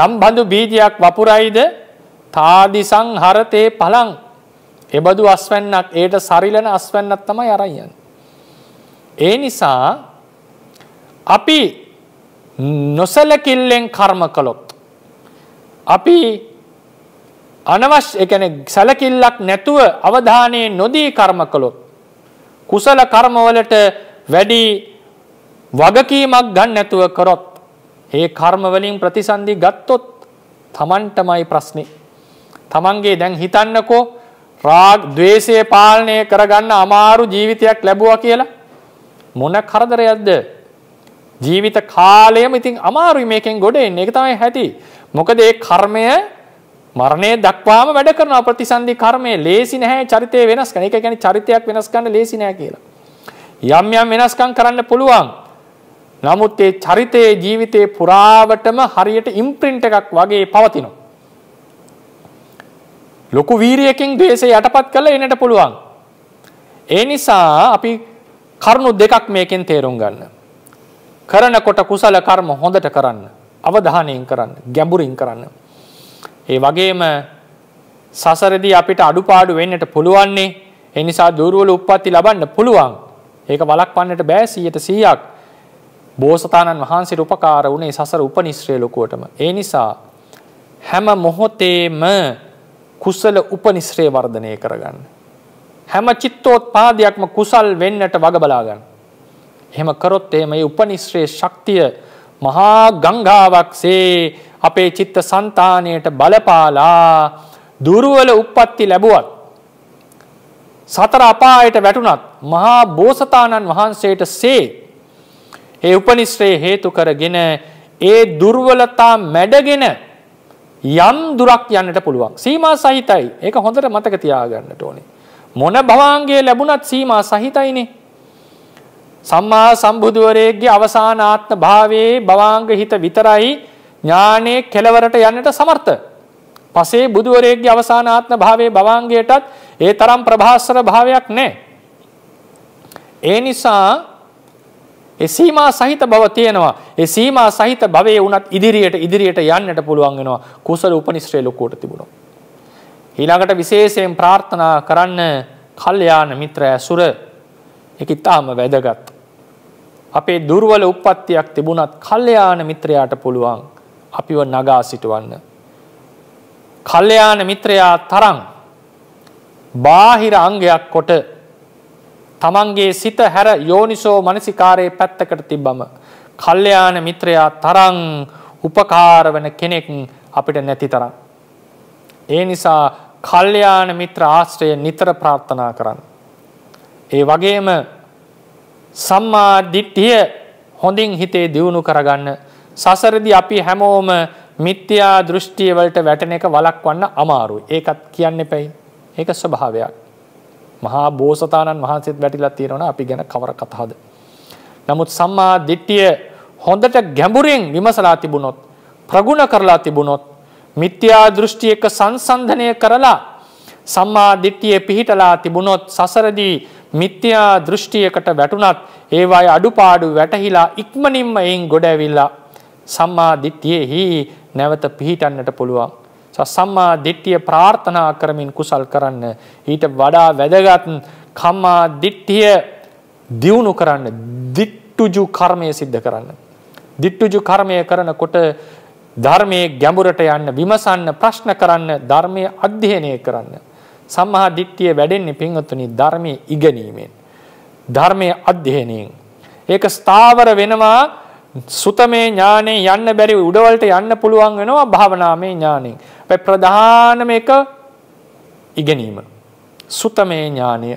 යම් බඳු බීජයක් වපුරයිද තාදිසං හරතේ පලං එබඳු අස්වැන්නක් ඒට සරිලන අස්වැන්නත් තමයි අරයියන්. ඒ නිසා අපි නොසැලකිල්ලෙන් කර්ම කළොත්. අපි අනවශ්‍ය එකන සැලකිල්ලක් නැතුව අවධානයේ නොදී කර්ම කළොත්. කුසල කර්මවලට වැඩි වගකීමක් ගන්න නැතුව කරොත්. ඒ කර්මවලින් ප්‍රතිසන්දි ගත්තොත් තමන්ටමයි ප්‍රශ්නේ. තමන්ගේ දැන් හිතන්නකෝ රාග් දවේශය පාලනය කරගන්න අමාරු ජීවිතයක් ලැබවා කියලා මොන කරදරයක්ද ජීවිත කාලයම ඉතින් අමාරුයි මේකෙන් ගොඩ එන්නේ. ඒක තමයි ඇති. මොකද ඒ කර්මය මරණය දක්වාම වැඩ කරන ප්‍රතිසන්දි කර්මය ලේසි නැහැ චරිතය වෙනස් කරන. ඒක කියන්නේ චරිතයක් වෙනස් කරන්න ලේසි නැහැ කියලා. යම් යම් වෙනස්කම් කරන්න පුළුවන්. නමුත් ඒ චරිතයේ ජීවිතේ පුරාවටම හරියට ඉම්ප්‍රින්ට් එකක් වගේ පවතිනවා. ලොකු වීරියකින් ද්වේෂය යටපත් කරලා එන්නට පුළුවන්. ඒ නිසා අපි කරුණු දෙකක් මේකෙන් තේරුම් ගන්න. කරනකොට කුසල කර්ම හොඳට කරන්න. අවධානයෙන් කරන්න. ගැඹුරින් කරන්න. ඒ වගේම සසරදී අපිට අඩුපාඩු වෙන්නට පුළුවන්නේ එනිසා දුරුවල උප්පත්ති ලබන්න පුළුවන්. ඒක වලක්වන්නට බෑ සීයට සීයක්. බෝසතාණන් වහන්සේ උපකාර වුණේ සසර උපනිශ්‍රය ලොකුවටම. ඒ නිසා හැම මොහොතේම කුසල උපනිශ්‍රය වර්ධනය කරගන්න. හැම චිත්තෝත්පාදයක්ම කුසල් වෙන්නට වග බලා ගන්න. එහෙම කරොත් එහෙම මේ උපනිශ්‍රේ ශක්තිය මහා ගංගාවක්සේ අපේ චිත්ත સંતાණයට බලපාලා දුර්වල උප්පත්ති ලැබුවත් සතර අපායට වැටුණත් මහා බෝසතාණන් වහන්සේට සේ ඒ උපනිශ්‍රේ හේතු කරගෙන ඒ දුර්වලතා මැඩගෙන යම් දුරක් යන්නට පුළුවන්. සීමා සහිතයි. ඒක හොඳට මතක තියාගන්න ඕනේ. මොන භවන්ගේ ලැබුණත් සීමා සහිතයිනේ. සම්මා සම්බුදුවරයෙක්ගේ අවසාන ආත්ම භාවයේ භවාංග හිත විතරයි ඥානයේ කෙලවරට යන්නට සමර්ථ. පසේ බුදුවරයෙක්ගේ අවසාන ආත්ම භාවයේ භවාංගයටත් ඒ තරම් ප්‍රභාස්වර භාවයක් නැහැ. ඒ නිසා ඒ සීමා සහිත බව තියෙනවා. ඒ සීමා සහිත භවයේ උනත් ඉදිරියට ඉදිරියට යන්නට පුළුවන් වෙනවා. කුසල උපනිශ්‍රේ ලෝකෝට තිබුණා. ඊළඟට විශේෂයෙන් ප්‍රාර්ථනා කරන්න කල්යාණ මිත්‍ර ඇසුර එක ඉතාම වැදගත්. අපේ දුර්වල උප්පත්තියක් තිබුණත් කල්යාණ මිත්‍රයාට පුළුවන් අපිව නගා සිටුවන්න. කල්යාණ මිත්‍රයා තරං බාහිර අංගයක් කොට තමන්ගේ සිත හැර යෝනිසෝ මනසිකාරයේ පැත්තකට තිබ්බම කල්යාණ මිත්‍රයා තරං උපකාර වන කෙනෙක් අපිට නැති තරම්. ඒ නිසා කල්යාණ මිත්‍ර ආශ්‍රය නිතර ප්‍රාර්ථනා කරන්න. ඒ වගේම සම්මා දිට්ඨිය හොඳින් හිතේ දියුණු කරගන්න සසරදි අපි හැමෝම මිත්‍යා දෘෂ්ටිය වලට වැටෙන එක වළක්වන්න අමාරුයි. ඒකත් කියන්න එපයි. ඒක ස්වභාවයක්. මහා බෝසතාණන් වහන්සේත් වැටිලා තියෙනවා අපි ගැන කවර කතාවද. නමුත් සම්මා දිට්ඨිය හොඳට ගැඹුරින් විමසලා තිබුණොත් ප්‍රගුණ කරලා තිබුණොත් මිත්‍යා දෘෂ්ටි එක සංසන්ධනය කරලා සම්මා දිට්ඨිය පිහිටලා තිබුණොත් සසරදී මිත්‍යා දෘෂ්ටියකට වැටුණත් ඒවායේ අඩුපාඩු වැටහිලා ඉක්මනින්ම එයින් ගොඩ ඇවිල්ලා සම්මා දිට්ඨියෙහි නැවත පිහිටන්නට පුළුවන්. සම්මා දිට්ඨිය ප්‍රාර්ථනා කරමින් කුසල් කරන්න. ඊට වඩා වැදගත් කම්මා දිට්ඨිය දියුණු කරන්න. දිට්ටුජු කර්මය සිද්ධ කරන්න. දිට්ටුජු කර්මය කරනකොට ධර්මයේ ගැඹුරට යන්න විමසන්න ප්‍රශ්න කරන්න ධර්මයේ අධ්‍යයනය කරන්න සම්මා දිට්ඨිය වැඩෙන්නේ පින්වත්නි ධර්මයේ ඉගෙනීමෙන් ධර්මයේ අධ්‍යයනයෙන් ඒක ස්ථාවර වෙනවා සුතමේ ඥානේ යන්න බැරි උඩවලට යන්න පුළුවන් වෙනවා භාවනාමේ ඥානෙන් හැබැයි ප්‍රධානම එක ඉගෙනීම සුතමේ ඥානය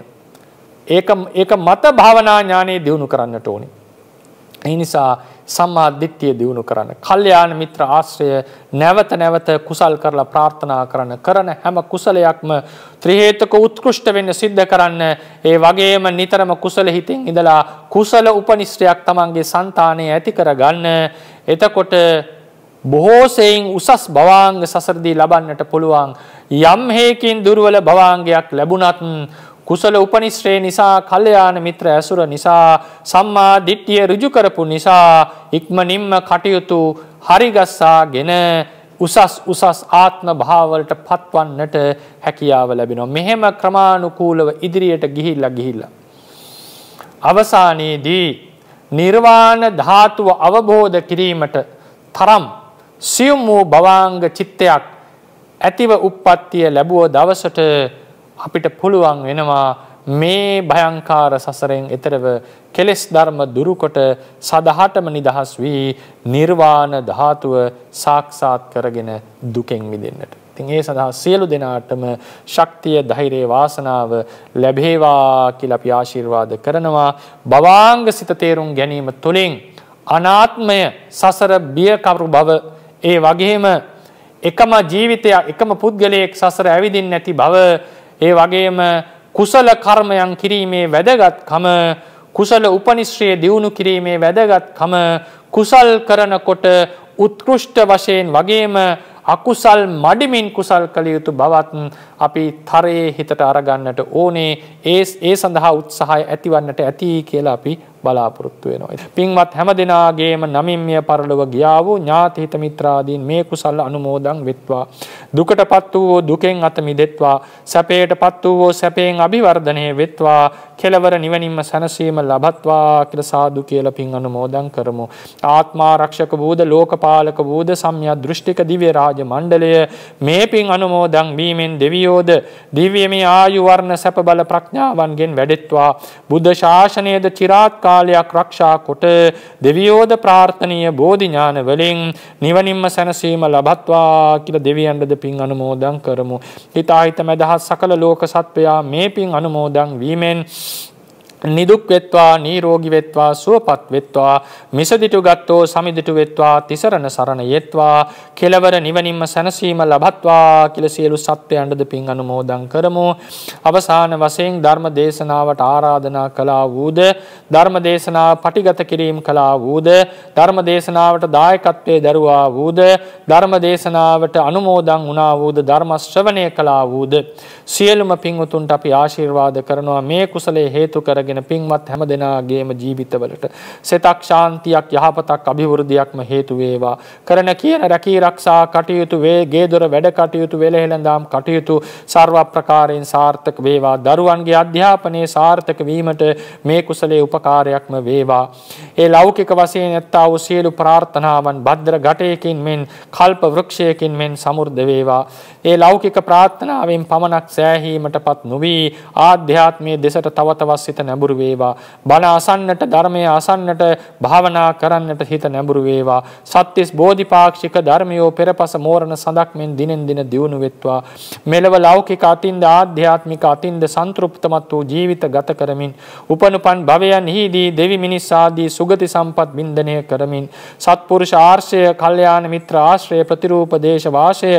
ඒක ඒක මත භාවනා ඥානෙ දිනු කරන්නට ඕනේ ඒ නිසා සම්මා දිට්ඨිය දිනු කරන්න. කල්යාණ මිත්‍ර ආශ්‍රය නැවත නැවත කුසල් කරලා ප්‍රාර්ථනා කරන කරන හැම කුසලයක්ම ත්‍රි හේතුක උත්කෘෂ්ඨ වෙන්න සිද්ධ කරන්න. ඒ වගේම නිතරම කුසල හිතින් ඉඳලා කුසල උපනිශ්‍රයක් Tamange సంతානයේ ඇති කරගන්න. එතකොට බොහෝ සෙයින් උසස් භවාංග සසරදී ලබන්නට පුළුවන්. යම් හේකින් දුර්වල භවාංගයක් ලැබුණත් කුසල උපනිශ්‍රේ නිසා කල්යාණ මිත්‍ර ඇසුර නිසා සම්මා දිට්ඨිය ඍජු කරපු නිසා ඉක්මනින්ම කටයුතු හරිගස්සාගෙන උසස් උසස් ආත්ම භාවවලට පත්වන්නට හැකියාව ලැබෙනවා. මෙහෙම ක්‍රමානුකූලව ඉදිරියට ගිහිල්ලා ගිහිල්ලා. අවසානයේදී නිර්වාණ ධාතුව අවබෝධ කිරීමට තරම් සියුම් වූ බවාංග චිත්තයක් ඇතිව උප්පත්තිය ලැබුව දවසට අපිට පුළුවන් වෙනවා මේ භයංකාර සසරෙන් එතරව කෙලෙස් ධර්ම දුරුකොට සදහටම නිදහස් වී නිර්වාණ ධාතුව සාක්ෂාත් කරගෙන දුකෙන් මිදෙන්නට. ඉතින් ඒ සඳහා සියලු දෙනාටම ශක්තිය ධෛර්යය වාසනාව ලැබේවා කියලා අපි ආශිර්වාද කරනවා. බවාංග සිත තේරුම් ගැනීම තුළින් අනාත්මය සසර බියකරු බව ඒ වගේම එකම ජීවිතයක් එකම පුද්ගලයෙක් සසර ඇවිදින් නැති බව ඒ වගේම කුසල කර්මයන් කිරීමේ වැදගත්කම කුසල උපනිශ්‍රය දියුණු කිරීමේ වැදගත්කම කුසල් කරනකොට උත්කෘෂ්ට වශයෙන් වගේම අකුසල් මඩිමින් කුසල් කළ යුතු බවත් අපි තරයේ හිතට අරගන්නට ඕනේ ඒ ඒ සඳහා උත්සාහය ඇතිවන්නට ඇති කියලා අපි බලාපොරොත්තු වෙනවා. පින්වත් හැම දෙනාගේම නමින්මිය පරලොව ගියා වූ ඥාතිහිත මිත්‍රාදීන් මේ කුසල් අනුමෝදන් වෙත්වා. දුකටපත් වූ දුකෙන් අත මිදෙත්වා. සැපයටපත් වූ සැපයෙන් අභිවර්ධනය වෙත්වා. කෙලවර නිවනින්ම සැනසීම ලබත්වා කියලා සාදු කියලා පින් අනුමෝදන් කරමු. ආත්මාරක්ෂක බෝධ ලෝකපාලක බෝධ සම්‍යක් දෘෂ්ටික දිව්‍ය රාජ මණ්ඩලය මේ පින් අනුමෝදන් වීමෙන් දෙවියෝ ශක්තියෝද දිව්‍යමි ආයුවර්ණ සැප බල ප්‍රඥාවන්ගෙන් වැඩෙත්වා බුද්ධ ශාසනයද චිරාත් කාලයක් රක්ෂා කොට දෙවියෝද ප්‍රාර්ථනීය බෝධිඥාන වලින් නිවනින්ම සැනසීම ලබත්වා කියලා දෙවියන්ටද පින් අනුමෝදන් කරමු. හිතාහිත මැදහත් සකල ලෝක සත්වයා මේ පින් අනුමෝදන් වීමෙන් නිදුක් වෙත්වා නීරෝගි වෙත්වා සුවපත් වෙත්වා මිසදිටු ගත්තෝ සමිදිටු වෙත්වා තිසරණ සරණ යෙත්වා කෙලවර නිවනින්ම සැනසීම ලබත්වා කියලා සියලු සත්වයන්ටද පින් අනුමෝදන් කරමු අවසාන වශයෙන් ධර්ම දේශනාවට ආරාධනා කළා වූද ධර්ම දේශනාව පටිගත කිරීම කළා වූද ධර්ම දේශනාවට දායකත්වයේ දරුවා වූද ධර්ම දේශනාවට අනුමෝදන් වුණා වූද ධර්ම ශ්‍රවණය කළා වූද සියලුම පින් උතුන්ට අපි ආශිර්වාද කරනවා මේ කුසලයේ හේතු කරගෙන කරගෙන පින්වත් හැම දෙනාගේම ජීවිතවලට සෙතක් ශාන්තියක් යහපතක් අභිවෘද්ධියක්ම හේතු වේවා කරන කියන රැකී රක්ෂා කටයුතු වේ ගේදොර වැඩ කටයුතු වෙලහෙළඳාම් කටයුතු සර්ව ප්‍රකාරයෙන් සාර්ථක වේවා දරුවන්ගේ අධ්‍යාපනයේ සාර්ථක වීමට මේ කුසලයේ උපකාරයක්ම වේවා ඒ ලෞකික වශයෙන් ඇත්තා වූ සියලු ප්‍රාර්ථනාවන් භද්‍ර ඝටයකින් මෙන් කල්ප වෘක්ෂයකින් මෙන් සමුර්ධ වේවා ඒ ලෞකික ප්‍රාර්ථනාවෙන් පමණක් සෑහීමටපත් නොවි ආධ්‍යාත්මයේ දෙසට තව තවත් සිත නැඹුරු වේවා බණ අසන්නට ධර්මය අසන්නට භාවනා කරන්නට හිත නැඹුරු වේවා සත්‍යස් බෝධිපාක්ෂික ධර්මයෝ පෙරපස මෝරණ සඳක් මෙන් දිනෙන් දින දියුණු වෙත්වා මෙලව ලෞකික අතින්ද ආධ්‍යාත්මික අතින්ද සන්තෘප්තමත් වූ ජීවිත ගත කරමින් උපනුපන් භවයන් හිදී දෙවි මිනිස් ආදී සුගති සම්පත් බින්දනය කරමින් සත්පුරුෂ ආශ්‍රය කල්යාණ මිත්‍ර ආශ්‍රය ප්‍රතිරූප දේශ වාසය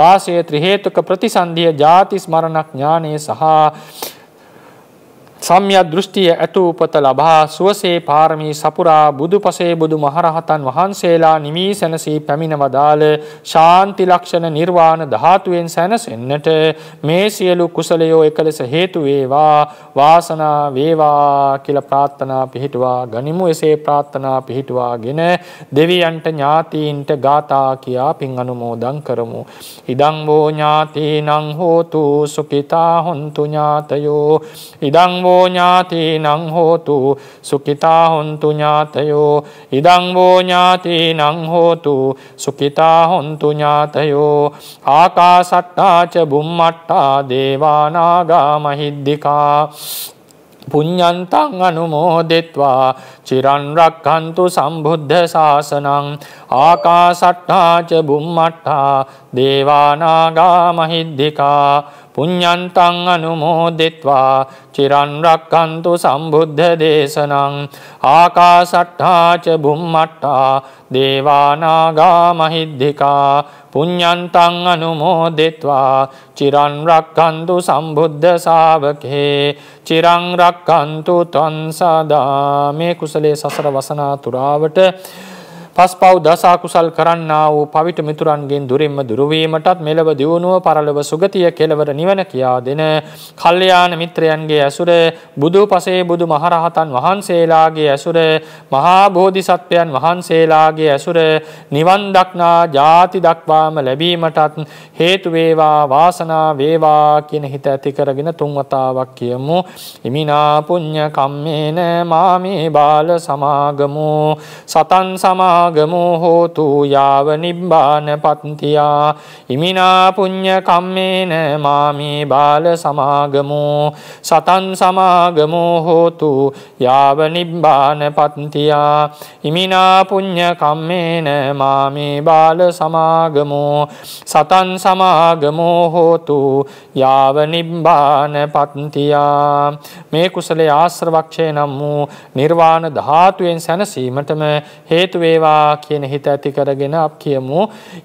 වාසය ත්‍රි හේතුක ප්‍රතිසන්ධිය ජාති ස්මරණඥානයේ සහ සම්යත් දෘෂ්ටිය ඇතු උපත ලබා සුවසේ පාරමී සපුරා බුදු පසේ බුදු මහරහතන් වහන්සේලා නිමී සැනසී පැමිණවදාළ ශාන්ති ලක්ෂණ නිර්වාණ ධාතුවෙන් සැනසෙන්නට මේ සියලු කුසලයෝ එකලෙස හේතු වේවා වාසනා වේවා කියලා ප්‍රාර්ථනා පිහිටුවා ගනිමු එසේ ප්‍රාර්ථනා පිහිටුවාගෙන දෙවියන්ට ඥාතීන්ට ගාථා කියා පින් අනුමෝදන් කරමු ඉදං වෝ ඥාතීනං හෝතු සුඛිතා හොන්තු ඥාතයෝ ඉදං වෝ ඉදංවෝ ඥාති නං හෝතු සුකිතා හොන්තු ඥාතයෝ ඉදංවෝ ඥාති නං හෝතු සුකිතා හොන්තු ඥාතයෝ ආකා සට්ටාච බුම්මට්ටා දේවානාගා මහිද්දිකා පුඤ්ඤන්තං අනුමෝදෙත්වා චිරන් රක්ඛන්තු සම්බුද්ධ ශාසනං ආකාසට්ඨා ච බුම්මට්ඨා දේවානාගා මහිද්దికා පුඤ්ඤන්තං අනුමෝදෙත්වා චිරන් රක්ඛන්තු සම්බුද්ධ දේශනං ආකාසට්ඨා ච බුම්මට්ඨා දේවානාගා මහිද්දිකා පුඤ්ඤන්තං අනුමෝදෙත්වා චිරන් රක්칸තු සම්බුද්ධ ශාවකේ චිරන් රක්칸තු තන් සදා මේ කුසලයේ සසර වසනා තුරාවට පස්පව් දස අකුසල් කරන්නා වූ පවිට මිතුරන්ගෙන් දුරින්ම දුරවීමටත් මෙලව දියුණුව පරලොව සුගතිය කෙලවර නිවන කියා දෙන කල්යාණ මිත්‍රයන්ගේ ඇසුර බුදු පසේ බුදු මහරහතන් වහන්සේලාගේ ඇසුර මහා බෝධිසත්වයන් වහන්සේලාගේ ඇසුර නිවන් දක්නා ජාති දක්වාම ලැබීමටත් හේතු වේවා වාසනා වේවා කියන හිත ඇති කරගෙන තුන් වතාවක් කියමු ඉමිනා පුඤ්ඤ කම්මේන මාමේ බාල සමාගමෝ සතන් සමා ආගමෝ හෝතු යාව නිබ්බාන පත්තියා ඉමිනා පුඤ්ඤ කම්මේන මාමේ බාල සමාගමෝ සතන් සමාගමෝ හෝතු යාව නිබ්බාන පත්තියා ඉමිනා පුඤ්ඤ කම්මේන මාමේ බාල සමාගමෝ සතන් සමාගමෝ හෝතු යාව නිබ්බාන පත්තියා මේ කුසලයේ ආශ්‍රවක්ෂේ නම් වූ නිර්වාණ ධාතුවෙන් සැනසීමටම හේතු වේවා වේවා කියන හිත ඇති කරගෙන අප කියමු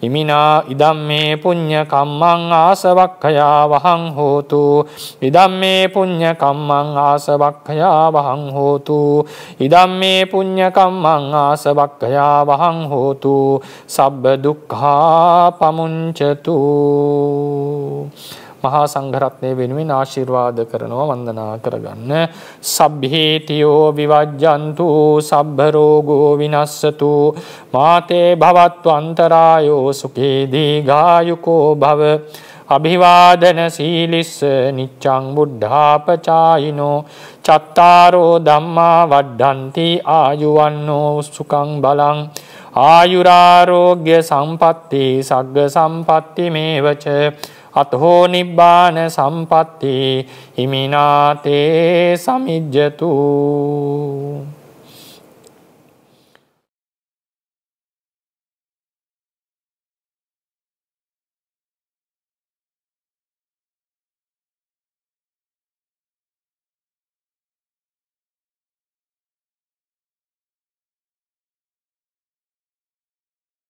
ඉමිනා ඉදම් මේ පුඤ්ඤ කම්මං ආසවක්ඛයා වහං හෝතු ඉදම් මේ පුඤ්ඤ කම්මං ආසවක්ඛයා වහං හෝතු ඉදම් මේ පුඤ්ඤ කම්මං ආසවක්ඛයා වහං හෝතු සබ්බ දුක්ඛා පමුඤ්චතු මහා සංඝරත්නය වෙනුවෙන් ආශිර්වාද කරනවා වන්දනා කරගන්න. සබ්හේතියෝ විවජ්ජන්තු සබ්බරෝගෝ විනස්සතු මාතේ භවත්ව අන්තරායෝ සුකේදී ගායුකෝ භව අභිවාදන සීලිස්ස නිච්චං බුද්ධාපචායිනෝ චත්තාරෝ ධම්මා වඩ්ඩන්ති ආයුවන්නෝ උස්සුකං බලං ආයුරාරෝග්‍ය සම්පත්ති සග්ග සම්පත්ති මේවච අතහෝ නිබ්බාන සම්පත්ති හිමිනාතේ සමිජ්ජතු